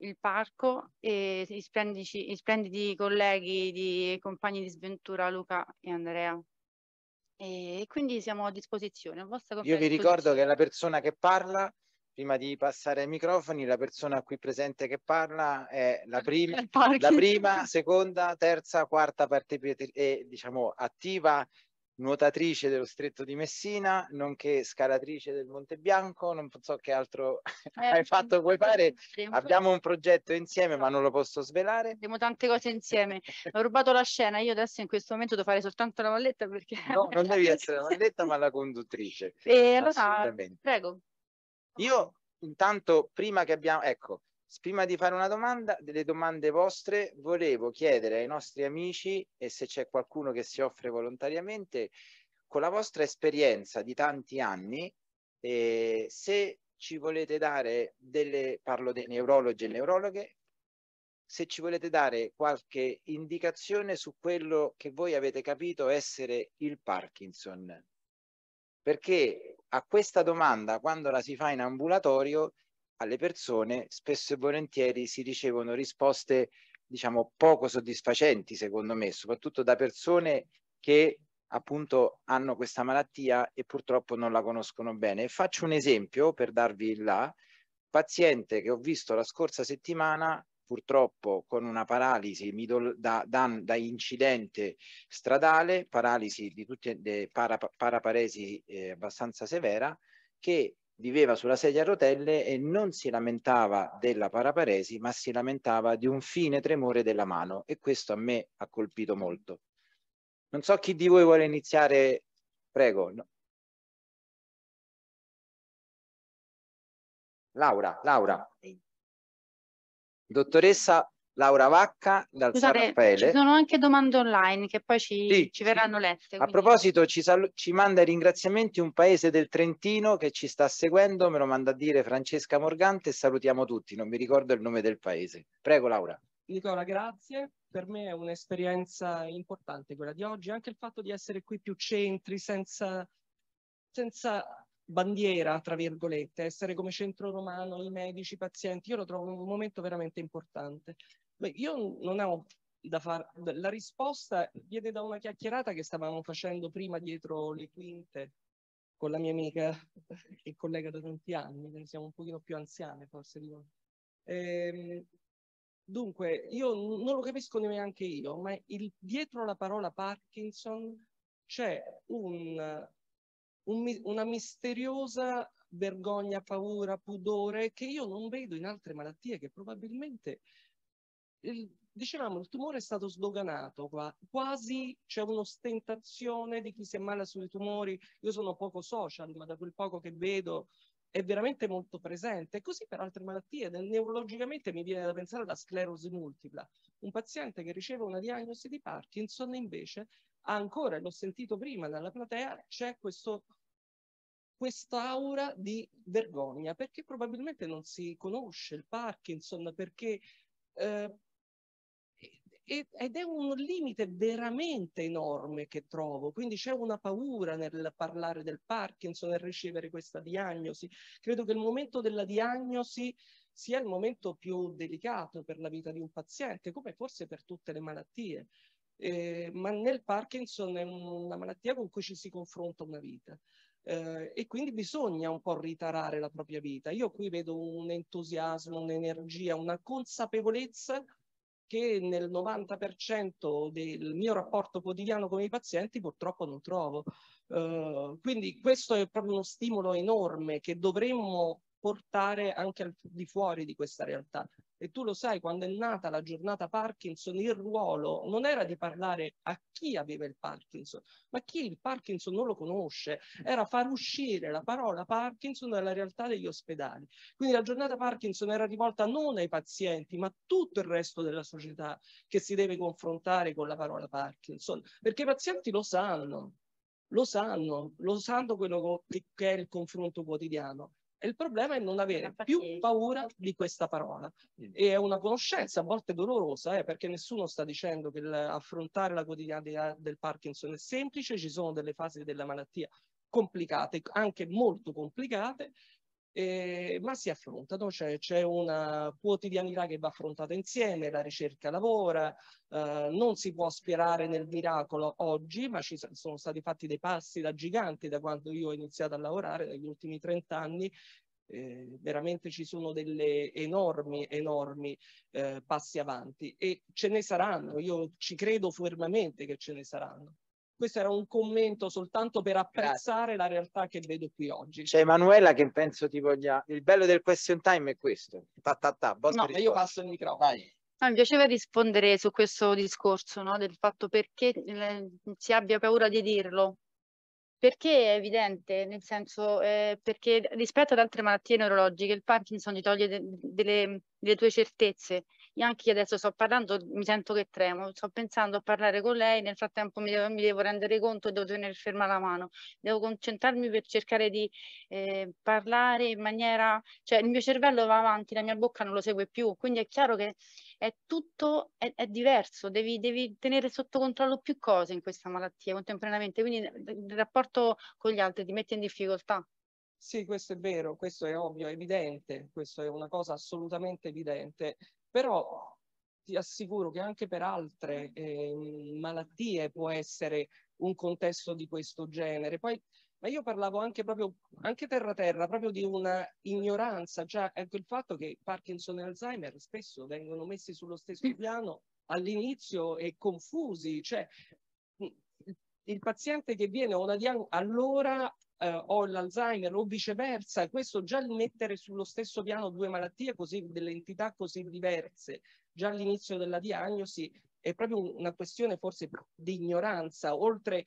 il parco e i splendidi, i splendidi colleghi di compagni di sventura Luca e Andrea. E quindi siamo a disposizione. A vostra Io vi ricordo che la persona che parla prima di passare ai microfoni, la persona qui presente che parla è la prima, la prima seconda, terza, quarta partecipatrice, diciamo, attiva nuotatrice dello stretto di Messina, nonché scalatrice del Monte Bianco, non so che altro eh, hai fatto, puoi fare. Abbiamo un progetto insieme, ma non lo posso svelare. Abbiamo tante cose insieme. Ho rubato la scena, io adesso in questo momento devo fare soltanto la valletta perché... No, non devi essere la valletta, ma la conduttrice. E allora, prego. Io intanto, prima che abbiamo... Ecco, Prima di fare una domanda, delle domande vostre, volevo chiedere ai nostri amici e se c'è qualcuno che si offre volontariamente, con la vostra esperienza di tanti anni, eh, se ci volete dare delle, parlo dei neurologi e neurologhe, se ci volete dare qualche indicazione su quello che voi avete capito essere il Parkinson. Perché a questa domanda, quando la si fa in ambulatorio, alle persone spesso e volentieri si ricevono risposte diciamo poco soddisfacenti secondo me soprattutto da persone che appunto hanno questa malattia e purtroppo non la conoscono bene faccio un esempio per darvi là paziente che ho visto la scorsa settimana purtroppo con una paralisi da, da, da, incidente stradale, paralisi di tutte le para, paraparesi eh, abbastanza severa, che viveva sulla sedia a rotelle e non si lamentava della paraparesi, ma si lamentava di un fine tremore della mano e questo a me ha colpito molto. Non so chi di voi vuole iniziare, prego. No. Laura, Laura. Dottoressa Laura Vacca dal Scusate, Ci sono anche domande online che poi ci, sì, ci verranno lette. Quindi... A proposito, ci, ci, manda i ringraziamenti un paese del Trentino che ci sta seguendo, me lo manda a dire Francesca Morgante e salutiamo tutti, non mi ricordo il nome del paese. Prego Laura. Nicola, grazie. Per me è un'esperienza importante quella di oggi, anche il fatto di essere qui più centri, senza, senza bandiera, tra virgolette, essere come centro romano, i medici, i pazienti, io lo trovo un momento veramente importante. Beh, io non ho da fare. La risposta viene da una chiacchierata che stavamo facendo prima dietro le quinte con la mia amica e collega da tanti anni, quindi siamo un pochino più anziane forse di noi. Ehm, dunque, io non lo capisco neanche io, ma il, dietro la parola Parkinson c'è un, un, una misteriosa vergogna, paura, pudore che io non vedo in altre malattie che probabilmente dicevamo, il tumore è stato sdoganato qua, quasi c'è un'ostentazione di chi si ammala sui tumori. Io sono poco social, ma da quel poco che vedo è veramente molto presente. così per altre malattie, neurologicamente mi viene da pensare alla sclerosi multipla. Un paziente che riceve una diagnosi di Parkinson invece ha ancora, l'ho sentito prima dalla platea, c'è questo quest'aura di vergogna perché probabilmente non si conosce il Parkinson perché eh, ed è un limite veramente enorme che trovo, quindi c'è una paura nel parlare del Parkinson, nel ricevere questa diagnosi. Credo che il momento della diagnosi sia il momento più delicato per la vita di un paziente, come forse per tutte le malattie. Eh, ma nel Parkinson è una malattia con cui ci si confronta una vita. Eh, e quindi bisogna un po' ritarare la propria vita. Io qui vedo un entusiasmo, un'energia, una consapevolezza che nel 90% del mio rapporto quotidiano con i pazienti purtroppo non trovo. Uh, quindi questo è proprio uno stimolo enorme che dovremmo portare anche al di fuori di questa realtà. E tu lo sai, quando è nata la giornata Parkinson, il ruolo non era di parlare a chi aveva il Parkinson, ma chi il Parkinson non lo conosce, era far uscire la parola Parkinson dalla realtà degli ospedali. Quindi la giornata Parkinson era rivolta non ai pazienti, ma a tutto il resto della società che si deve confrontare con la parola Parkinson, perché i pazienti lo sanno, lo sanno, lo sanno quello che è il confronto quotidiano il problema è non avere più paura di questa parola. E è una conoscenza a volte dolorosa, eh, perché nessuno sta dicendo che affrontare la quotidianità del Parkinson è semplice, ci sono delle fasi della malattia complicate, anche molto complicate, eh, ma si affrontano, cioè c'è una quotidianità che va affrontata insieme, la ricerca lavora, eh, non si può sperare nel miracolo oggi, ma ci sono stati fatti dei passi da gigante da quando io ho iniziato a lavorare, negli ultimi 30 anni, eh, veramente ci sono delle enormi, enormi eh, passi avanti e ce ne saranno, io ci credo fermamente che ce ne saranno. Questo era un commento soltanto per apprezzare Grazie. la realtà che vedo qui oggi. C'è Emanuela che penso ti voglia... Il bello del question time è questo. Ta, ta, ta, no, risposta. io passo il microfono. Vai. Ah, mi piaceva rispondere su questo discorso, no? del fatto perché eh, si abbia paura di dirlo, perché è evidente, nel senso, eh, perché rispetto ad altre malattie neurologiche il Parkinson ti toglie de delle, delle, tue certezze io anche adesso sto parlando, mi sento che tremo, sto pensando a parlare con lei, nel frattempo mi devo, mi devo rendere conto, devo tenere ferma la mano, devo concentrarmi per cercare di eh, parlare in maniera, cioè il mio cervello va avanti, la mia bocca non lo segue più, quindi è chiaro che è tutto è, è diverso, devi, devi tenere sotto controllo più cose in questa malattia contemporaneamente, quindi il rapporto con gli altri ti mette in difficoltà. Sì, questo è vero, questo è ovvio, è evidente, questa è una cosa assolutamente evidente però ti assicuro che anche per altre eh, malattie può essere un contesto di questo genere. Poi, ma io parlavo anche proprio, anche terra terra, proprio di una ignoranza, cioè ecco il fatto che Parkinson e Alzheimer spesso vengono messi sullo stesso piano all'inizio e confusi, cioè il paziente che viene a una diagnosi, allora eh, ho l'Alzheimer o viceversa, questo già li mettere sullo stesso piano due malattie così, delle entità così diverse, già all'inizio della diagnosi, è proprio una questione forse di ignoranza, oltre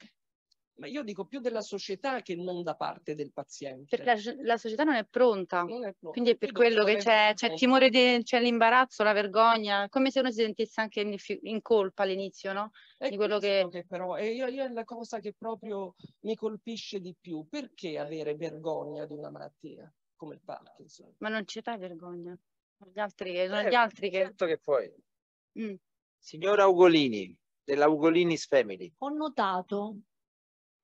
ma io dico più della società che non da parte del paziente. Perché la, la società non è pronta, non è pronta. quindi è per ecco, quello che c'è, c'è timore, di, c'è l'imbarazzo, la vergogna, come se uno si sentisse anche in, in colpa all'inizio, no? di quello che... che... però, e io, io è la cosa che proprio mi colpisce di più, perché avere vergogna di una malattia come il Parkinson? Ma non c'è vergogna, gli altri, eh, gli altri che... Certo che poi... Mm. Signora Ugolini, della Ugolini's Family. Ho notato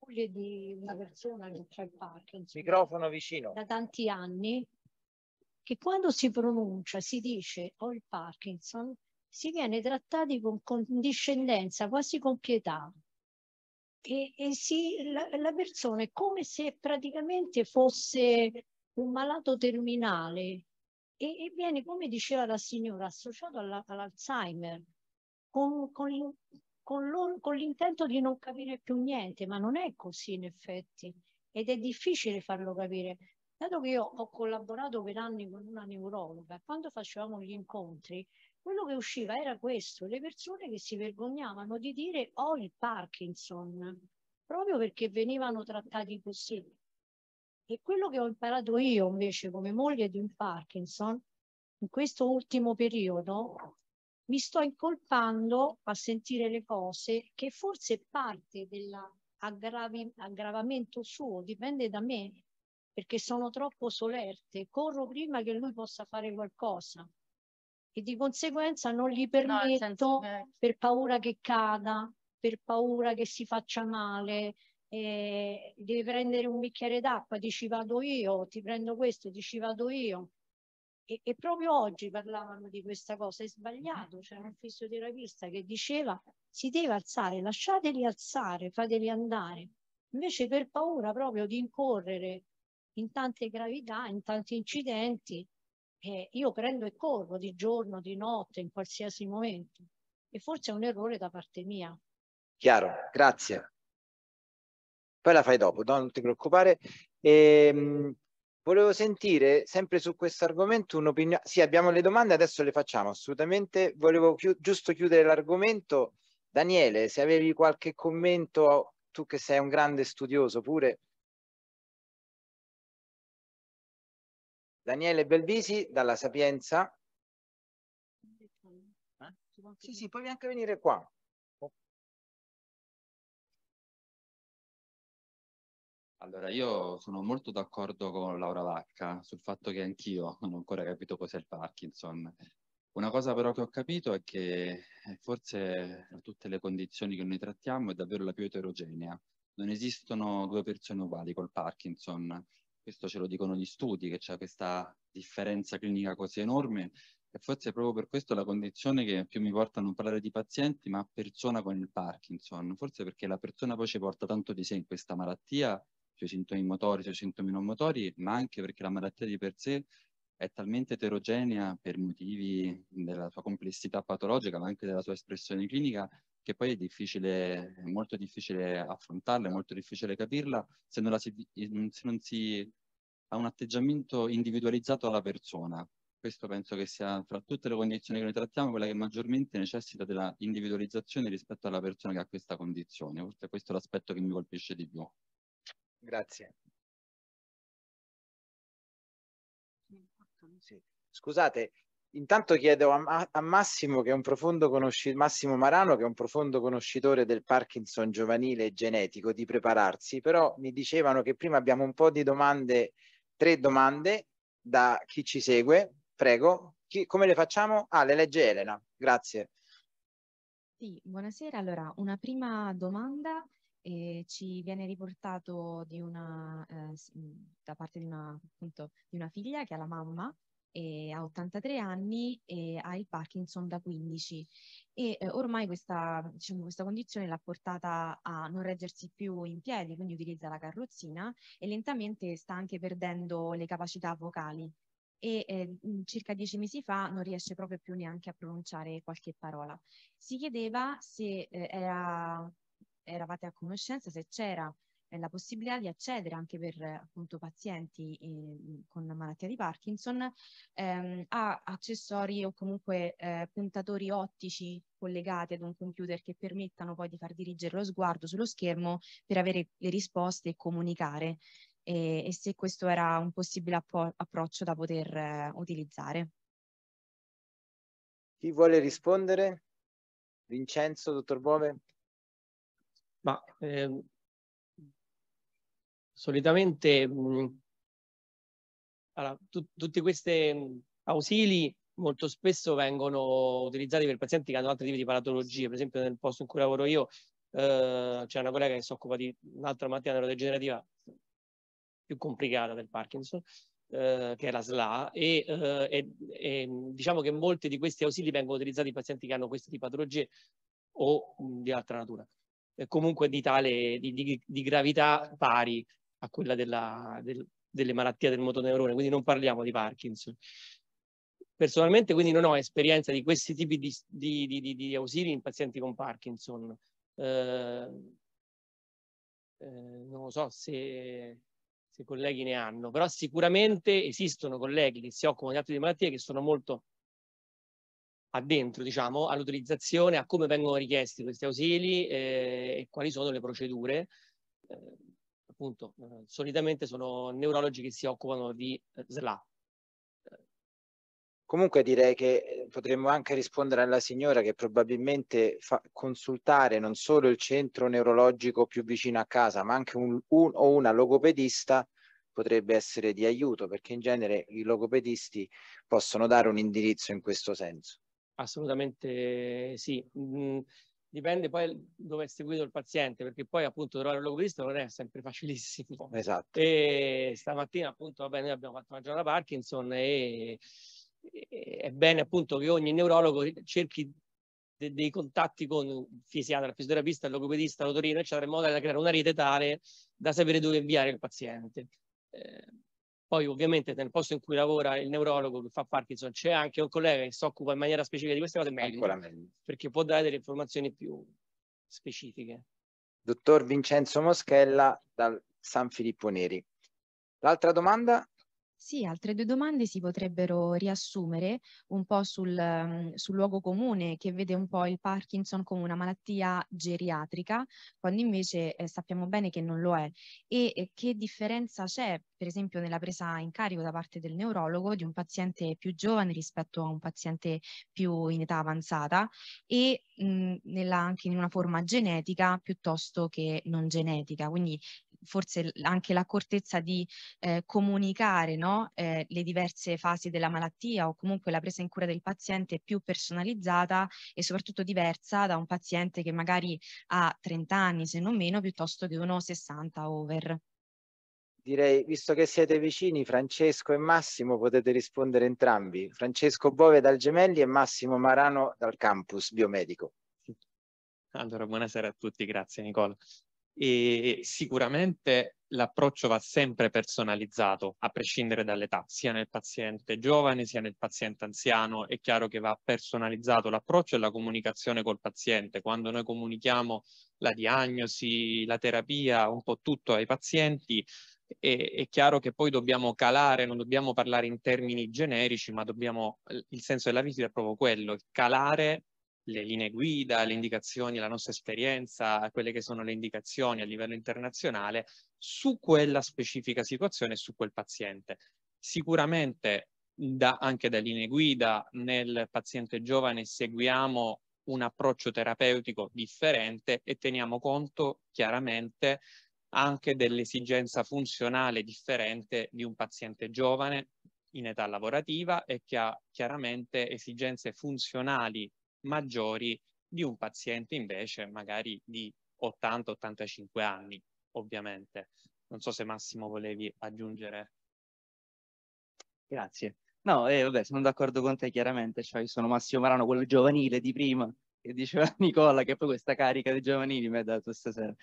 moglie di una persona che fa il Parkinson. Microfono vicino. Da tanti anni, che quando si pronuncia, si dice ho il Parkinson, si viene trattati con condiscendenza, quasi con pietà. E, e si, la, la persona è come se praticamente fosse un malato terminale e, e, viene, come diceva la signora, associato all'Alzheimer, con, con, con, loro, con l'intento di non capire più niente, ma non è così in effetti ed è difficile farlo capire. Dato che io ho collaborato per anni con una neurologa, quando facevamo gli incontri, quello che usciva era questo, le persone che si vergognavano di dire ho oh, il Parkinson, proprio perché venivano trattati così. E quello che ho imparato io invece come moglie di un Parkinson, in questo ultimo periodo, mi sto incolpando a sentire le cose che forse parte dell'aggravamento suo dipende da me, perché sono troppo solerte, corro prima che lui possa fare qualcosa e di conseguenza non gli permetto no, per paura che cada, per paura che si faccia male, eh, devi prendere un bicchiere d'acqua, ti ci vado io, ti prendo questo, ti ci vado io. E, e, proprio oggi parlavano di questa cosa, è sbagliato, mm-hmm. c'era un fisioterapista che diceva si deve alzare, lasciateli alzare, fateli andare, invece per paura proprio di incorrere in tante gravità, in tanti incidenti, eh, io prendo e corro di giorno, di notte, in qualsiasi momento e forse è un errore da parte mia. Chiaro, grazie. Poi la fai dopo, no? non ti preoccupare. Ehm Volevo sentire sempre su questo argomento un'opinione. Sì, abbiamo le domande, adesso le facciamo assolutamente. Volevo chi giusto chiudere l'argomento. Daniele, se avevi qualche commento, tu che sei un grande studioso pure. Daniele Belvisi dalla Sapienza. Sì, sì, puoi anche venire qua. Allora, io sono molto d'accordo con Laura Vacca sul fatto che anch'io non ho ancora capito cos'è il Parkinson. Una cosa però che ho capito è che eh, forse tra tutte le condizioni che noi trattiamo è davvero la più eterogenea. Non esistono due persone uguali col Parkinson. Questo ce lo dicono gli studi, che c'è questa differenza clinica così enorme e forse è proprio per questo la condizione che più mi porta a non parlare di pazienti, ma persona con il Parkinson, forse perché la persona poi ci porta tanto di sé in questa malattia sui cioè sintomi motori, sui cioè sintomi non motori, ma anche perché la malattia di per sé è talmente eterogenea per motivi della sua complessità patologica, ma anche della sua espressione clinica, che poi è difficile, molto difficile affrontarla, è molto difficile capirla se non, si, se non si ha un atteggiamento individualizzato alla persona. Questo penso che sia fra tutte le condizioni che noi trattiamo quella che maggiormente necessita della individualizzazione rispetto alla persona che ha questa condizione. Forse questo è l'aspetto che mi colpisce di più. Grazie. Sì. Scusate, intanto chiedo a, a Massimo, che Massimo, Marano, che è un profondo conoscitore del Parkinson giovanile e genetico, di prepararsi, però mi dicevano che prima abbiamo un po' di domande, tre domande da chi ci segue. Prego, chi, come le facciamo? Ah, le legge Elena, grazie. Sì, buonasera. Allora, una prima domanda e ci viene riportato una, eh, da parte di una, appunto, di una, figlia che ha la mamma e ha 83 anni e ha il Parkinson da 15 e eh, ormai questa, diciamo, questa condizione l'ha portata a non reggersi più in piedi, quindi utilizza la carrozzina e lentamente sta anche perdendo le capacità vocali e eh, circa dieci mesi fa non riesce proprio più neanche a pronunciare qualche parola. Si chiedeva se eh, era eravate a conoscenza se c'era eh, la possibilità di accedere anche per appunto pazienti eh, con malattia di Parkinson ehm, a accessori o comunque eh, puntatori ottici collegati ad un computer che permettano poi di far dirigere lo sguardo sullo schermo per avere le risposte e comunicare e, e se questo era un possibile appro approccio da poter eh, utilizzare. Chi vuole rispondere? Vincenzo, dottor Bove? Ma eh, solitamente mh, mhmm, allora, tu, tutti questi mhmm, ausili molto spesso vengono utilizzati per pazienti che hanno altri tipi di patologie, per esempio nel posto in cui lavoro io eh, c'è una collega che si occupa di un'altra malattia neurodegenerativa più complicata del Parkinson, eh, che è la SLA, e, eh, e, e, diciamo che molti di questi ausili vengono utilizzati in pazienti che hanno queste patologie o mh, mhmm, di altra natura eh, comunque di tale di, di, di, gravità pari a quella della, del, delle malattie del motoneurone, quindi non parliamo di Parkinson. Personalmente quindi non ho esperienza di questi tipi di, di, di ausili in pazienti con Parkinson. Eh, eh non lo so se, se colleghi ne hanno, però sicuramente esistono colleghi che si occupano di altre malattie che sono molto addentro diciamo, all'utilizzazione, a come vengono richiesti questi ausili eh, e quali sono le procedure. Eh, appunto, eh, solitamente sono neurologi che si occupano di eh, SLA. Comunque direi che eh, potremmo anche rispondere alla signora che probabilmente fa consultare non solo il centro neurologico più vicino a casa, ma anche un, un o una logopedista potrebbe essere di aiuto perché in genere i logopedisti possono dare un indirizzo in questo senso. Assolutamente sì. Mm, dipende poi dove è seguito il paziente, perché poi appunto trovare un logopedista non è sempre facilissimo. Esatto. E stamattina appunto, vabbè, noi abbiamo fatto una giornata Parkinson e, e è bene appunto che ogni neurologo cerchi de dei contatti con il fisiatra, il fisioterapista, il logopedista, l'autorino, eccetera, in modo da creare una rete tale da sapere dove inviare il paziente. Eh, poi ovviamente nel posto in cui lavora il neurologo che fa Parkinson c'è anche un collega che si occupa in maniera specifica di queste cose, meglio, perché può dare delle informazioni più specifiche. Dottor Vincenzo Moschella dal San Filippo Neri. L'altra domanda sì, altre due domande si potrebbero riassumere un po' sul, mhmm, sul, luogo comune che vede un po' il Parkinson come una malattia geriatrica, quando invece eh, sappiamo bene che non lo è. E eh, che differenza c'è, per esempio, nella presa in carico da parte del neurologo di un paziente più giovane rispetto a un paziente più in età avanzata e mh, mhmm, nella, anche in una forma genetica piuttosto che non genetica. Quindi forse anche l'accortezza di eh, comunicare no? eh, le diverse fasi della malattia o comunque la presa in cura del paziente più personalizzata e soprattutto diversa da un paziente che magari ha 30 anni se non meno piuttosto che uno 60 over. Direi, visto che siete vicini, Francesco e Massimo, potete rispondere entrambi. Francesco Bove dal Gemelli e Massimo Marano dal campus biomedico. Allora, buonasera a tutti, grazie Nicola e sicuramente l'approccio va sempre personalizzato a prescindere dall'età, sia nel paziente giovane sia nel paziente anziano, è chiaro che va personalizzato l'approccio e la comunicazione col paziente. Quando noi comunichiamo la diagnosi, la terapia, un po' tutto ai pazienti, è, è chiaro che poi dobbiamo calare, non dobbiamo parlare in termini generici, ma dobbiamo, il senso della visita è proprio quello, calare le linee guida, le indicazioni, la nostra esperienza, quelle che sono le indicazioni a livello internazionale su quella specifica situazione e su quel paziente. Sicuramente da, anche da linee guida nel paziente giovane seguiamo un approccio terapeutico differente e teniamo conto chiaramente anche dell'esigenza funzionale differente di un paziente giovane in età lavorativa e che ha chiaramente esigenze funzionali maggiori di un paziente invece magari di 80-85 anni, ovviamente. Non so se Massimo volevi aggiungere. Grazie. No, eh, vabbè, sono d'accordo con te chiaramente, cioè io sono Massimo Marano, quello giovanile di prima, che diceva Nicola, che poi questa carica dei giovanili mi ha dato stasera.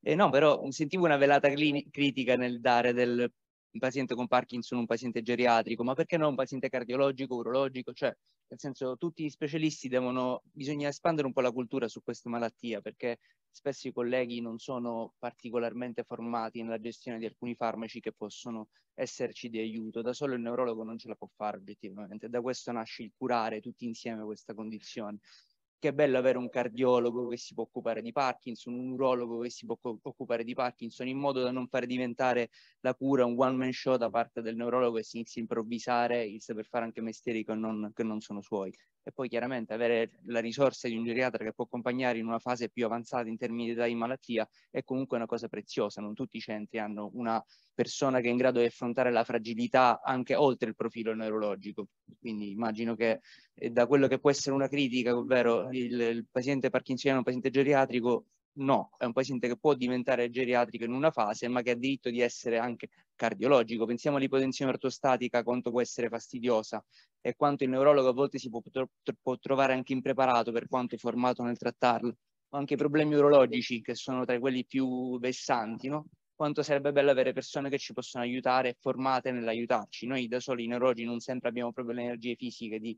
Eh, no, però sentivo una velata clini- critica nel dare del un paziente con Parkinson, un paziente geriatrico, ma perché no un paziente cardiologico, urologico? Cioè, nel senso, tutti gli specialisti devono, bisogna espandere un po' la cultura su questa malattia, perché spesso i colleghi non sono particolarmente formati nella gestione di alcuni farmaci che possono esserci di aiuto. Da solo il neurologo non ce la può fare oggettivamente. Da questo nasce il curare tutti insieme questa condizione che è bello avere un cardiologo che si può occupare di Parkinson, un urologo che si può occupare di Parkinson, in modo da non far diventare la cura un one man show da parte del neurologo e si inizi a improvvisare il saper fare anche mestieri che non, che non sono suoi e poi chiaramente avere la risorsa di un geriatra che può accompagnare in una fase più avanzata in termini di età di malattia è comunque una cosa preziosa, non tutti i centri hanno una persona che è in grado di affrontare la fragilità anche oltre il profilo neurologico, quindi immagino che eh, da quello che può essere una critica, ovvero il, il paziente parkinsoniano, il paziente geriatrico, No, è un paziente che può diventare geriatrico in una fase, ma che ha diritto di essere anche cardiologico. Pensiamo all'ipotensione ortostatica, quanto può essere fastidiosa e quanto il neurologo a volte si può, tro può trovare anche impreparato per quanto è formato nel trattarlo. O anche i problemi urologici, che sono tra quelli più vessanti, no? Quanto sarebbe bello avere persone che ci possono aiutare, formate nell'aiutarci. Noi da soli i neurologi non sempre abbiamo proprio le energie fisiche di,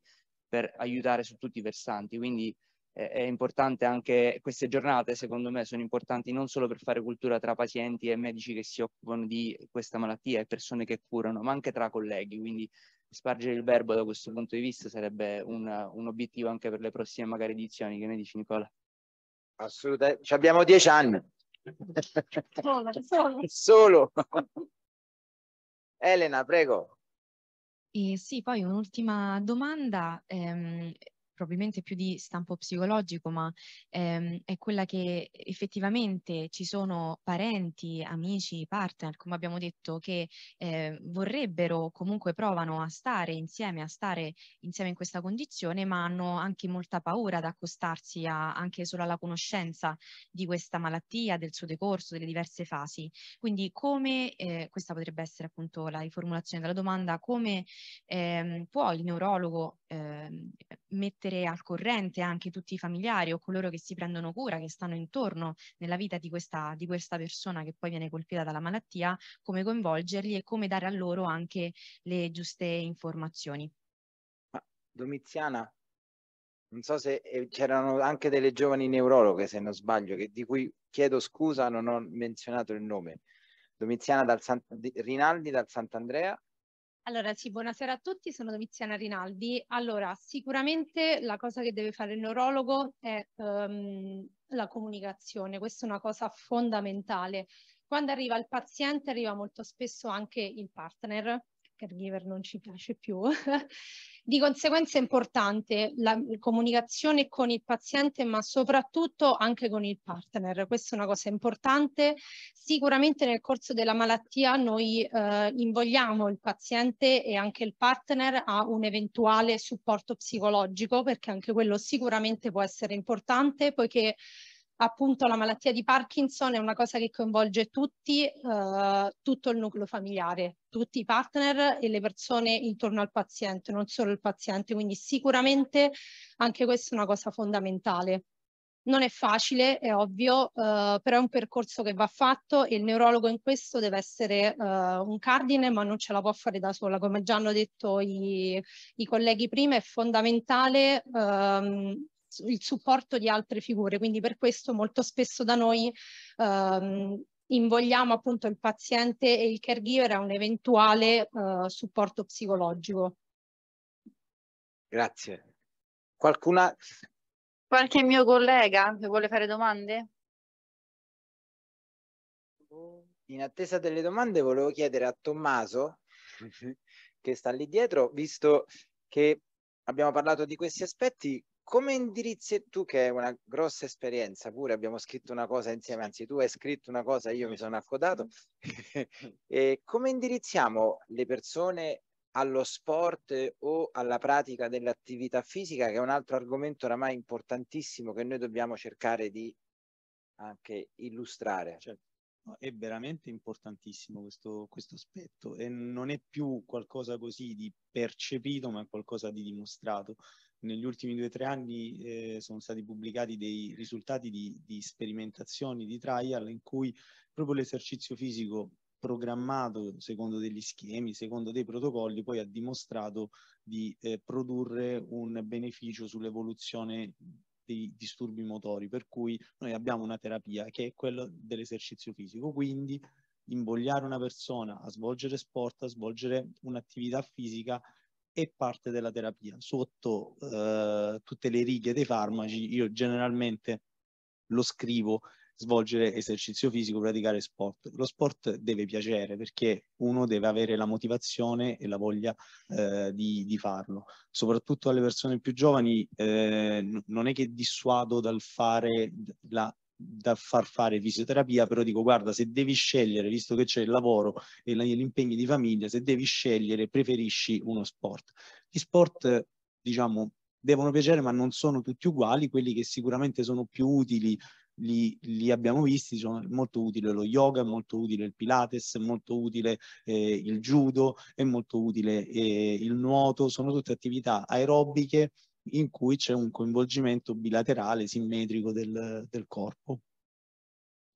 per aiutare su tutti i versanti, quindi è importante anche queste giornate, secondo me, sono importanti non solo per fare cultura tra pazienti e medici che si occupano di questa malattia e persone che curano, ma anche tra colleghi. Quindi spargere il verbo da questo punto di vista sarebbe un, un obiettivo anche per le prossime magari edizioni. Che ne dici Nicola? Assolutamente, Ci abbiamo dieci anni. Solo. solo. Elena, prego. Eh sì, poi un'ultima domanda. Ehm, probabilmente più di stampo psicologico, ma ehm, è quella che effettivamente ci sono parenti, amici, partner, come abbiamo detto, che eh, vorrebbero, comunque provano a stare insieme, a stare insieme in questa condizione, ma hanno anche molta paura ad accostarsi a, anche solo alla conoscenza di questa malattia, del suo decorso, delle diverse fasi. Quindi come, eh, questa potrebbe essere appunto la riformulazione della domanda, come ehm, può il neurologo ehm, mettere mettere al corrente anche tutti i familiari o coloro che si prendono cura, che stanno intorno nella vita di questa, di questa persona che poi viene colpita dalla malattia, come coinvolgerli e come dare a loro anche le giuste informazioni. Domiziana, non so se eh, c'erano anche delle giovani neurologhe, se non sbaglio, che, di cui chiedo scusa, non ho menzionato il nome. Domiziana dal Sant- Rinaldi dal Sant'Andrea allora, sì, buonasera a tutti, sono Domiziana Rinaldi. Allora, sicuramente la cosa che deve fare il neurologo è um, la comunicazione, questa è una cosa fondamentale. Quando arriva il paziente arriva molto spesso anche il partner, caregiver non ci piace più. Di conseguenza è importante la comunicazione con il paziente, ma soprattutto anche con il partner. Questa è una cosa importante. Sicuramente nel corso della malattia noi eh, invogliamo il paziente e anche il partner a un eventuale supporto psicologico, perché anche quello sicuramente può essere importante, poiché appunto la malattia di Parkinson è una cosa che coinvolge tutti, eh, tutto il nucleo familiare, tutti i partner e le persone intorno al paziente, non solo il paziente, quindi sicuramente anche questa è una cosa fondamentale. Non è facile, è ovvio, eh, però è un percorso che va fatto e il neurologo in questo deve essere eh, un cardine, ma non ce la può fare da sola. Come già hanno detto i, i colleghi prima, è fondamentale ehm, il supporto di altre figure, quindi per questo molto spesso da noi ehm, invogliamo appunto il paziente e il caregiver a un eventuale eh, supporto psicologico. Grazie. Qualcuna... Qualche mio collega che vuole fare domande? In attesa delle domande volevo chiedere a Tommaso, che sta lì dietro, visto che abbiamo parlato di questi aspetti, come indirizzi tu che hai una grossa esperienza pure abbiamo scritto una cosa insieme anzi tu hai scritto una cosa io mi sono accodato e come indirizziamo le persone allo sport o alla pratica dell'attività fisica che è un altro argomento oramai importantissimo che noi dobbiamo cercare di anche illustrare certo. è veramente importantissimo questo, questo aspetto e non è più qualcosa così di percepito ma qualcosa di dimostrato negli ultimi due o tre anni eh, sono stati pubblicati dei risultati di, di, sperimentazioni, di trial, in cui proprio l'esercizio fisico programmato secondo degli schemi, secondo dei protocolli, poi ha dimostrato di eh, produrre un beneficio sull'evoluzione dei disturbi motori, per cui noi abbiamo una terapia che è quella dell'esercizio fisico, quindi invogliare una persona a svolgere sport, a svolgere un'attività fisica è parte della terapia. Sotto eh, tutte le righe dei farmaci io generalmente lo scrivo svolgere esercizio fisico, praticare sport. Lo sport deve piacere perché uno deve avere la motivazione e la voglia eh, di, di, farlo. Soprattutto alle persone più giovani eh, non è che dissuado dal fare la da far fare fisioterapia, però dico guarda se devi scegliere, visto che c'è il lavoro e gli impegni di famiglia, se devi scegliere preferisci uno sport. Gli sport, diciamo, devono piacere ma non sono tutti uguali, quelli che sicuramente sono più utili li, li, abbiamo visti, sono molto utile lo yoga, è molto utile il pilates, è molto utile eh, il judo, è molto utile eh, il nuoto, sono tutte attività aerobiche in cui c'è un coinvolgimento bilaterale, simmetrico del, del corpo.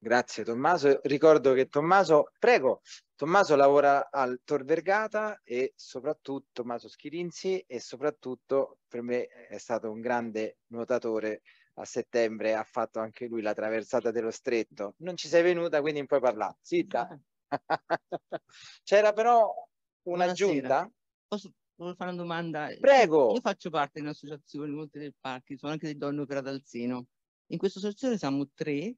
Grazie Tommaso, ricordo che Tommaso, prego, Tommaso lavora al Tor Vergata e soprattutto Tommaso Schirinzi e soprattutto per me è stato un grande nuotatore a settembre, ha fatto anche lui la traversata dello stretto, non ci sei venuta quindi puoi parlare, zitta. Ah. C'era però un'aggiunta? Posso, Volevo fare una domanda. Prego. Io faccio parte di un'associazione Monte del Parchi, sono anche donne Donno per seno. In questa associazione siamo tre,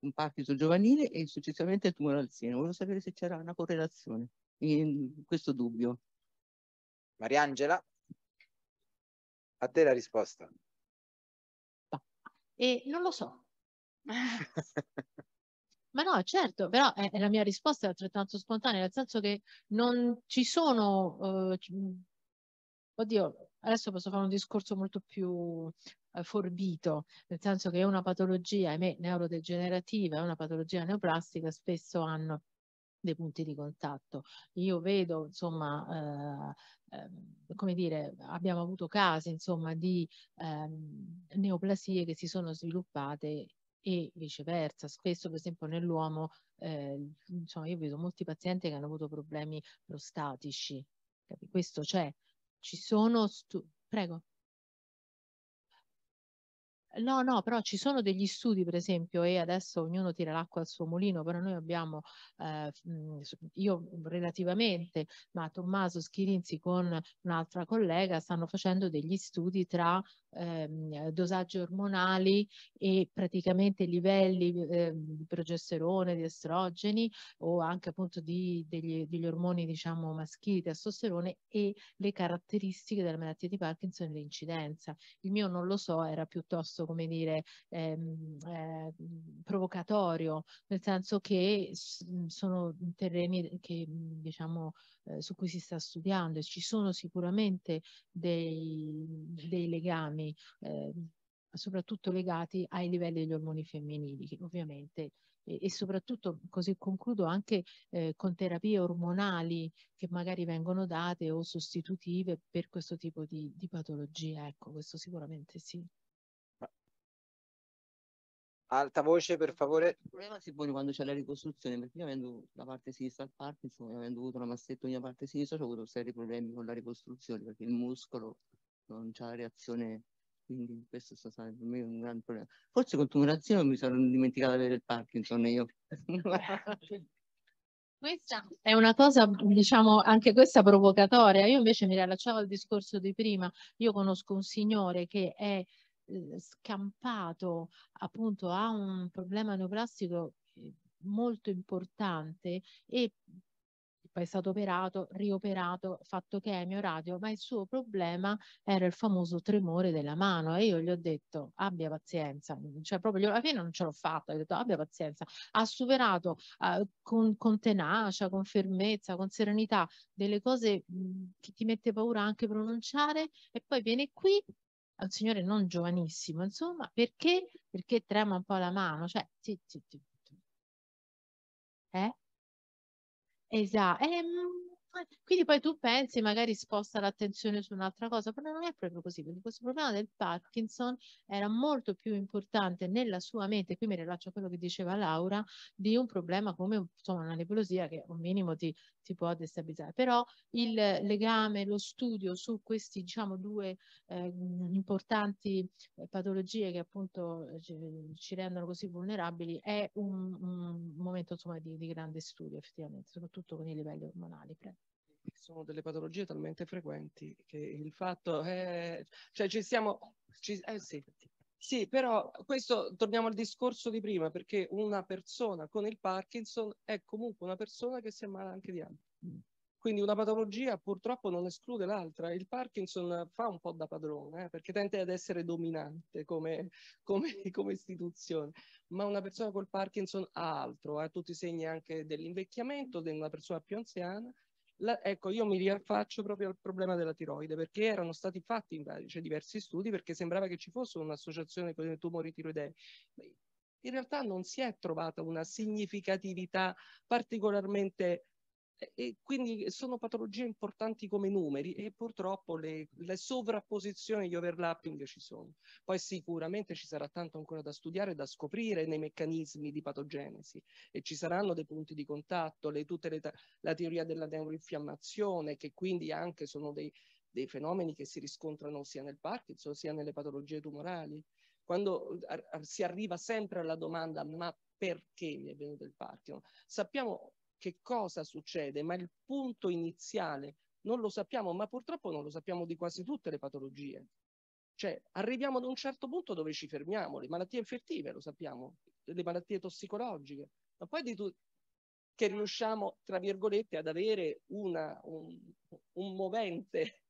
un Parkinson giovanile e successivamente il tumore al seno. Volevo sapere se c'era una correlazione in questo dubbio. Mariangela, a te la risposta. E non lo so. Ma no, certo, però è, è la mia risposta è altrettanto spontanea, nel senso che non ci sono eh, oddio, adesso posso fare un discorso molto più eh, forbito, nel senso che una patologia, ahimè, neurodegenerativa e una patologia neoplastica spesso hanno dei punti di contatto. Io vedo, insomma, eh, eh, come dire, abbiamo avuto casi, insomma, di ehm, neoplasie che si sono sviluppate e viceversa. Spesso, per esempio, nell'uomo, eh, insomma, io vedo molti pazienti che hanno avuto problemi prostatici, questo c'è, ci sono... Prego. No, no, però ci sono degli studi, per esempio, e adesso ognuno tira l'acqua al suo mulino, però noi abbiamo, eh, mm, io relativamente, ma Tommaso Schirinzi con un'altra collega stanno facendo degli studi tra ehm, dosaggi ormonali e praticamente livelli ehm, di progesterone, di estrogeni o anche appunto di, degli, degli, ormoni diciamo maschili, testosterone e le caratteristiche della malattia di Parkinson e l'incidenza. Il mio non lo so, era piuttosto come dire ehm, eh, provocatorio, nel senso che sono terreni che diciamo eh, su cui si sta studiando e ci sono sicuramente dei, dei legami, eh, soprattutto legati ai livelli degli ormoni femminili, che ovviamente e, soprattutto, così concludo, anche eh, con terapie ormonali che magari vengono date o sostitutive per questo tipo di, di patologia. Ecco, questo sicuramente sì. Alta voce, per favore. Il problema si pone quando c'è la ricostruzione, perché io avendo la parte sinistra al Parkinson, e avendo avuto una mastectomia parte sinistra, ho avuto seri problemi con la ricostruzione, perché il muscolo non c'ha la reazione, quindi questo sta stato per me un grande problema. Forse con tumorazione mi sono dimenticata di avere il Parkinson io. questa è una cosa, diciamo, anche questa provocatoria. Io invece mi riallacciavo al discorso di prima. Io conosco un signore che è scampato appunto a un problema neoplastico eh, molto importante e poi è stato operato, rioperato, fatto chemio, radio, ma il suo problema era il famoso tremore della mano e io gli ho detto abbia pazienza, cioè proprio alla fine non ce l'ho fatta, ho detto abbia pazienza, ha superato eh, con, con, tenacia, con fermezza, con serenità delle cose mm, che ti mette paura anche pronunciare e poi viene qui è un signore non giovanissimo, insomma, perché? Perché trema un po' la mano, cioè, sì, sì, sì. Eh? Esatto. Eh, quindi poi tu pensi, magari sposta l'attenzione su un'altra cosa, però non è proprio così, perché questo problema del Parkinson era molto più importante nella sua mente, qui mi rilascio a quello che diceva Laura, di un problema come insomma, una nebulosia che un minimo ti, ti può destabilizzare. Però il legame, lo studio su questi diciamo, due ehm, eh, importanti patologie che appunto ci rendono così vulnerabili è un, un momento insomma, di, di, grande studio effettivamente, soprattutto con i livelli ormonali. Prego sono delle patologie talmente frequenti che il fatto è, cioè ci siamo, ci, eh sì, sì, però questo torniamo al discorso di prima, perché una persona con il Parkinson è comunque una persona che si ammala anche di altri. Mm. Quindi una patologia purtroppo non esclude l'altra. Il Parkinson fa un po' da padrone, eh, perché tende ad essere dominante come, come, come, istituzione, ma una persona col Parkinson ha altro, ha eh, tutti i segni anche dell'invecchiamento, di una persona più anziana, la, ecco, io mi riaffaccio proprio al problema della tiroide, perché erano stati fatti invece cioè, diversi studi, perché sembrava che ci fosse un'associazione con i tumori tiroidei. In realtà non si è trovata una significatività particolarmente e quindi sono patologie importanti come numeri e purtroppo le, le sovrapposizioni, gli overlapping ci sono. Poi sicuramente ci sarà tanto ancora da studiare, da scoprire nei meccanismi di patogenesi e ci saranno dei punti di contatto, le, le, la teoria della neuroinfiammazione che quindi anche sono dei, dei fenomeni che si riscontrano sia nel Parkinson sia nelle patologie tumorali. Quando ar si arriva sempre alla domanda ma perché mi è venuto il Parkinson? Sappiamo che cosa succede, ma il punto iniziale non lo sappiamo, ma purtroppo non lo sappiamo di quasi tutte le patologie. Cioè, arriviamo ad un certo punto dove ci fermiamo, le malattie infettive lo sappiamo, le malattie tossicologiche, ma poi di tutto che riusciamo, tra virgolette, ad avere una, un, un movente,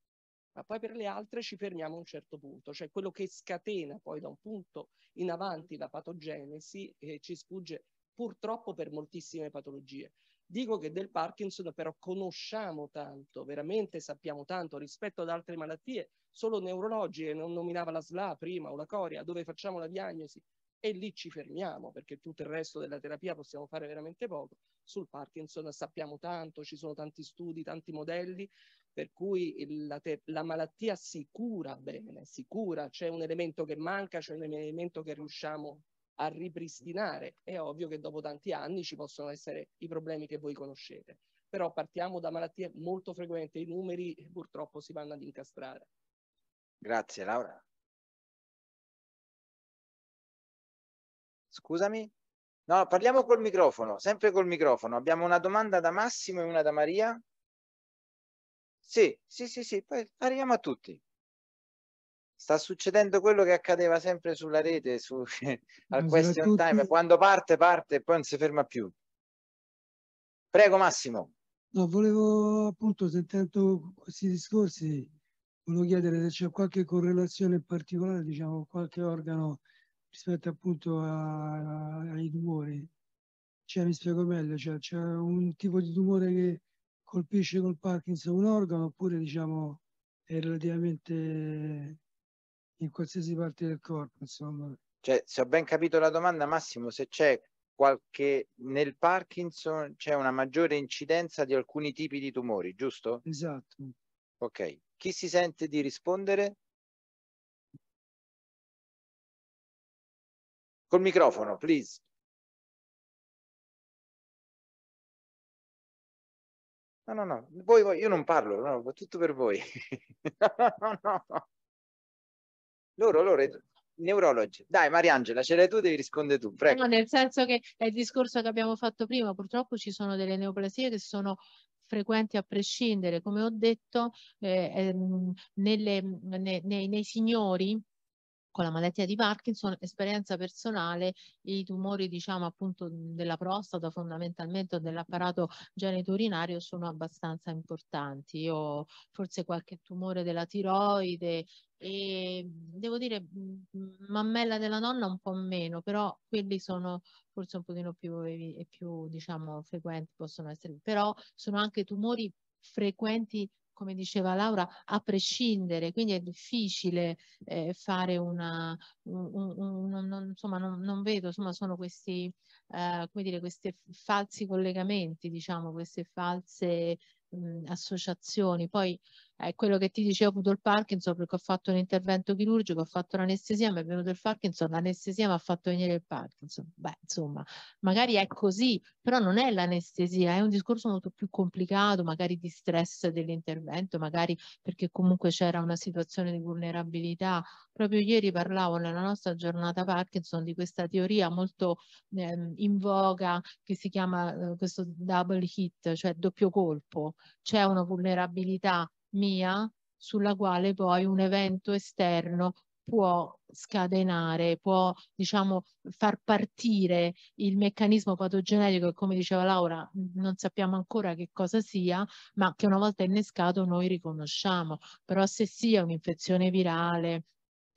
ma poi per le altre ci fermiamo a un certo punto, cioè quello che scatena poi da un punto in avanti la patogenesi e eh, ci sfugge purtroppo per moltissime patologie. Dico che del Parkinson però conosciamo tanto, veramente sappiamo tanto rispetto ad altre malattie, solo neurologiche, non nominava la SLA prima o la coria, dove facciamo la diagnosi e lì ci fermiamo perché tutto il resto della terapia possiamo fare veramente poco. Sul Parkinson sappiamo tanto, ci sono tanti studi, tanti modelli, per cui la, te- la malattia si cura bene, si cura, c'è un elemento che manca, c'è un elemento che riusciamo a ripristinare. È ovvio che dopo tanti anni ci possono essere i problemi che voi conoscete, però partiamo da malattie molto frequenti, i numeri purtroppo si vanno ad incastrare. Grazie Laura. Scusami? No, parliamo col microfono, sempre col microfono. Abbiamo una domanda da Massimo e una da Maria. Sì, sì, sì, sì, poi arriviamo a tutti sta succedendo quello che accadeva sempre sulla rete, su, al question time, quando parte, parte e poi non si ferma più. Prego Massimo. No, volevo appunto, sentendo questi discorsi, volevo chiedere se c'è qualche correlazione in particolare, diciamo, qualche organo rispetto appunto a, a, ai tumori. Cioè, mi spiego meglio, cioè, c'è un tipo di tumore che colpisce col Parkinson un organo oppure diciamo è relativamente in qualsiasi parte del corpo, insomma. Cioè, se ho ben capito la domanda, Massimo, se c'è qualche nel Parkinson c'è una maggiore incidenza di alcuni tipi di tumori, giusto? Esatto. Ok. Chi si sente di rispondere? Col microfono, please. No, no, no, voi, voi io non parlo, no, tutto per voi. no, no, no. Loro, loro, neurologi. Dai Mariangela, ce l'hai tu, devi rispondere tu, prego. No, nel senso che è il discorso che abbiamo fatto prima, purtroppo ci sono delle neoplasie che sono frequenti a prescindere, come ho detto, eh, ehm, nelle, ne, nei, nei signori con la malattia di Parkinson, esperienza personale, i tumori diciamo appunto della prostata fondamentalmente o dell'apparato geniturinario sono abbastanza importanti. Io forse qualche tumore della tiroide e devo dire mm, mammella della nonna un po' meno, però quelli sono forse un pochino più, più diciamo frequenti possono essere, però sono anche tumori frequenti come diceva Laura, a prescindere, quindi è difficile eh, fare una, un, un, un, un insomma, non, non, vedo, insomma, sono questi, eh, come dire, questi falsi collegamenti, diciamo, queste false mh, associazioni. Poi è quello che ti dicevo, ho il Parkinson perché ho fatto un intervento chirurgico, ho fatto l'anestesia, mi è venuto il Parkinson, l'anestesia mi ha fatto venire il Parkinson. Beh, insomma, magari è così, però non è l'anestesia, è un discorso molto più complicato, magari di stress dell'intervento, magari perché comunque c'era una situazione di vulnerabilità. Proprio ieri parlavo nella nostra giornata Parkinson di questa teoria molto eh, in voga che si chiama eh, questo double hit, cioè doppio colpo. C'è una vulnerabilità mia sulla quale poi un evento esterno può scatenare, può diciamo far partire il meccanismo patogenetico che come diceva Laura non sappiamo ancora che cosa sia, ma che una volta innescato noi riconosciamo, però se sia un'infezione virale,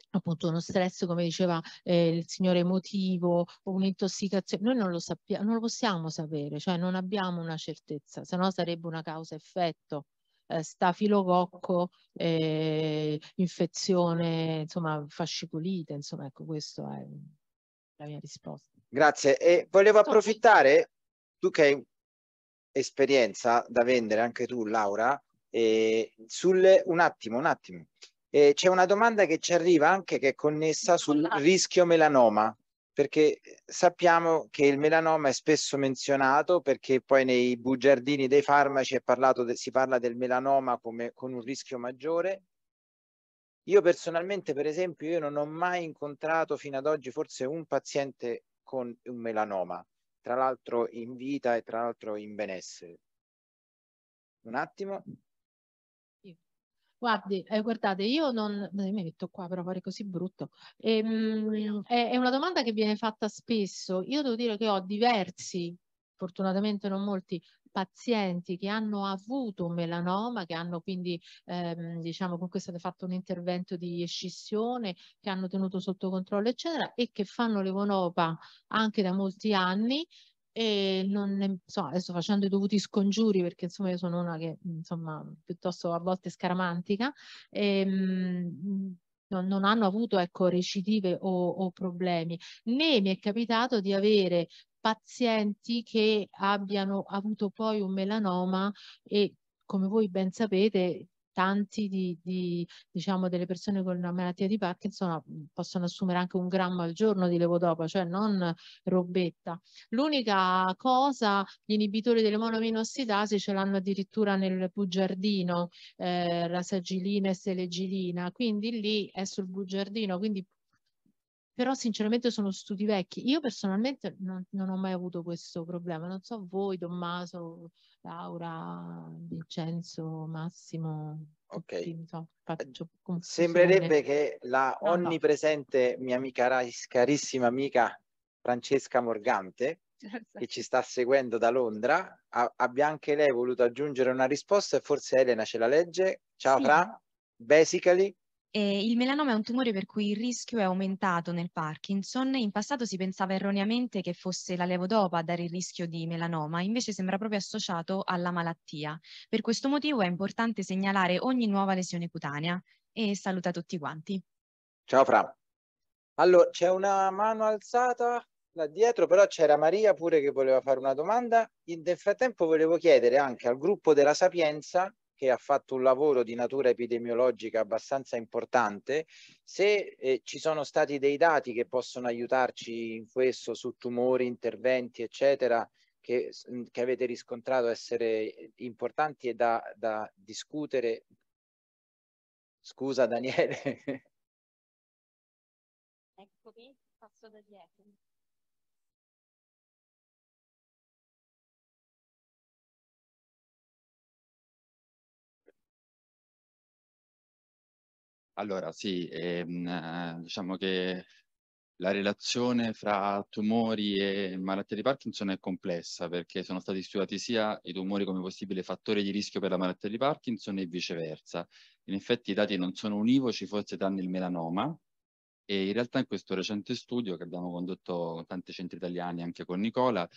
appunto uno stress come diceva eh, il signore emotivo o un'intossicazione noi non lo sappiamo non lo possiamo sapere cioè non abbiamo una certezza se no sarebbe una causa effetto eh, stafilococco, eh, infezione, insomma, fascicolite, insomma, ecco, questa è la mia risposta. Grazie. E volevo approfittare, tu che hai esperienza da vendere anche tu, Laura, eh, sul, un attimo, un attimo. Eh, c'è una domanda che ci arriva anche che è connessa sul rischio melanoma perché sappiamo che il melanoma è spesso menzionato perché poi nei bugiardini dei farmaci de, si parla del melanoma come, con un rischio maggiore. Io personalmente, per esempio, io non ho mai incontrato fino ad oggi forse un paziente con un melanoma, tra l'altro in vita e tra l'altro in benessere. Un attimo. Guardi, eh, guardate, io non... Mi metto qua però pare così brutto. Ehm, è, è una domanda che viene fatta spesso. Io devo dire che ho diversi, fortunatamente non molti, pazienti che hanno avuto melanoma, che hanno quindi, ehm, diciamo, comunque è stato fatto un intervento di escissione, che hanno tenuto sotto controllo, eccetera, e che fanno l'evonopa anche da molti anni e non ne, so, adesso facendo i dovuti scongiuri perché insomma io sono una che insomma piuttosto a volte scaramantica e, ehm, non, non, hanno avuto ecco recidive o, o problemi né mi è capitato di avere pazienti che abbiano avuto poi un melanoma e come voi ben sapete tanti di, di, diciamo, delle persone con la malattia di Parkinson ah, possono assumere anche un grammo al giorno di levodopa, cioè non robetta. L'unica cosa, gli inibitori delle monoaminoossidasi ce l'hanno addirittura nel bugiardino, eh, rasagilina e selegilina, quindi lì è sul bugiardino, quindi però sinceramente sono studi vecchi. Io personalmente non, non, ho mai avuto questo problema, non so voi, Tommaso, Laura, Vincenzo, Massimo. Ok, so, sembrerebbe che la no, onnipresente no. mia amica, carissima amica Francesca Morgante, certo. che ci sta seguendo da Londra, a, abbia anche lei voluto aggiungere una risposta e forse Elena ce la legge. Ciao sì. Fra, basically e il melanoma è un tumore per cui il rischio è aumentato nel Parkinson. In passato si pensava erroneamente che fosse la levodopa a dare il rischio di melanoma, invece sembra proprio associato alla malattia. Per questo motivo è importante segnalare ogni nuova lesione cutanea. E saluta tutti quanti. Ciao Fra. Allora, c'è una mano alzata là dietro, però c'era Maria pure che voleva fare una domanda. Nel frattempo volevo chiedere anche al gruppo della Sapienza che ha fatto un lavoro di natura epidemiologica abbastanza importante, se eh, ci sono stati dei dati che possono aiutarci in questo su tumori, interventi, eccetera, che, che avete riscontrato essere importanti e da, da discutere. Scusa Daniele. Eccomi, passo da dietro. Allora, sì, ehm, eh, diciamo che la relazione fra tumori e malattia di Parkinson è complessa perché sono stati studiati sia i tumori come possibile fattore di rischio per la malattia di Parkinson e viceversa. In effetti i dati non sono univoci, forse danno il melanoma, e in realtà in questo recente studio che abbiamo condotto con tanti centri italiani, anche con Nicola,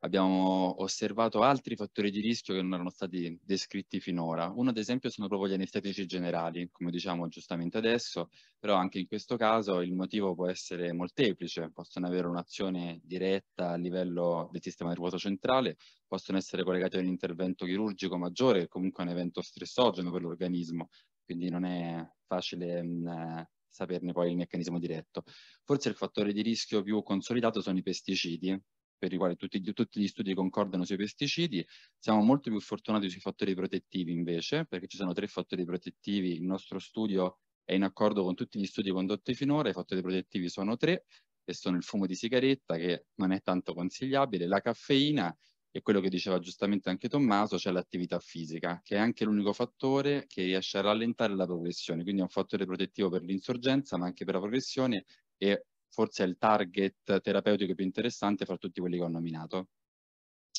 abbiamo osservato altri fattori di rischio che non erano stati descritti finora. Uno ad esempio sono proprio gli anestetici generali, come diciamo giustamente adesso, però anche in questo caso il motivo può essere molteplice, possono avere un'azione diretta a livello del sistema nervoso centrale, possono essere collegati a un intervento chirurgico maggiore, comunque è un evento stressogeno per l'organismo, quindi non è facile mh, mm, saperne poi il meccanismo diretto. Forse il fattore di rischio più consolidato sono i pesticidi, per i quali tutti, tutti, gli studi concordano sui pesticidi, siamo molto più fortunati sui fattori protettivi invece, perché ci sono tre fattori protettivi, il nostro studio è in accordo con tutti gli studi condotti finora, i fattori protettivi sono tre, che sono il fumo di sigaretta, che non è tanto consigliabile, la caffeina e quello che diceva giustamente anche Tommaso, cioè l'attività fisica, che è anche l'unico fattore che riesce a rallentare la progressione, quindi è un fattore protettivo per l'insorgenza, ma anche per la progressione e forse è il target terapeutico più interessante fra tutti quelli che ho nominato.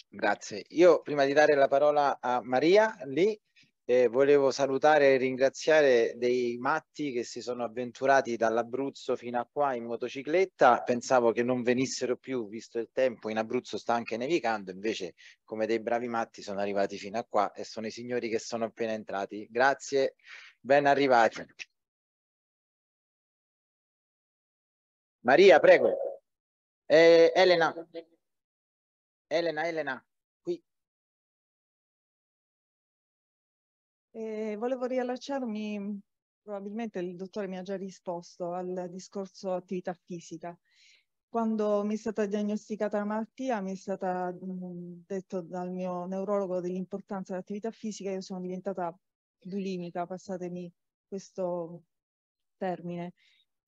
Grazie. Io prima di dare la parola a Maria, lì eh, volevo salutare e ringraziare dei matti che si sono avventurati dall'Abruzzo fino a qua in motocicletta. Pensavo che non venissero più, visto il tempo, in Abruzzo sta anche nevicando, invece come dei bravi matti sono arrivati fino a qua e sono i signori che sono appena entrati. Grazie, ben arrivati. Maria, prego. Eh, Elena. Elena, Elena, qui. Eh, volevo riallacciarmi, probabilmente il dottore mi ha già risposto al discorso attività fisica. Quando mi è stata diagnosticata la malattia mi è stata mm, detto dal mio neurologo dell'importanza dell'attività fisica, io sono diventata bulimica, passatemi questo termine.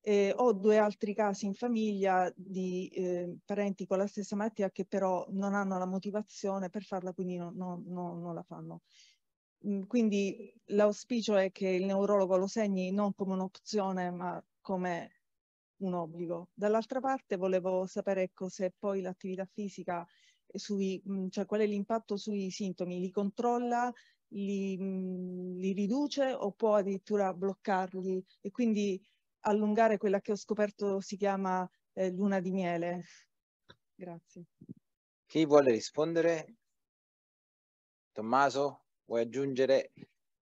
Eh, ho due altri casi in famiglia di eh, parenti con la stessa malattia che però non hanno la motivazione per farla, quindi non, non, non, la fanno. Mm, quindi l'auspicio è che il neurologo lo segni non come un'opzione ma come un obbligo. Dall'altra parte volevo sapere ecco, se poi l'attività fisica, sui, mm, cioè qual è l'impatto sui sintomi, li controlla, li, mm, li riduce o può addirittura bloccarli e quindi allungare quella che ho scoperto si chiama eh, luna di miele. Grazie. Chi vuole rispondere? Tommaso, vuoi aggiungere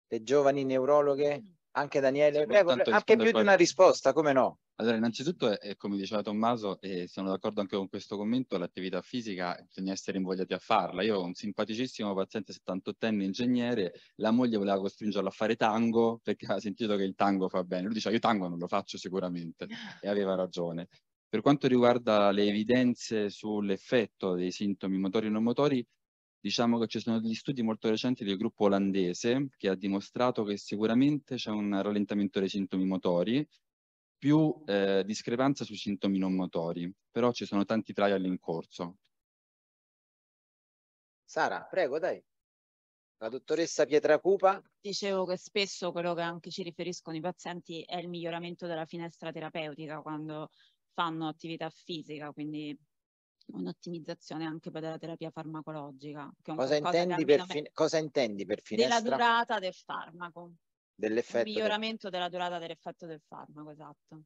le giovani neurologhe? Anche Daniele? Prego, anche più di una risposta, come no? Allora, innanzitutto, eh, eh, come diceva Tommaso, e eh, sono d'accordo anche con questo commento, l'attività fisica eh, bisogna essere invogliati a farla. Io ho un simpaticissimo paziente 78enne ingegnere, la moglie voleva costringerlo a fare tango perché aveva sentito che il tango fa bene. Lui diceva ah, io tango non lo faccio sicuramente e aveva ragione. Per quanto riguarda le evidenze sull'effetto dei sintomi motori e non motori, diciamo che ci sono degli studi molto recenti del gruppo olandese che ha dimostrato che sicuramente c'è un rallentamento dei sintomi motori più eh, discrepanza sui sintomi non motori, però ci sono tanti trial in corso. Sara, prego, dai. La dottoressa Pietra Cupa. Dicevo che spesso quello che anche ci riferiscono i pazienti è il miglioramento della finestra terapeutica quando fanno attività fisica, quindi un'ottimizzazione anche per la terapia farmacologica. Cosa intendi, per me... cosa intendi per finestra? Della durata del farmaco dell'effetto. Miglioramento del... della durata dell'effetto del farmaco, esatto.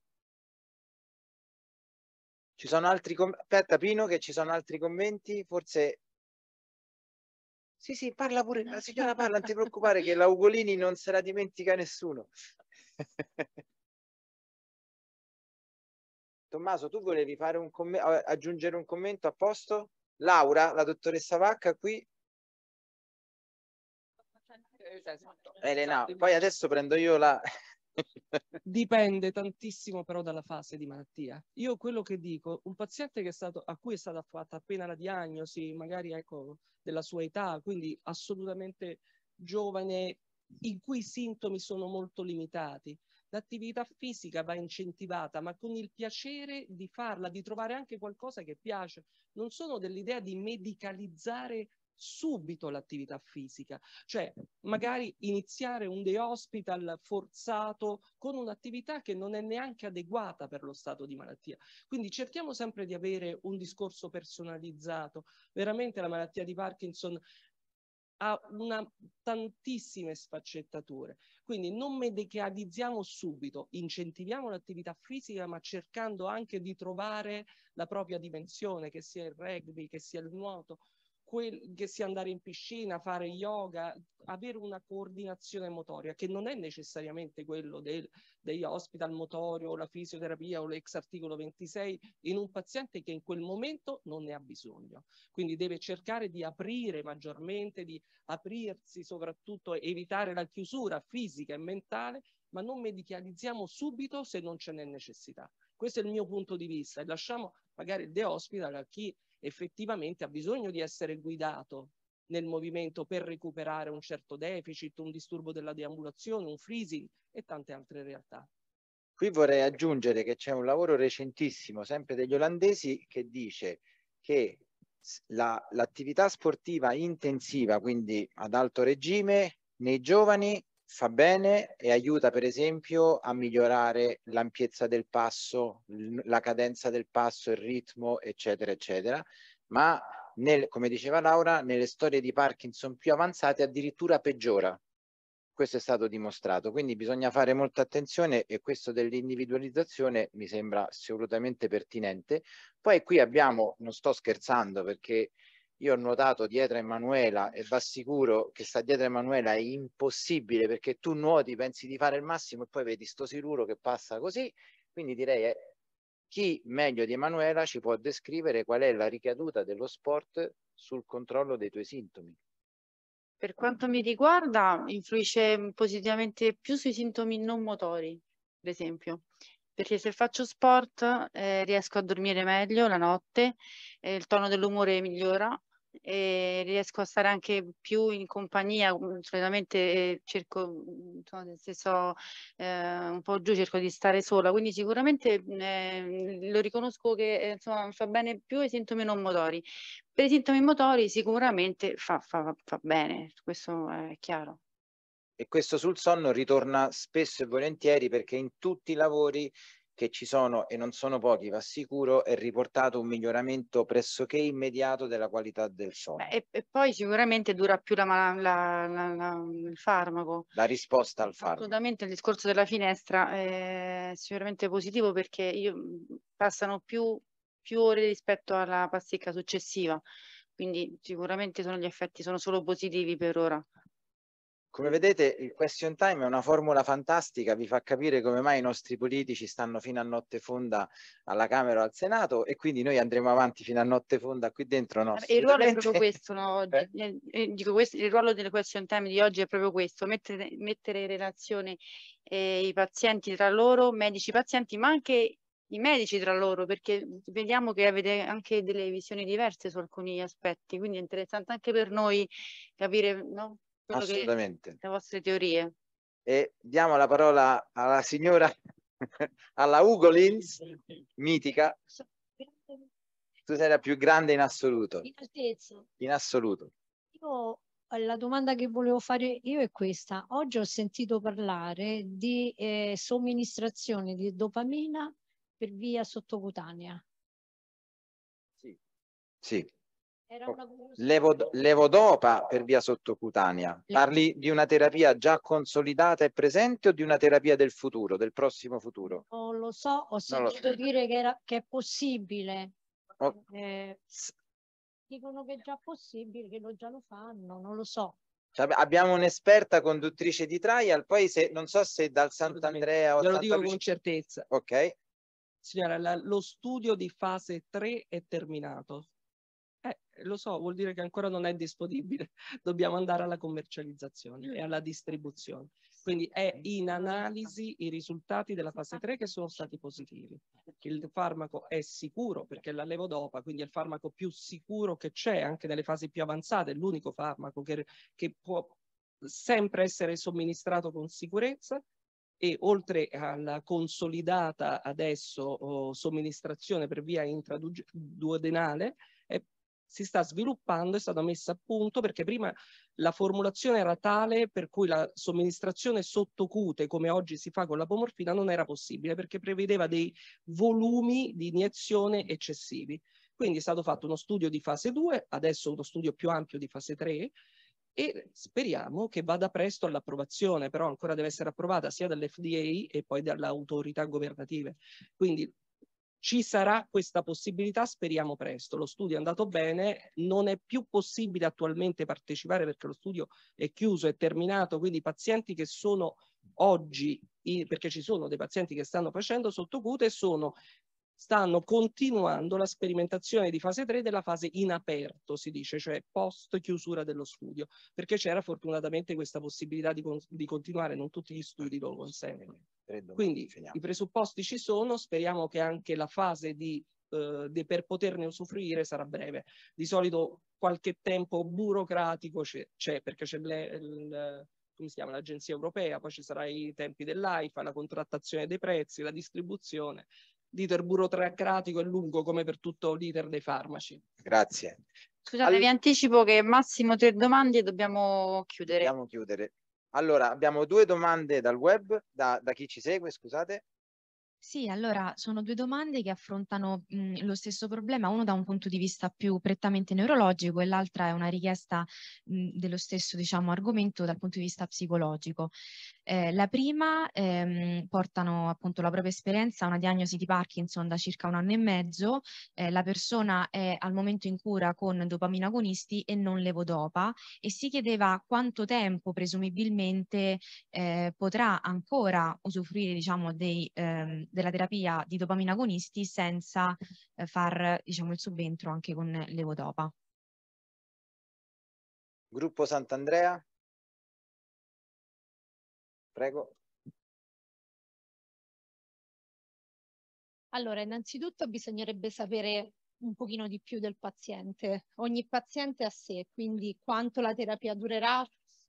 Ci sono altri commenti? Aspetta, Pino, che ci sono altri commenti? Forse... Sì, sì, parla pure, la signora parla, non ti preoccupare che l'Augolini non se la dimentica nessuno. Tommaso, tu volevi fare un commento, aggiungere un commento a posto? Laura, la dottoressa Vacca qui. Cioè, esatto. Elena, poi adesso prendo io la... Dipende tantissimo però dalla fase di malattia. Io quello che dico, un paziente stato, a cui è stata fatta appena la diagnosi, magari ecco, della sua età, quindi assolutamente giovane, in cui i sintomi sono molto limitati, l'attività fisica va incentivata, ma con il piacere di farla, di trovare anche qualcosa che piace. Non sono dell'idea di medicalizzare subito l'attività fisica, cioè mm. magari iniziare un day hospital forzato con un'attività che non è neanche adeguata per lo stato di malattia. Quindi cerchiamo sempre di avere un discorso personalizzato. Veramente la malattia di Parkinson ha una, tantissime sfaccettature. Quindi non medicalizziamo subito, incentiviamo l'attività fisica, ma cercando anche di trovare la propria dimensione, che sia il rugby, che sia il nuoto, quel, che sia andare in piscina, fare yoga, avere una coordinazione motoria che non è necessariamente quello del, degli hospital motorio, la fisioterapia o l'ex articolo 26 in un paziente che in quel momento non ne ha bisogno. Quindi deve cercare di aprire maggiormente, di aprirsi soprattutto, evitare la chiusura fisica e mentale, ma non medicalizziamo subito se non ce n'è necessità. Questo è il mio punto di vista e lasciamo magari il de hospital a chi effettivamente ha bisogno di essere guidato nel movimento per recuperare un certo deficit, un disturbo della deambulazione, un freezing e tante altre realtà. Qui vorrei aggiungere che c'è un lavoro recentissimo, sempre degli olandesi, che dice che l'attività sportiva intensiva, quindi ad alto regime, nei giovani fa bene e aiuta per esempio a migliorare l'ampiezza del passo, la cadenza del passo, il ritmo, eccetera, eccetera, ma nel, come diceva Laura, nelle storie di Parkinson più avanzate addirittura peggiora. Questo è stato dimostrato, quindi bisogna fare molta attenzione e questo dell'individualizzazione mi sembra assolutamente pertinente. Poi qui abbiamo, non sto scherzando perché io ho nuotato dietro Emanuela e va sicuro che sta dietro Emanuela è impossibile perché tu nuoti, pensi di fare il massimo e poi vedi sto siluro che passa così. Quindi direi eh, chi meglio di Emanuela ci può descrivere qual è la ricaduta dello sport sul controllo dei tuoi sintomi? Per quanto mi riguarda, influisce positivamente più sui sintomi non motori, per esempio, perché se faccio sport eh, riesco a dormire meglio la notte, eh, il tono dell'umore migliora e riesco a stare anche più in compagnia, mm, solitamente eh, cerco, mm, insomma, se so eh, un po' giù, cerco di stare sola, quindi sicuramente mm, eh, lo riconosco che eh, insomma, fa bene più ai sintomi non motori. Per i sintomi motori sicuramente fa, fa, fa bene, questo è chiaro. E questo sul sonno ritorna spesso e volentieri perché in tutti i lavori che ci sono e non sono pochi, va sicuro, è riportato un miglioramento pressoché immediato della qualità del sonno. e, e, poi sicuramente dura più la, la, la, il farmaco. La risposta al farmaco. Assolutamente il discorso della finestra eh, è sicuramente positivo perché io, mm, passano più, più ore rispetto alla pasticca successiva, quindi sicuramente sono, gli effetti sono solo positivi per ora. Come vedete il question time è una formula fantastica, vi fa capire come mai i nostri politici stanno fino a notte fonda alla Camera o al Senato e quindi noi andremo avanti fino a notte fonda qui dentro. No, il ruolo è proprio questo, no? Eh? eh? Dico, questo, il ruolo del question time di oggi è proprio questo, mettere, mettere in relazione eh, i pazienti tra loro, medici pazienti, ma anche i medici tra loro, perché vediamo che avete anche delle visioni diverse su alcuni aspetti, quindi è interessante anche per noi capire... No? Assolutamente. Che, le vostre teorie. E diamo la parola alla signora, alla Ugo Lins, mitica. Tu sei la più grande in assoluto. In altezza. In assoluto. Io la domanda che volevo fare io è questa. Oggi ho sentito parlare di eh, somministrazione di dopamina per via sottocutanea. Sì. Sì. Era oh, una Levod- levodopa per via sottocutanea. Parli di una terapia già consolidata e presente o di una terapia del futuro, del prossimo futuro? Non lo so, ho sentito so. dire che, era, che, è possibile. Oh. Eh, dicono che è già possibile, che lo già lo fanno, non lo so. Abbiamo un'esperta conduttrice di trial, poi se, non so se dal Sant'Andrea o... Ve lo dico Santa... con certezza. Ok. Signora, la, lo studio di fase 3 è terminato lo so, vuol dire che ancora non è disponibile, dobbiamo andare alla commercializzazione e alla distribuzione. Quindi è in analisi i risultati della fase 3 che sono stati positivi. Il farmaco è sicuro perché la levodopa, quindi è il farmaco più sicuro che c'è anche nelle fasi più avanzate, è l'unico farmaco che, che può sempre essere somministrato con sicurezza e oltre alla consolidata adesso oh, somministrazione per via intraduodenale, si sta sviluppando, è stata messa a punto perché prima la formulazione era tale per cui la somministrazione sottocute, come oggi si fa con la pomorfina, non era possibile perché prevedeva dei volumi di iniezione eccessivi. Quindi è stato fatto uno studio di fase 2, adesso uno studio più ampio di fase 3 e speriamo che vada presto all'approvazione, però ancora deve essere approvata sia dall'FDA e poi dalle autorità governative. Quindi ci sarà questa possibilità, speriamo presto. Lo studio è andato bene, non è più possibile attualmente partecipare perché lo studio è chiuso, è terminato, quindi i pazienti che sono oggi, perché ci sono dei pazienti che stanno facendo sottocute, sono stanno continuando la sperimentazione di fase 3 della fase in aperto, si dice, cioè post chiusura dello studio, perché c'era fortunatamente questa possibilità di, con di, continuare, non tutti gli studi lo consentono. Quindi i presupposti ci sono, speriamo che anche la fase di, eh, di, per poterne usufruire sarà breve. Di solito qualche tempo burocratico c'è, perché c'è il come si chiama, l'agenzia europea, poi ci saranno i tempi dell'AIFA, la contrattazione dei prezzi, la distribuzione, l'iter burocratico è lungo come per tutto l'iter dei farmaci. Grazie. Scusate, allora... vi anticipo che massimo tre domande e dobbiamo chiudere. Dobbiamo chiudere. Allora, abbiamo due domande dal web, da, da chi ci segue, scusate. Sì, allora sono due domande che affrontano mh, mhmm, lo stesso problema, uno da un punto di vista più prettamente neurologico e l'altra è una richiesta mh, mhmm, dello stesso diciamo, argomento dal punto di vista psicologico. Eh, la prima ehm, portano appunto la propria esperienza a una diagnosi di Parkinson da circa un anno e mezzo, eh, la persona è al momento in cura con dopamina agonisti e non levodopa e si chiedeva quanto tempo presumibilmente eh, potrà ancora usufruire diciamo, dei, ehm, della terapia di dopamina agonisti senza eh, far diciamo, il subentro anche con l'evotopa. Gruppo Sant'Andrea. Prego. Allora, innanzitutto bisognerebbe sapere un pochino di più del paziente. Ogni paziente a sé, quindi quanto la terapia durerà,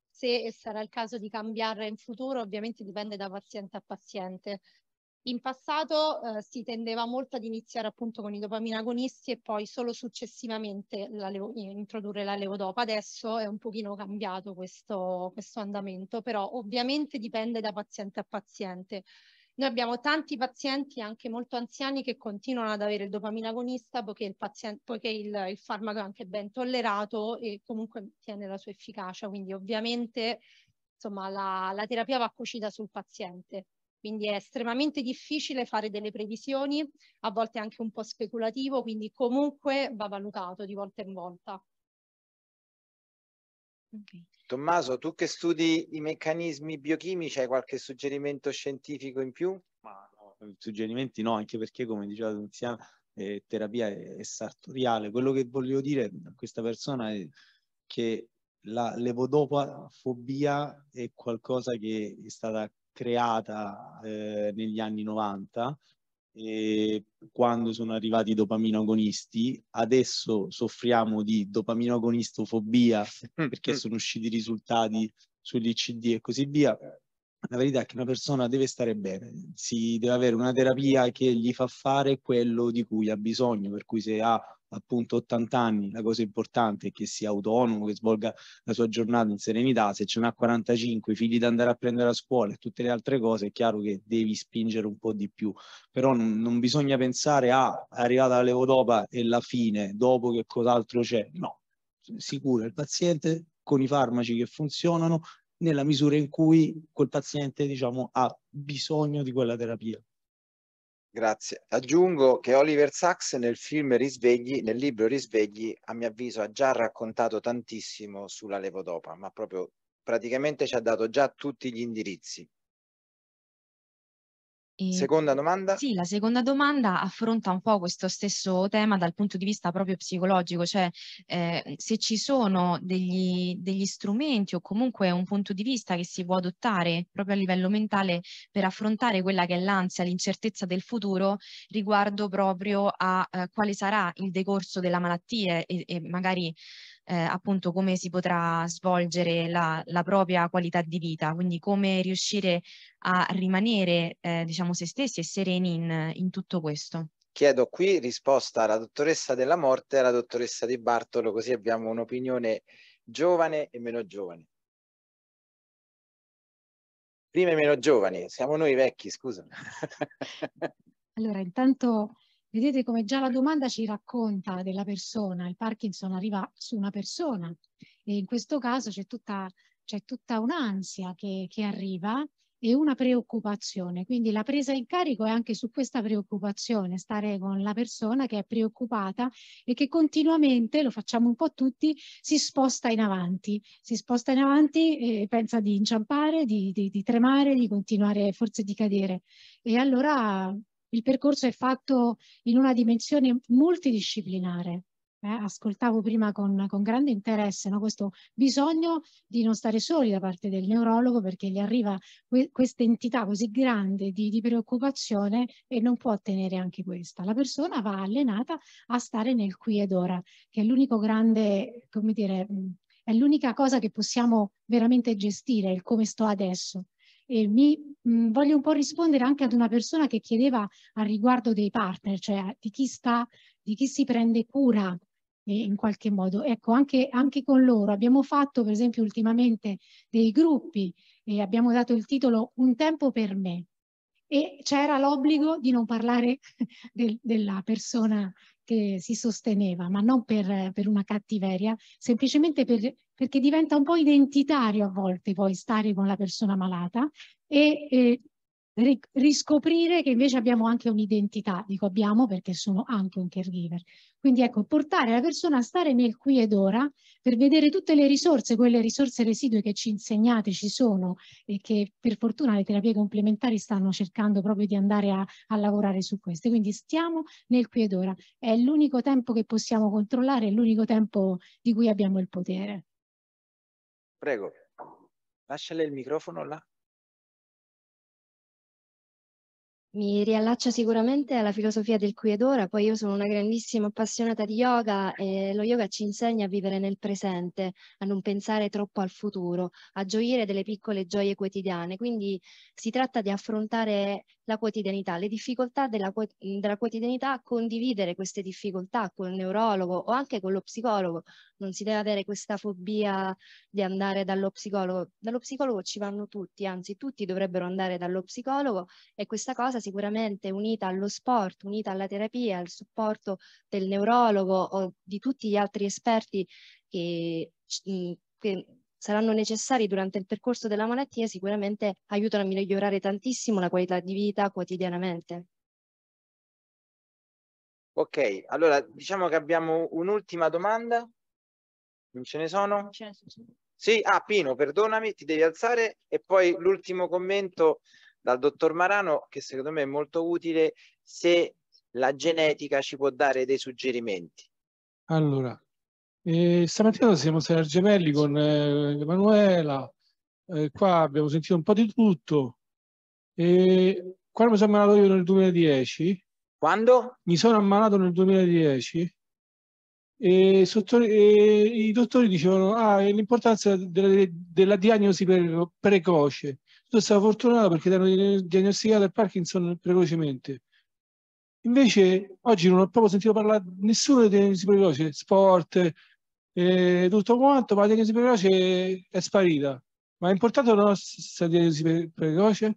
se sarà il caso di cambiare in futuro, ovviamente dipende da paziente a paziente. In passato eh, si tendeva molto ad iniziare appunto con i dopamina agonisti e poi solo successivamente la levo, eh, introdurre la levodopa. Adesso è un pochino cambiato questo, questo andamento, però ovviamente dipende da paziente a paziente. Noi abbiamo tanti pazienti anche molto anziani che continuano ad avere il dopaminagonista poiché il, paziente, poiché il, il farmaco è anche ben tollerato e comunque tiene la sua efficacia, quindi ovviamente insomma, la, la terapia va cucita sul paziente quindi è estremamente difficile fare delle previsioni, a volte anche un po' speculativo, quindi comunque va valutato di volta in volta. Okay. Tommaso, tu che studi i meccanismi biochimici, hai qualche suggerimento scientifico in più? Ma no, suggerimenti no, anche perché come diceva Tunzia, eh, terapia è, è, sartoriale. Quello che voglio dire a questa persona è che la levodopafobia è qualcosa che è stata creata eh, negli anni 90 e quando sono arrivati i dopaminoagonisti. Adesso soffriamo di dopaminoagonistofobia mm, perché mm. sono usciti i risultati sull'ICD e così via. La verità è che una persona deve stare bene, si deve avere una terapia che gli fa fare quello di cui ha bisogno, per cui se ha appunto 80 anni, la cosa importante è che sia autonomo, che svolga la sua giornata in serenità, se ce n'ha 45, i figli da andare a prendere a scuola e tutte le altre cose, è chiaro che devi spingere un po' di più, però non, non bisogna pensare a ah, arrivata levodopa e la fine, dopo che cos'altro c'è, no, sicuro il paziente con i farmaci che funzionano nella misura in cui quel paziente diciamo, ha bisogno di quella terapia. Grazie. Aggiungo che Oliver Sacks nel film Risvegli, nel libro Risvegli, a mio avviso ha già raccontato tantissimo sulla levodopa, ma proprio praticamente ci ha dato già tutti gli indirizzi seconda domanda? Sì, la seconda domanda affronta un po' questo stesso tema dal punto di vista proprio psicologico, cioè eh, se ci sono degli, degli, strumenti o comunque un punto di vista che si può adottare proprio a livello mentale per affrontare quella che è l'ansia, l'incertezza del futuro riguardo proprio a eh, quale sarà il decorso della malattia e, e magari eh, appunto come si potrà svolgere la, la, propria qualità di vita, quindi come riuscire a rimanere eh, diciamo se stessi e sereni in, in tutto questo. Chiedo qui risposta alla dottoressa della morte e alla dottoressa Di Bartolo, così abbiamo un'opinione giovane e meno giovane. Prima e meno giovani, siamo noi vecchi, scusa. allora, intanto Vedete come già la domanda ci racconta della persona, il Parkinson arriva su una persona e in questo caso c'è tutta, tutta un'ansia che, che arriva e una preoccupazione, quindi la presa in carico è anche su questa preoccupazione, stare con la persona che è preoccupata e che continuamente, lo facciamo un po' tutti, si sposta in avanti, si sposta in avanti e pensa di inciampare, di, di, di tremare, di continuare forse di cadere e allora il percorso è fatto in una dimensione multidisciplinare. Eh, ascoltavo prima con, con grande interesse no? questo bisogno di non stare soli da parte del neurologo perché gli arriva que questa entità così grande di, di, preoccupazione e non può ottenere anche questa. La persona va allenata a stare nel qui ed ora, che è l'unico grande, come dire, è l'unica cosa che possiamo veramente gestire, il come sto adesso e mi mh, mm, voglio un po' rispondere anche ad una persona che chiedeva a riguardo dei partner, cioè di chi, sta, di chi si prende cura eh, in qualche modo. Ecco, anche, anche, con loro abbiamo fatto per esempio ultimamente dei gruppi e abbiamo dato il titolo Un tempo per me e c'era l'obbligo di non parlare del, della persona che si sosteneva, ma non per, per una cattiveria, semplicemente per, perché diventa un po' identitario a volte poi stare con la persona malata e, e riscoprire che invece abbiamo anche un'identità, dico abbiamo perché sono anche un caregiver. Quindi ecco, portare la persona a stare nel qui ed ora per vedere tutte le risorse, quelle risorse residue che ci insegnate ci sono e che per fortuna le terapie complementari stanno cercando proprio di andare a, a lavorare su queste. Quindi stiamo nel qui ed ora, è l'unico tempo che possiamo controllare, è l'unico tempo di cui abbiamo il potere. Prego, lasciale il microfono là. mi riallaccio sicuramente alla filosofia del qui ed ora, poi io sono una grandissima appassionata di yoga e lo yoga ci insegna a vivere nel presente, a non pensare troppo al futuro, a gioire delle piccole gioie quotidiane, quindi si tratta di affrontare la quotidianità, le difficoltà della, della quotidianità, condividere queste difficoltà con il neurologo o anche con lo psicologo, non si deve avere questa fobia di andare dallo psicologo. Dallo psicologo ci vanno tutti, anzi tutti dovrebbero andare dallo psicologo e questa cosa sicuramente unita allo sport, unita alla terapia, al supporto del neurologo o di tutti gli altri esperti che, che saranno necessari durante il percorso della malattia sicuramente aiutano a migliorare tantissimo la qualità di vita quotidianamente. Ok, allora diciamo che abbiamo un'ultima domanda non ce ne sono? Ce ne sono. Sì, ah Pino, perdonami, ti devi alzare e poi l'ultimo commento dal dottor Marano che secondo me è molto utile se la genetica ci può dare dei suggerimenti. Allora, eh, stamattina siamo stati a Gemelli con eh, Emanuela, eh, qua abbiamo sentito un po' di tutto. E quando mi sono ammalato io nel 2010? Quando? Mi sono ammalato nel 2010 e sotto, e i dottori dicevano ah, l'importanza della, della, diagnosi pre, precoce. Sono stato fortunato perché ti hanno diagnosticato il Parkinson precocemente. Invece oggi non ho proprio sentito parlare nessuno di diagnosi precoce, sport, eh, tutto quanto, ma la diagnosi precoce è sparita. Ma è importante o no questa diagnosi pre, precoce?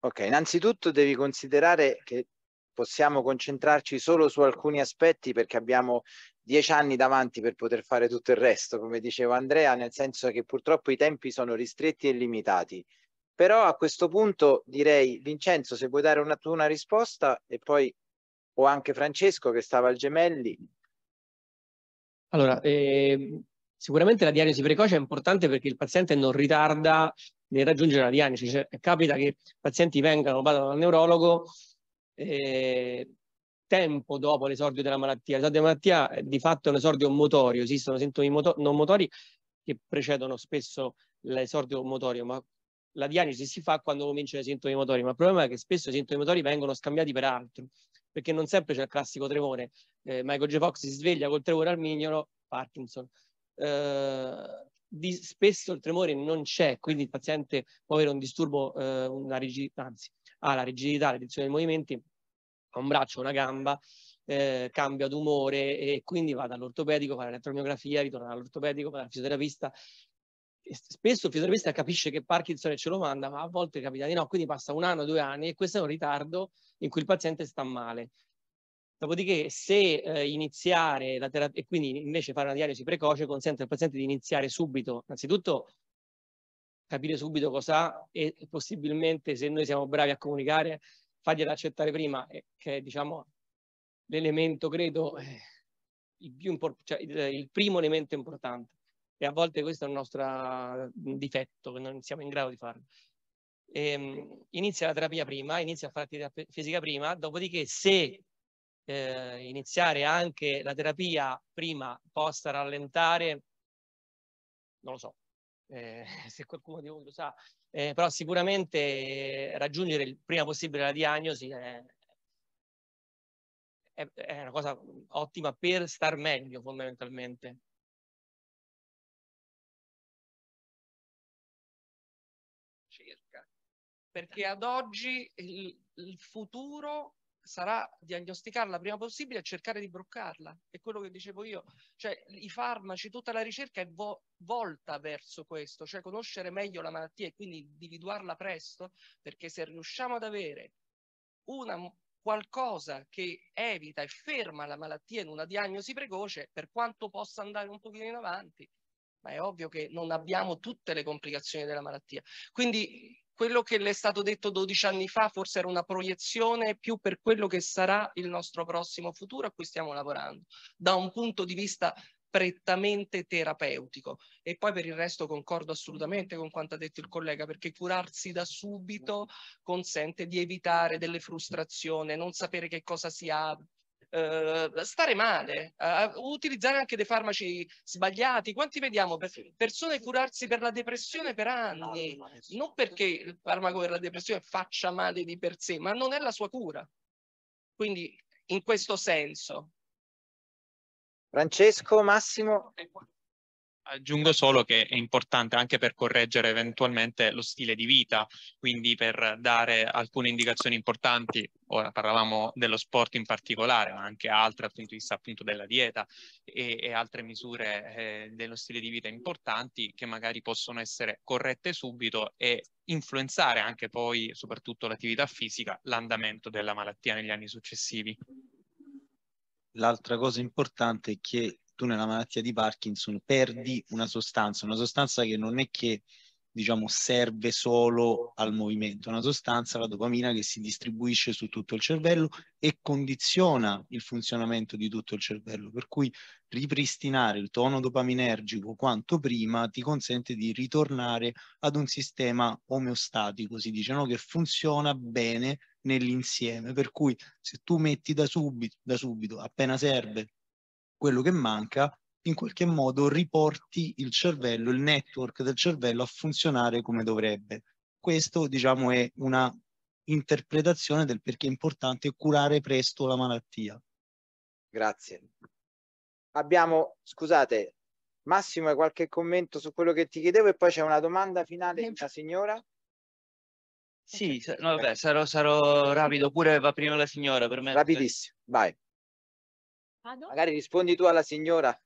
Ok, innanzitutto devi considerare che possiamo concentrarci solo su alcuni aspetti perché abbiamo dieci anni davanti per poter fare tutto il resto, come diceva Andrea, nel senso che purtroppo i tempi sono ristretti e limitati. Però a questo punto direi, Vincenzo, se vuoi dare una, tu una risposta e poi o anche Francesco che stava al Gemelli. Allora, eh, sicuramente la diagnosi precoce è importante perché il paziente non ritarda nel raggiungere la diagnosi. Cioè, capita che i pazienti vengano, vadano dal neurologo, eh, tempo dopo l'esordio della malattia. L'esordio della malattia eh, di fatto è un esordio motorio, esistono sintomi moto non motori che precedono spesso l'esordio motorio, ma la diagnosi si fa quando cominciano i sintomi motori, ma il problema è che spesso i sintomi motori vengono scambiati per altro, perché non sempre c'è il classico tremore. Eh, Michael J. Fox si sveglia col tremore al mignolo, Parkinson. Eh, di, spesso il tremore non c'è, quindi il paziente può avere un disturbo, eh, una rigidità, anzi, ha la rigidità, la tensione dei movimenti, ha un braccio, una gamba, eh, cambia d'umore e quindi va dall'ortopedico, fa l'elettromiografia, ritorna dall'ortopedico, va dal fisioterapista. E spesso il fisioterapista capisce che Parkinson ce lo manda, ma a volte capita di no, quindi passa un anno, due anni e questo è un ritardo in cui il paziente sta male. Dopodiché, se eh, iniziare la terapia, e quindi invece fare una diagnosi precoce, consente al paziente di iniziare subito, innanzitutto capire subito cosa ha e possibilmente se noi siamo bravi a comunicare fargliela accettare prima, eh, che è diciamo, l'elemento, credo, eh, il, più cioè, il, il, primo elemento importante. E a volte questo è un nostro difetto, che non siamo in grado di farlo. E, ehm, inizia la terapia prima, inizia a fare attività fisica prima, dopodiché se eh, iniziare anche la terapia prima possa rallentare, non lo so, eh, se qualcuno di voi lo sa, eh, però sicuramente eh, raggiungere il prima possibile la diagnosi è, eh, è, è una cosa ottima per star meglio fondamentalmente. Circa. Perché ad oggi il, il futuro sarà diagnosticarla prima possibile e cercare di bloccarla. È quello che dicevo io. Cioè, i farmaci, tutta la ricerca è vo- volta verso questo, cioè conoscere meglio la malattia e quindi individuarla presto, perché se riusciamo ad avere una, qualcosa che evita e ferma la malattia in una diagnosi precoce, per quanto possa andare un pochino in avanti, ma è ovvio che non abbiamo tutte le complicazioni della malattia. Quindi quello che le è stato detto 12 anni fa forse era una proiezione più per quello che sarà il nostro prossimo futuro a cui stiamo lavorando, da un punto di vista prettamente terapeutico. E poi per il resto concordo assolutamente con quanto ha detto il collega, perché curarsi da subito consente di evitare delle frustrazioni, non sapere che cosa si ha, eh, stare male, eh, utilizzare anche dei farmaci sbagliati. Quanti vediamo? persone curarsi per la depressione per anni, non perché il farmaco per la depressione faccia male di per sé, ma non è la sua cura. Quindi in questo senso. Francesco, Massimo. Aggiungo solo che è importante anche per correggere eventualmente lo stile di vita, quindi per dare alcune indicazioni importanti, ora parlavamo dello sport in particolare, ma anche altre dal punto di vista appunto della dieta e, e altre misure eh, dello stile di vita importanti che magari possono essere corrette subito e influenzare anche poi, soprattutto l'attività fisica, l'andamento della malattia negli anni successivi. L'altra cosa importante è che tu nella malattia di Parkinson perdi una sostanza, una sostanza che non è che diciamo, serve solo al movimento, una sostanza, la dopamina, che si distribuisce su tutto il cervello e condiziona il funzionamento di tutto il cervello, per cui ripristinare il tono dopaminergico quanto prima ti consente di ritornare ad un sistema omeostatico, si dice, no? che funziona bene nell'insieme, per cui se tu metti da subito, da subito appena serve quello che manca in qualche modo riporti il cervello, il network del cervello a funzionare come dovrebbe. Questo diciamo è una interpretazione del perché è importante curare presto la malattia. Grazie. Abbiamo, scusate, Massimo, hai qualche commento su quello che ti chiedevo e poi c'è una domanda finale della signora? Sì, no, vabbè, sarò, sarò rapido, pure va prima la signora per me. Rapidissimo, vai. Vado? Magari rispondi tu alla signora.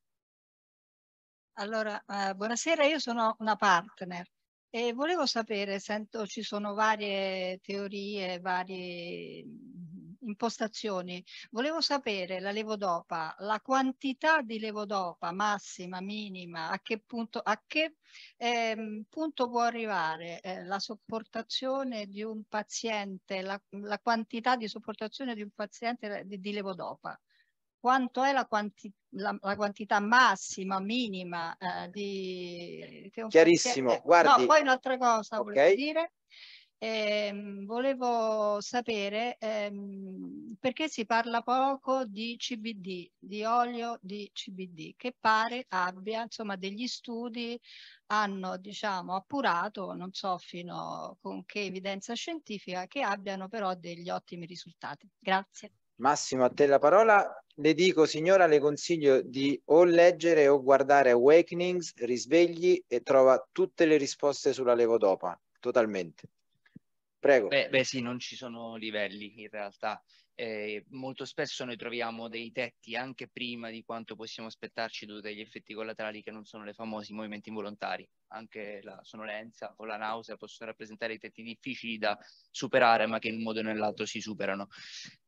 Allora, eh, buonasera, io sono una partner e volevo sapere, sento ci sono varie teorie, varie impostazioni, volevo sapere la levodopa, la quantità di levodopa massima, minima, a che punto, a che, eh, punto può arrivare eh, la sopportazione di un paziente, la, la, quantità di sopportazione di un paziente di, di levodopa quanto è la, quanti, la, la quantità massima, minima eh, di... Chiarissimo, che, eh, guardi. No, poi un'altra cosa okay. volevo dire. Eh, volevo sapere ehm, perché si parla poco di CBD, di olio di CBD, che pare abbia, insomma, degli studi hanno, diciamo, appurato, non so fino con che evidenza scientifica, che abbiano però degli ottimi risultati. Grazie. Massimo, a te la parola. Le dico, signora, le consiglio di o leggere o guardare Awakenings, Risvegli e trova tutte le risposte sulla levodopa, totalmente. Prego. Beh, beh sì, non ci sono livelli in realtà eh, molto spesso noi troviamo dei tetti anche prima di quanto possiamo aspettarci dovuti agli effetti collaterali che non sono le famosi movimenti involontari. Anche la sonnolenza o la nausea possono rappresentare i tetti difficili da superare, ma che in un modo o nell'altro si superano.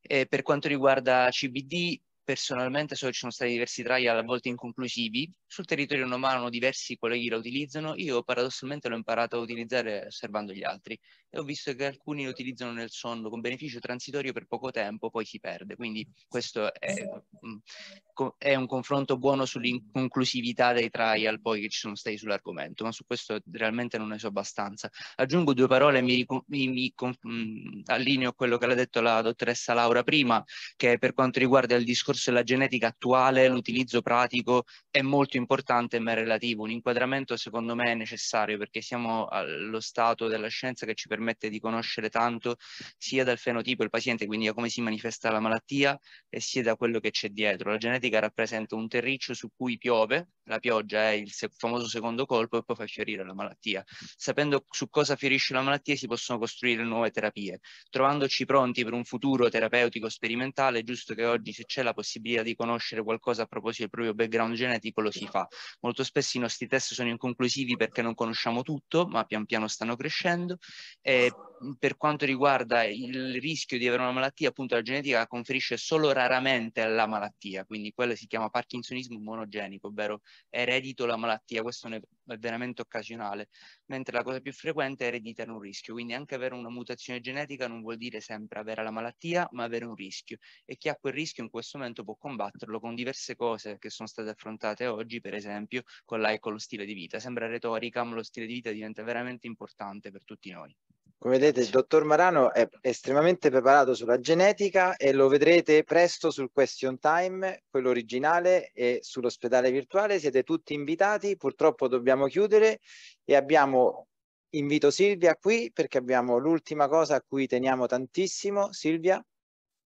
E eh, per quanto riguarda CBD, Personalmente so che ci sono stati diversi trial a volte inconclusivi, sul territorio romano diversi colleghi lo utilizzano, io paradossalmente l'ho imparato a utilizzare osservando gli altri e ho visto che alcuni lo utilizzano nel sonno con beneficio transitorio per poco tempo, poi si perde, quindi questo è, mm, è un confronto buono sull'inconclusività dei trial poi che ci sono stati sull'argomento, ma su questo realmente non ne so abbastanza. Aggiungo due parole e mi, mi, mi mm, allineo a quello che l'ha detto la dottoressa Laura prima, che per quanto riguarda il discorso versus la genetica attuale l'utilizzo pratico è molto importante ma è relativo. Un inquadramento secondo me è necessario perché siamo allo stato della scienza che ci permette di conoscere tanto sia dal fenotipo del paziente, quindi da come si manifesta la malattia, e sia da quello che c'è dietro. La genetica rappresenta un terriccio su cui piove la pioggia è il se- famoso secondo colpo e poi fa fiorire la malattia. Sapendo su cosa fiorisce la malattia si possono costruire nuove terapie. Trovandoci pronti per un futuro terapeutico sperimentale, è giusto che oggi se c'è la possibilità di conoscere qualcosa a proposito del proprio background genetico lo si fa. Molto spesso i nostri test sono inconclusivi perché non conosciamo tutto, ma pian piano stanno crescendo e Mhmm, per quanto riguarda il rischio di avere una malattia, appunto la genetica conferisce solo raramente la malattia, quindi quello si chiama parkinsonismo monogenico, ovvero eredito la malattia, questo è veramente occasionale, mentre la cosa più frequente è ereditare un rischio, quindi anche avere una mutazione genetica non vuol dire sempre avere la malattia, ma avere un rischio e chi ha quel rischio in questo momento può combatterlo con diverse cose che sono state affrontate oggi, per esempio con l'AICO, lo stile di vita, sembra retorica, ma lo stile di vita diventa veramente importante per tutti noi. Come vedete il dottor Marano è estremamente preparato sulla genetica e lo vedrete presto sul question time, quello originale e sull'ospedale virtuale. Siete tutti invitati, purtroppo dobbiamo chiudere e abbiamo invito Silvia qui perché abbiamo l'ultima cosa a cui teniamo tantissimo, Silvia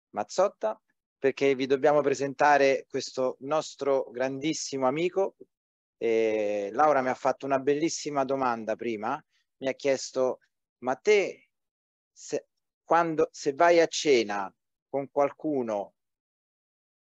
Mazzotta, perché vi dobbiamo presentare questo nostro grandissimo amico. Eh, Laura mi ha fatto una bellissima domanda prima, mi ha chiesto ma te se, quando, se vai a cena con qualcuno,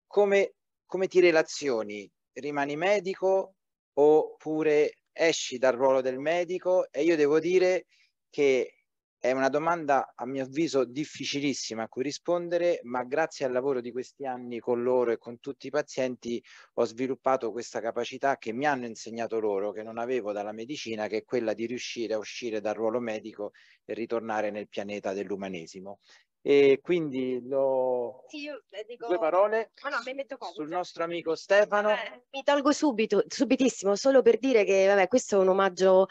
come, come ti relazioni? Rimani medico oppure esci dal ruolo del medico? E io devo dire che è una domanda a mio avviso difficilissima a cui rispondere, ma grazie al lavoro di questi anni con loro e con tutti i pazienti ho sviluppato questa capacità che mi hanno insegnato loro, che non avevo dalla medicina, che è quella di riuscire a uscire dal ruolo medico e ritornare nel pianeta dell'umanesimo. E quindi lo... sì, dico... due parole oh no, sul nostro amico Stefano. Eh, mi tolgo subito, subitissimo, solo per dire che vabbè, questo è un omaggio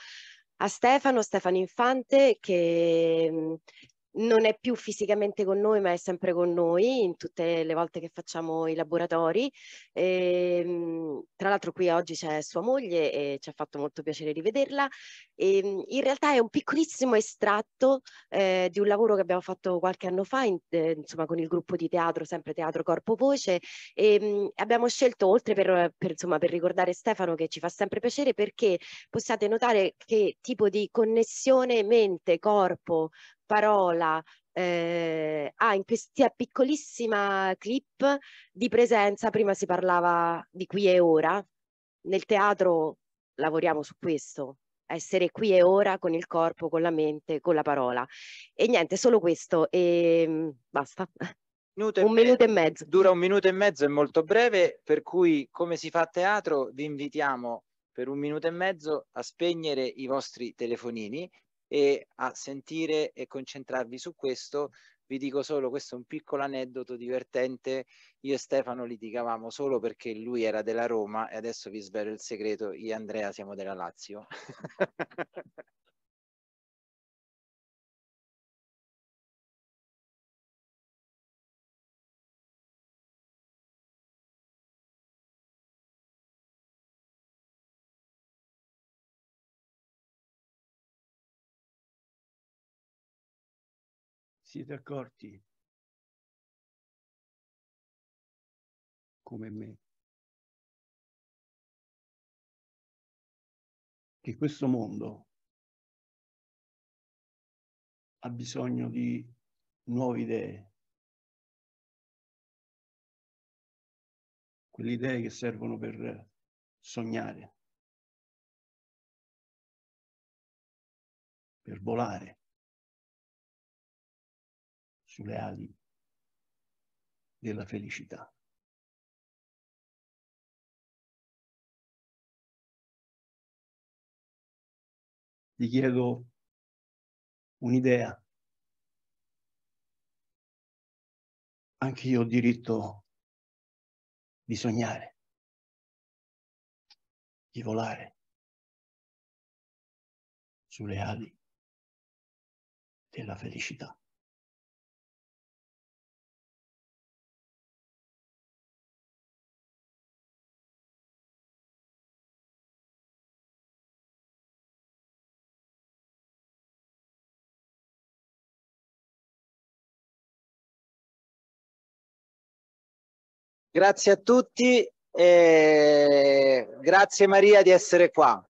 a Stefano, Stefano Infante, che non è più fisicamente con noi, ma è sempre con noi in tutte le volte che facciamo i laboratori. E, ehm, tra l'altro qui oggi c'è sua moglie e ci ha fatto molto piacere rivederla. E, ehm, in realtà è un piccolissimo estratto eh, di un lavoro che abbiamo fatto qualche anno fa, in, eh, insomma, con il gruppo di teatro, sempre Teatro Corpo Voce. E, ehm, abbiamo scelto, oltre per, per, insomma, per ricordare Stefano, che ci fa sempre piacere, perché possiate notare che tipo di connessione mente, corpo, parola eh, ah, in questa piccolissima clip di presenza, prima si parlava di qui e ora, nel teatro lavoriamo su questo, essere qui e ora con il corpo, con la mente, con la parola. E niente, solo questo e ehm, basta. Minuto un e minuto e mezzo. Dura un minuto e mezzo, è molto breve, per cui come si fa a teatro vi invitiamo per un minuto e mezzo a spegnere i vostri telefonini e a sentire e concentrarvi su questo. Vi dico solo, questo è un piccolo aneddoto divertente, io e Stefano litigavamo solo perché lui era della Roma e adesso vi svelo il segreto, io e Andrea siamo della Lazio. siete accorti come me che questo mondo ha bisogno di nuove idee, quelle idee che servono per sognare, per volare sulle ali della felicità. Ti chiedo un'idea. Anche io ho diritto di sognare, di volare sulle ali della felicità. Grazie a tutti e grazie Maria di essere qua.